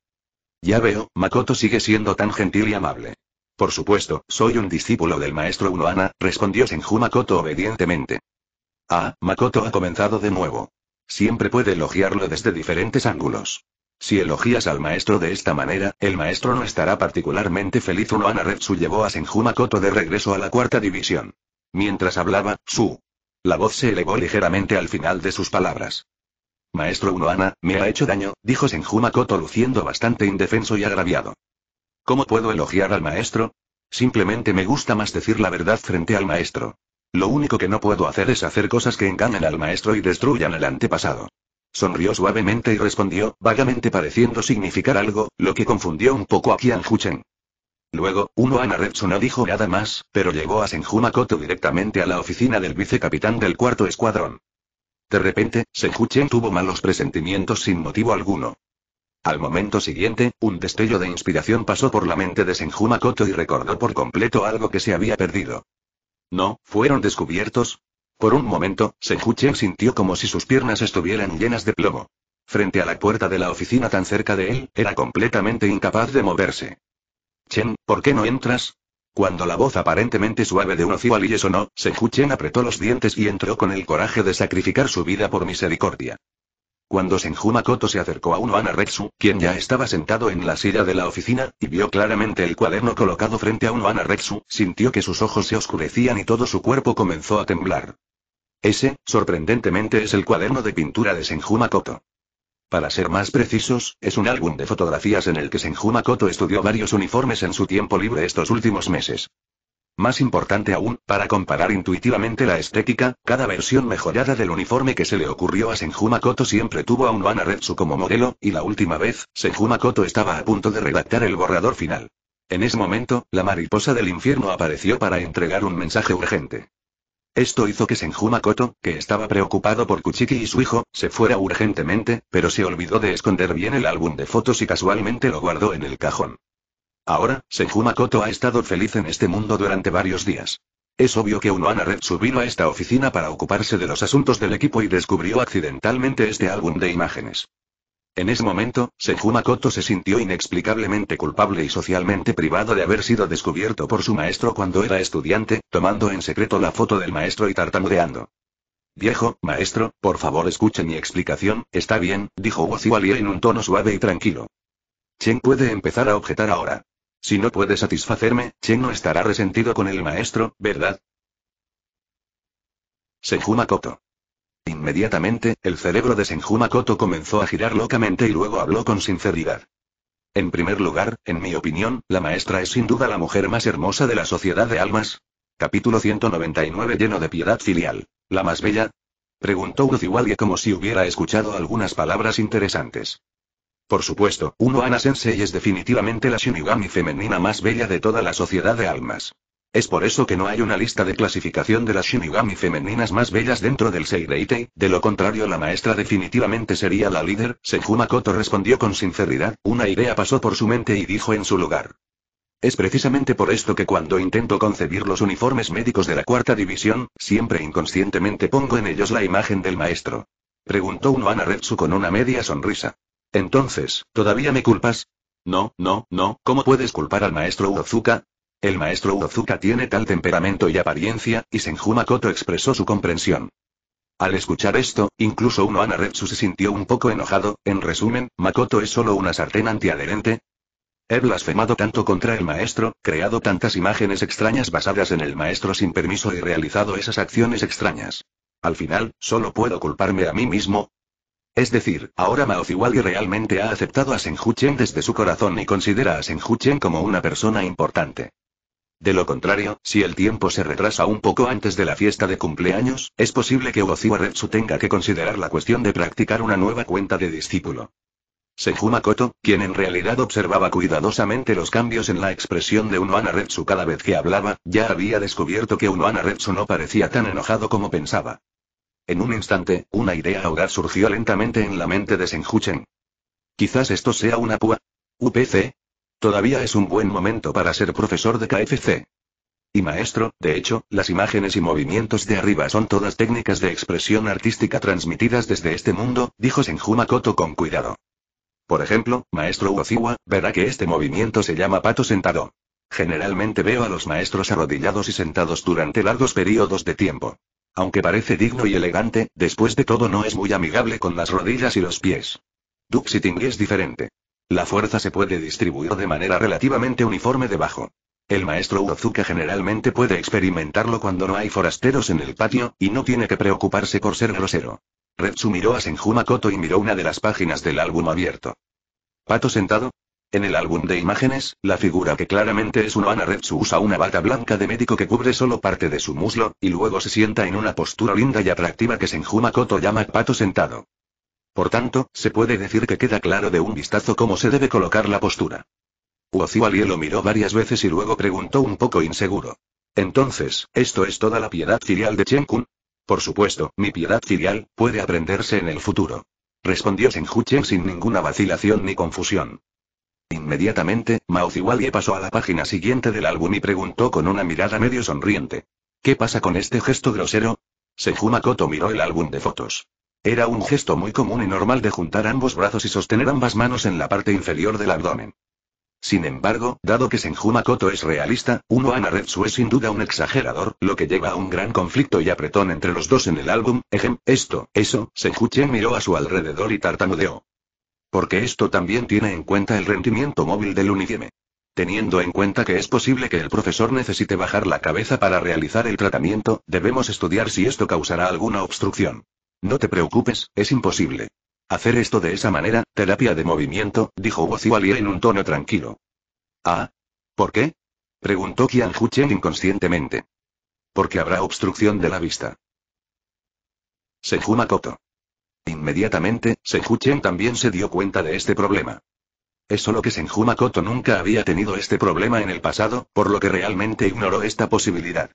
Ya veo, Makoto sigue siendo tan gentil y amable. Por supuesto, soy un discípulo del maestro Unoana, respondió Senju obedientemente. Ah, Makoto ha comenzado de nuevo. Siempre puede elogiarlo desde diferentes ángulos. Si elogias al maestro de esta manera, el maestro no estará particularmente feliz. Unoana Retsu llevó a Senju Makoto de regreso a la cuarta división. Mientras hablaba, su. La voz se elevó ligeramente al final de sus palabras. Maestro Unoana, me ha hecho daño, dijo Senju luciendo bastante indefenso y agraviado. ¿Cómo puedo elogiar al maestro? Simplemente me gusta más decir la verdad frente al maestro. Lo único que no puedo hacer es hacer cosas que engañen al maestro y destruyan el antepasado. Sonrió suavemente y respondió, vagamente pareciendo significar algo, lo que confundió un poco a Qian Huchen. Luego, Uno Anaretsu no dijo nada más, pero llegó a Senjumakoto Makoto directamente a la oficina del vicecapitán del cuarto escuadrón. De repente, Senju tuvo malos presentimientos sin motivo alguno. Al momento siguiente, un destello de inspiración pasó por la mente de Senju Makoto y recordó por completo algo que se había perdido. No, fueron descubiertos. Por un momento, Senjuchen sintió como si sus piernas estuvieran llenas de plomo. Frente a la puerta de la oficina tan cerca de él, era completamente incapaz de moverse. Chen, ¿por qué no entras? Cuando la voz aparentemente suave de un no, sonó, Chen apretó los dientes y entró con el coraje de sacrificar su vida por misericordia. Cuando Senju se acercó a Unohana Retsu, quien ya estaba sentado en la silla de la oficina, y vio claramente el cuaderno colocado frente a Unohana Retsu, sintió que sus ojos se oscurecían y todo su cuerpo comenzó a temblar. Ese, sorprendentemente, es el cuaderno de pintura de Senjumakoto. Para ser más precisos, es un álbum de fotografías en el que Senju estudió varios uniformes en su tiempo libre estos últimos meses. Más importante aún, para comparar intuitivamente la estética, cada versión mejorada del uniforme que se le ocurrió a Senjumakoto siempre tuvo a un Retsu como modelo, y la última vez, Senjumakoto estaba a punto de redactar el borrador final. En ese momento, la mariposa del infierno apareció para entregar un mensaje urgente. Esto hizo que Senjumakoto, que estaba preocupado por Kuchiki y su hijo, se fuera urgentemente, pero se olvidó de esconder bien el álbum de fotos y casualmente lo guardó en el cajón. Ahora, Senju ha estado feliz en este mundo durante varios días. Es obvio que Unoana Red subió a esta oficina para ocuparse de los asuntos del equipo y descubrió accidentalmente este álbum de imágenes. En ese momento, Senju se sintió inexplicablemente culpable y socialmente privado de haber sido descubierto por su maestro cuando era estudiante, tomando en secreto la foto del maestro y tartamudeando. Viejo, maestro, por favor escuche mi explicación, está bien, dijo Woziwalia en un tono suave y tranquilo. Chen puede empezar a objetar ahora. Si no puede satisfacerme, no estará resentido con el maestro, ¿verdad? Senjuma Inmediatamente, el cerebro de Senjuma comenzó a girar locamente y luego habló con sinceridad. En primer lugar, en mi opinión, la maestra es sin duda la mujer más hermosa de la sociedad de almas. Capítulo 199 lleno de piedad filial. ¿La más bella? Preguntó Uziwalia como si hubiera escuchado algunas palabras interesantes. Por supuesto, Uno Ana Sensei es definitivamente la Shinigami femenina más bella de toda la sociedad de almas. Es por eso que no hay una lista de clasificación de las Shinigami femeninas más bellas dentro del Seireitei, de lo contrario la maestra definitivamente sería la líder, Senjuma Koto respondió con sinceridad, una idea pasó por su mente y dijo en su lugar. Es precisamente por esto que cuando intento concebir los uniformes médicos de la cuarta división, siempre inconscientemente pongo en ellos la imagen del maestro. Preguntó Ana Retsu con una media sonrisa. Entonces, ¿todavía me culpas? No, no, no, ¿cómo puedes culpar al maestro Uozuka? El maestro Uozuka tiene tal temperamento y apariencia, y Senju Makoto expresó su comprensión. Al escuchar esto, incluso uno Anaretsu se sintió un poco enojado, en resumen, Makoto es solo una sartén antiadherente. He blasfemado tanto contra el maestro, creado tantas imágenes extrañas basadas en el maestro sin permiso y realizado esas acciones extrañas. Al final, solo puedo culparme a mí mismo, es decir, ahora Mao Ziwagi realmente ha aceptado a Chen desde su corazón y considera a Chen como una persona importante. De lo contrario, si el tiempo se retrasa un poco antes de la fiesta de cumpleaños, es posible que Uoziwa Retsu tenga que considerar la cuestión de practicar una nueva cuenta de discípulo. Senju Makoto, quien en realidad observaba cuidadosamente los cambios en la expresión de Uno Retsu cada vez que hablaba, ya había descubierto que Uno Retsu no parecía tan enojado como pensaba. En un instante, una idea ahogada surgió lentamente en la mente de Senjuchen. Quizás esto sea una púa. UPC. Todavía es un buen momento para ser profesor de KFC. Y maestro, de hecho, las imágenes y movimientos de arriba son todas técnicas de expresión artística transmitidas desde este mundo, dijo Senjumakoto Makoto con cuidado. Por ejemplo, maestro Uoziwa, verá que este movimiento se llama pato sentado. Generalmente veo a los maestros arrodillados y sentados durante largos periodos de tiempo. Aunque parece digno y elegante, después de todo no es muy amigable con las rodillas y los pies. Duxiting es diferente. La fuerza se puede distribuir de manera relativamente uniforme debajo. El maestro Urozuka generalmente puede experimentarlo cuando no hay forasteros en el patio, y no tiene que preocuparse por ser grosero. Retsu miró a Senjumakoto y miró una de las páginas del álbum abierto. Pato sentado, en el álbum de imágenes, la figura que claramente es una Ana Retsu usa una bata blanca de médico que cubre solo parte de su muslo, y luego se sienta en una postura linda y atractiva que Senju Koto llama pato sentado. Por tanto, se puede decir que queda claro de un vistazo cómo se debe colocar la postura. Uoziwalie lo miró varias veces y luego preguntó un poco inseguro. Entonces, ¿esto es toda la piedad filial de Chen-kun? Por supuesto, mi piedad filial, puede aprenderse en el futuro. Respondió Senju Chen sin ninguna vacilación ni confusión. Inmediatamente, Mao Ziwali pasó a la página siguiente del álbum y preguntó con una mirada medio sonriente. ¿Qué pasa con este gesto grosero? Sejuma Makoto miró el álbum de fotos. Era un gesto muy común y normal de juntar ambos brazos y sostener ambas manos en la parte inferior del abdomen. Sin embargo, dado que Senju Makoto es realista, Uno Anaretsu es sin duda un exagerador, lo que lleva a un gran conflicto y apretón entre los dos en el álbum. Ejem, esto, eso, Chen miró a su alrededor y tartamudeó. Porque esto también tiene en cuenta el rendimiento móvil del Unigeme. Teniendo en cuenta que es posible que el profesor necesite bajar la cabeza para realizar el tratamiento, debemos estudiar si esto causará alguna obstrucción. No te preocupes, es imposible. Hacer esto de esa manera, terapia de movimiento, dijo Woziwalia en un tono tranquilo. Ah. ¿Por qué? preguntó Qian Hucheng inconscientemente. Porque habrá obstrucción de la vista. Sejuma Koto. Inmediatamente, Chen también se dio cuenta de este problema. Es solo que Senju Makoto nunca había tenido este problema en el pasado, por lo que realmente ignoró esta posibilidad.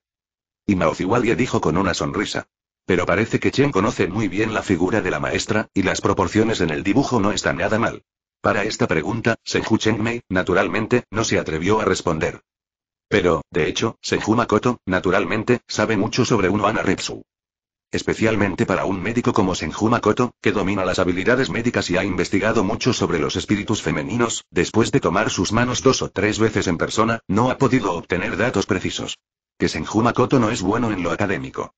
Y Mao Ziwalie dijo con una sonrisa. Pero parece que Chen conoce muy bien la figura de la maestra, y las proporciones en el dibujo no están nada mal. Para esta pregunta, Senju Mei, naturalmente, no se atrevió a responder. Pero, de hecho, Senju Makoto, naturalmente, sabe mucho sobre Uno Ripsu. Especialmente para un médico como Senju que domina las habilidades médicas y ha investigado mucho sobre los espíritus femeninos, después de tomar sus manos dos o tres veces en persona, no ha podido obtener datos precisos. Que Senju no es bueno en lo académico.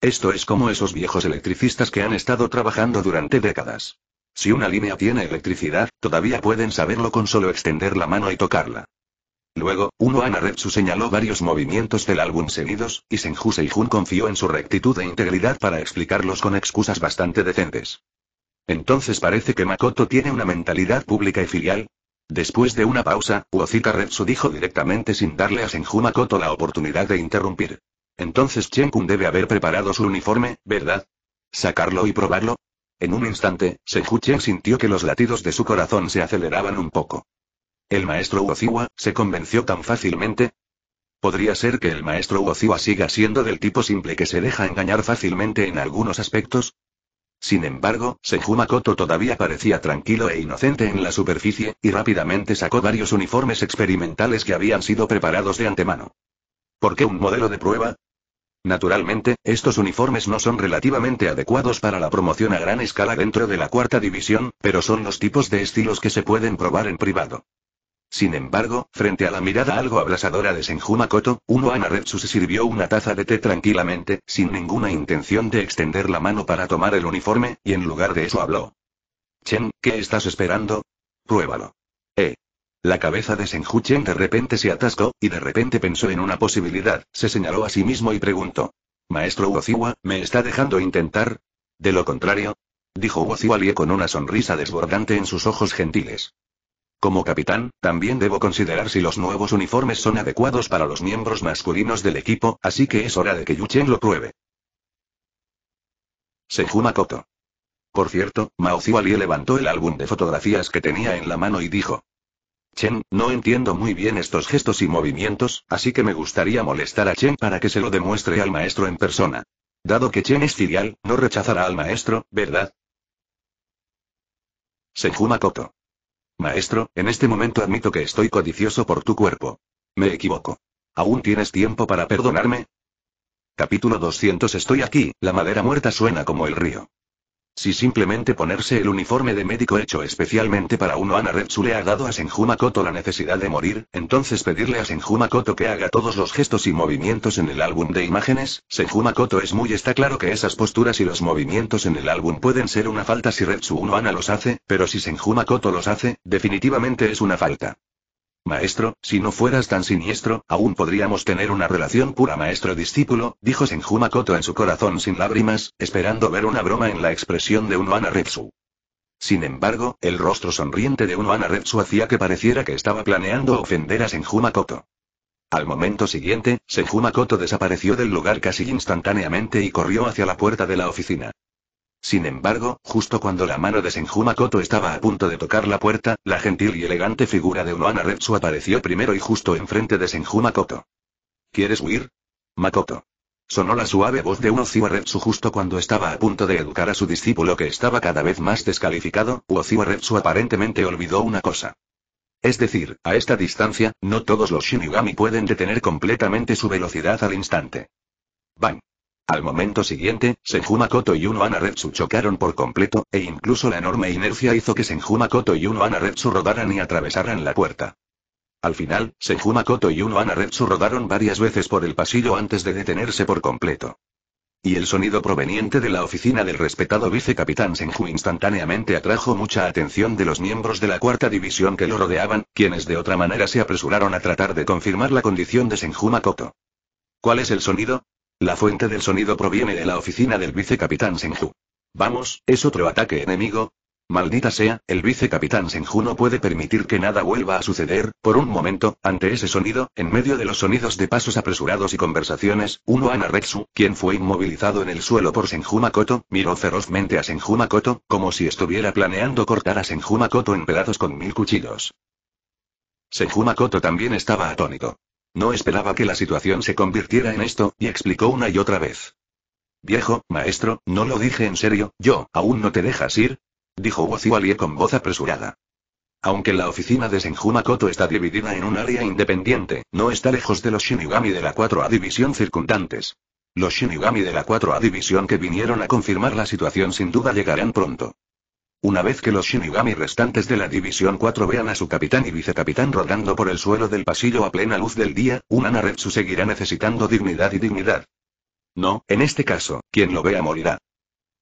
Esto es como esos viejos electricistas que han estado trabajando durante décadas. Si una línea tiene electricidad, todavía pueden saberlo con solo extender la mano y tocarla. Luego, Uno Anaretsu señaló varios movimientos del álbum seguidos, y Senju Jun confió en su rectitud e integridad para explicarlos con excusas bastante decentes. Entonces parece que Makoto tiene una mentalidad pública y filial. Después de una pausa, Uozika Retsu dijo directamente sin darle a Senju Makoto la oportunidad de interrumpir. Entonces Chenkun debe haber preparado su uniforme, ¿verdad? ¿Sacarlo y probarlo? En un instante, Senju Chen sintió que los latidos de su corazón se aceleraban un poco. ¿El maestro Uoziwa se convenció tan fácilmente? Podría ser que el maestro Uoziwa siga siendo del tipo simple que se deja engañar fácilmente en algunos aspectos. Sin embargo, Senjumakoto todavía parecía tranquilo e inocente en la superficie, y rápidamente sacó varios uniformes experimentales que habían sido preparados de antemano. ¿Por qué un modelo de prueba? Naturalmente, estos uniformes no son relativamente adecuados para la promoción a gran escala dentro de la cuarta división, pero son los tipos de estilos que se pueden probar en privado. Sin embargo, frente a la mirada algo abrasadora de Senju Makoto, Uno Anaretsu se sirvió una taza de té tranquilamente, sin ninguna intención de extender la mano para tomar el uniforme, y en lugar de eso habló. Chen, ¿qué estás esperando? Pruébalo. Eh. La cabeza de Senju Chen de repente se atascó, y de repente pensó en una posibilidad, se señaló a sí mismo y preguntó. Maestro Uoziwa, ¿me está dejando intentar? De lo contrario, dijo Lie con una sonrisa desbordante en sus ojos gentiles. Como capitán, también debo considerar si los nuevos uniformes son adecuados para los miembros masculinos del equipo, así que es hora de que Yuchen lo pruebe. Sejuma Koto. Por cierto, Mao Ziwali levantó el álbum de fotografías que tenía en la mano y dijo. Chen, no entiendo muy bien estos gestos y movimientos, así que me gustaría molestar a Chen para que se lo demuestre al maestro en persona. Dado que Chen es filial, no rechazará al maestro, ¿verdad? Sejuma Koto. Maestro, en este momento admito que estoy codicioso por tu cuerpo. Me equivoco. ¿Aún tienes tiempo para perdonarme? Capítulo 200 Estoy aquí, la madera muerta suena como el río. Si simplemente ponerse el uniforme de médico hecho especialmente para uno Ana Retsu le ha dado a Senjumakoto la necesidad de morir, entonces pedirle a Senjumakoto que haga todos los gestos y movimientos en el álbum de imágenes, Senjuma es muy está claro que esas posturas y los movimientos en el álbum pueden ser una falta si Retsu Uno Ana los hace, pero si Senjumakoto los hace, definitivamente es una falta. Maestro, si no fueras tan siniestro, aún podríamos tener una relación pura maestro-discípulo, dijo Senjumakoto en su corazón sin lágrimas, esperando ver una broma en la expresión de Unohana Repsu. Sin embargo, el rostro sonriente de Unohana Retsu hacía que pareciera que estaba planeando ofender a Senjumakoto. Al momento siguiente, Senjumakoto desapareció del lugar casi instantáneamente y corrió hacia la puerta de la oficina. Sin embargo, justo cuando la mano de Senju Makoto estaba a punto de tocar la puerta, la gentil y elegante figura de Unohana Retsu apareció primero y justo enfrente de Senju Makoto. ¿Quieres huir? Makoto. Sonó la suave voz de Uoziwa Retsu justo cuando estaba a punto de educar a su discípulo que estaba cada vez más descalificado, Uoziwa Retsu aparentemente olvidó una cosa. Es decir, a esta distancia, no todos los Shinigami pueden detener completamente su velocidad al instante. Bang. Al momento siguiente, Senjuma y Uno Anaretsu chocaron por completo, e incluso la enorme inercia hizo que Senjuma y Uno Anaretsu rodaran y atravesaran la puerta. Al final, Senjuma y Uno Anaretsu rodaron varias veces por el pasillo antes de detenerse por completo. Y el sonido proveniente de la oficina del respetado vicecapitán Senju instantáneamente atrajo mucha atención de los miembros de la cuarta división que lo rodeaban, quienes de otra manera se apresuraron a tratar de confirmar la condición de Senjuma ¿Cuál es el sonido? La fuente del sonido proviene de la oficina del vicecapitán Senju. Vamos, es otro ataque enemigo. Maldita sea, el vicecapitán Senju no puede permitir que nada vuelva a suceder, por un momento, ante ese sonido, en medio de los sonidos de pasos apresurados y conversaciones, uno Anaretsu, quien fue inmovilizado en el suelo por Senju Makoto, miró ferozmente a Senju Makoto, como si estuviera planeando cortar a Senju Makoto en pedazos con mil cuchillos. Senju Makoto también estaba atónito. No esperaba que la situación se convirtiera en esto, y explicó una y otra vez. Viejo, maestro, no lo dije en serio, yo, ¿aún no te dejas ir? Dijo Wozioalie con voz apresurada. Aunque la oficina de Senjumakoto está dividida en un área independiente, no está lejos de los Shinigami de la 4A División circundantes. Los Shinigami de la 4A División que vinieron a confirmar la situación sin duda llegarán pronto. Una vez que los Shinigami restantes de la División 4 vean a su capitán y vicecapitán rodando por el suelo del pasillo a plena luz del día, un Anaretsu seguirá necesitando dignidad y dignidad. No, en este caso, quien lo vea morirá.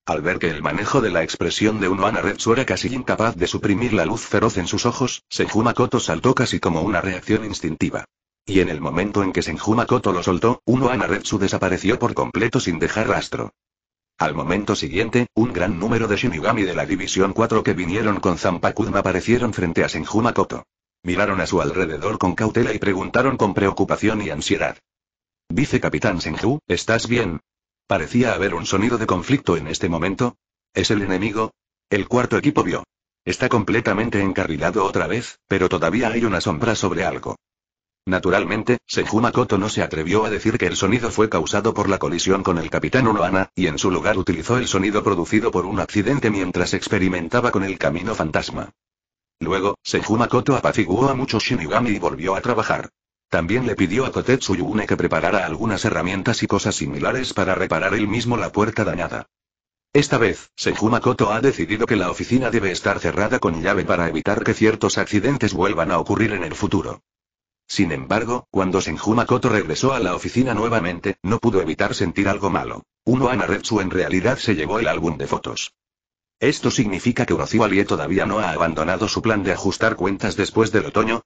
Al ver que el manejo de la expresión de un Anaretsu era casi incapaz de suprimir la luz feroz en sus ojos, Senjuma saltó casi como una reacción instintiva. Y en el momento en que Senjuma lo soltó, Uno Anaretsu desapareció por completo sin dejar rastro. Al momento siguiente, un gran número de Shinigami de la División 4 que vinieron con Zampakudma aparecieron frente a Senjuma Makoto. Miraron a su alrededor con cautela y preguntaron con preocupación y ansiedad. Capitán Senju, ¿estás bien? Parecía haber un sonido de conflicto en este momento. ¿Es el enemigo? El cuarto equipo vio. Está completamente encarrilado otra vez, pero todavía hay una sombra sobre algo. Naturalmente, Senjumakoto no se atrevió a decir que el sonido fue causado por la colisión con el capitán Unoana, y en su lugar utilizó el sonido producido por un accidente mientras experimentaba con el camino fantasma. Luego, Senjumakoto apaciguó a muchos Shinigami y volvió a trabajar. También le pidió a Kotetsu que preparara algunas herramientas y cosas similares para reparar él mismo la puerta dañada. Esta vez, Senjumakoto ha decidido que la oficina debe estar cerrada con llave para evitar que ciertos accidentes vuelvan a ocurrir en el futuro. Sin embargo, cuando Senjumakoto regresó a la oficina nuevamente, no pudo evitar sentir algo malo. Uno Retsu en realidad se llevó el álbum de fotos. ¿Esto significa que Orociwa todavía no ha abandonado su plan de ajustar cuentas después del otoño?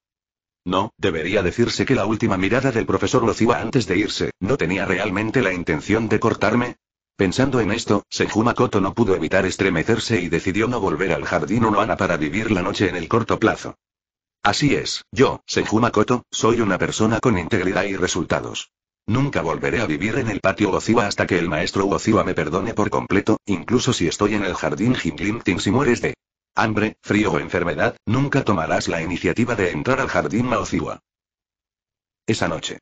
No, debería decirse que la última mirada del profesor Uroziwa antes de irse, ¿no tenía realmente la intención de cortarme? Pensando en esto, Senjumakoto no pudo evitar estremecerse y decidió no volver al jardín Unoana para vivir la noche en el corto plazo. Así es, yo, senjumakoto Makoto, soy una persona con integridad y resultados. Nunca volveré a vivir en el patio Oziwa hasta que el maestro Oziwa me perdone por completo, incluso si estoy en el jardín Jinglimting si mueres de hambre, frío o enfermedad, nunca tomarás la iniciativa de entrar al jardín Maoziwa. Esa noche.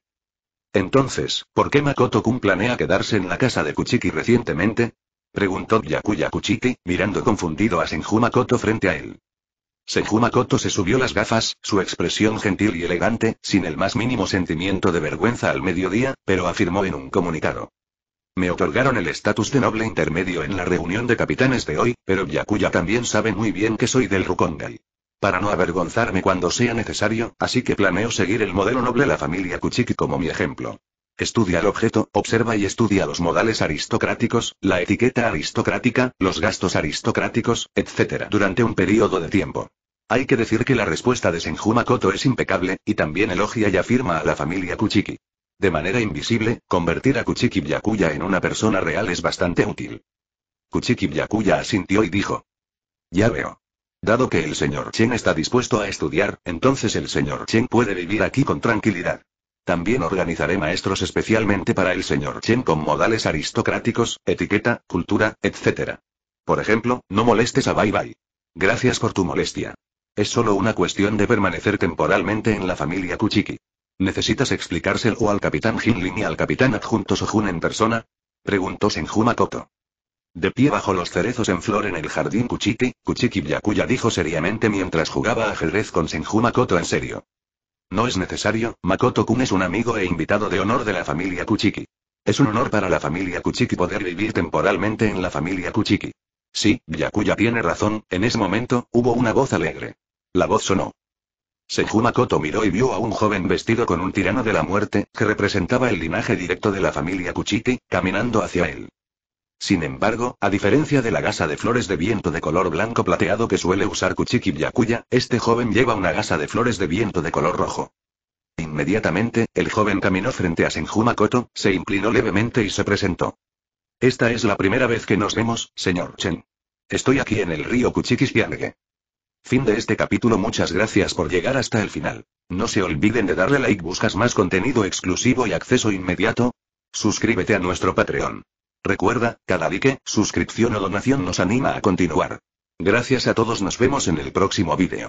Entonces, ¿por qué Makoto Kun planea quedarse en la casa de Kuchiki recientemente? Preguntó Yakuya Kuchiki, mirando confundido a Senju Makoto frente a él. Sejumakoto se subió las gafas, su expresión gentil y elegante, sin el más mínimo sentimiento de vergüenza al mediodía, pero afirmó en un comunicado. Me otorgaron el estatus de noble intermedio en la reunión de capitanes de hoy, pero Yakuya también sabe muy bien que soy del Rukongai. Para no avergonzarme cuando sea necesario, así que planeo seguir el modelo noble la familia Kuchiki como mi ejemplo. Estudia el objeto, observa y estudia los modales aristocráticos, la etiqueta aristocrática, los gastos aristocráticos, etc. durante un periodo de tiempo. Hay que decir que la respuesta de Senjumakoto es impecable, y también elogia y afirma a la familia Kuchiki. De manera invisible, convertir a Kuchiki Byakuya en una persona real es bastante útil. Kuchiki Byakuya asintió y dijo. Ya veo. Dado que el señor Chen está dispuesto a estudiar, entonces el señor Chen puede vivir aquí con tranquilidad. También organizaré maestros especialmente para el señor Chen con modales aristocráticos, etiqueta, cultura, etc. Por ejemplo, no molestes a Bai Bai. Gracias por tu molestia. Es solo una cuestión de permanecer temporalmente en la familia Kuchiki. ¿Necesitas explicárselo al capitán Jinlin y al capitán adjunto Sojun en persona? Preguntó Senju De pie bajo los cerezos en flor en el jardín Kuchiki, Kuchiki Byakuya dijo seriamente mientras jugaba ajedrez con Senjumakoto en serio. No es necesario, Makoto-kun es un amigo e invitado de honor de la familia Kuchiki. Es un honor para la familia Kuchiki poder vivir temporalmente en la familia Kuchiki. Sí, Yakuya tiene razón, en ese momento, hubo una voz alegre. La voz sonó. Senju Makoto miró y vio a un joven vestido con un tirano de la muerte, que representaba el linaje directo de la familia Kuchiki, caminando hacia él. Sin embargo, a diferencia de la gasa de flores de viento de color blanco plateado que suele usar Kuchiki Yakuya, este joven lleva una gasa de flores de viento de color rojo. Inmediatamente, el joven caminó frente a Senjumakoto, se inclinó levemente y se presentó. Esta es la primera vez que nos vemos, señor Chen. Estoy aquí en el río Kuchikispiangue. Fin de este capítulo Muchas gracias por llegar hasta el final. No se olviden de darle like Buscas más contenido exclusivo y acceso inmediato. Suscríbete a nuestro Patreon. Recuerda, cada like, suscripción o donación nos anima a continuar. Gracias a todos nos vemos en el próximo vídeo.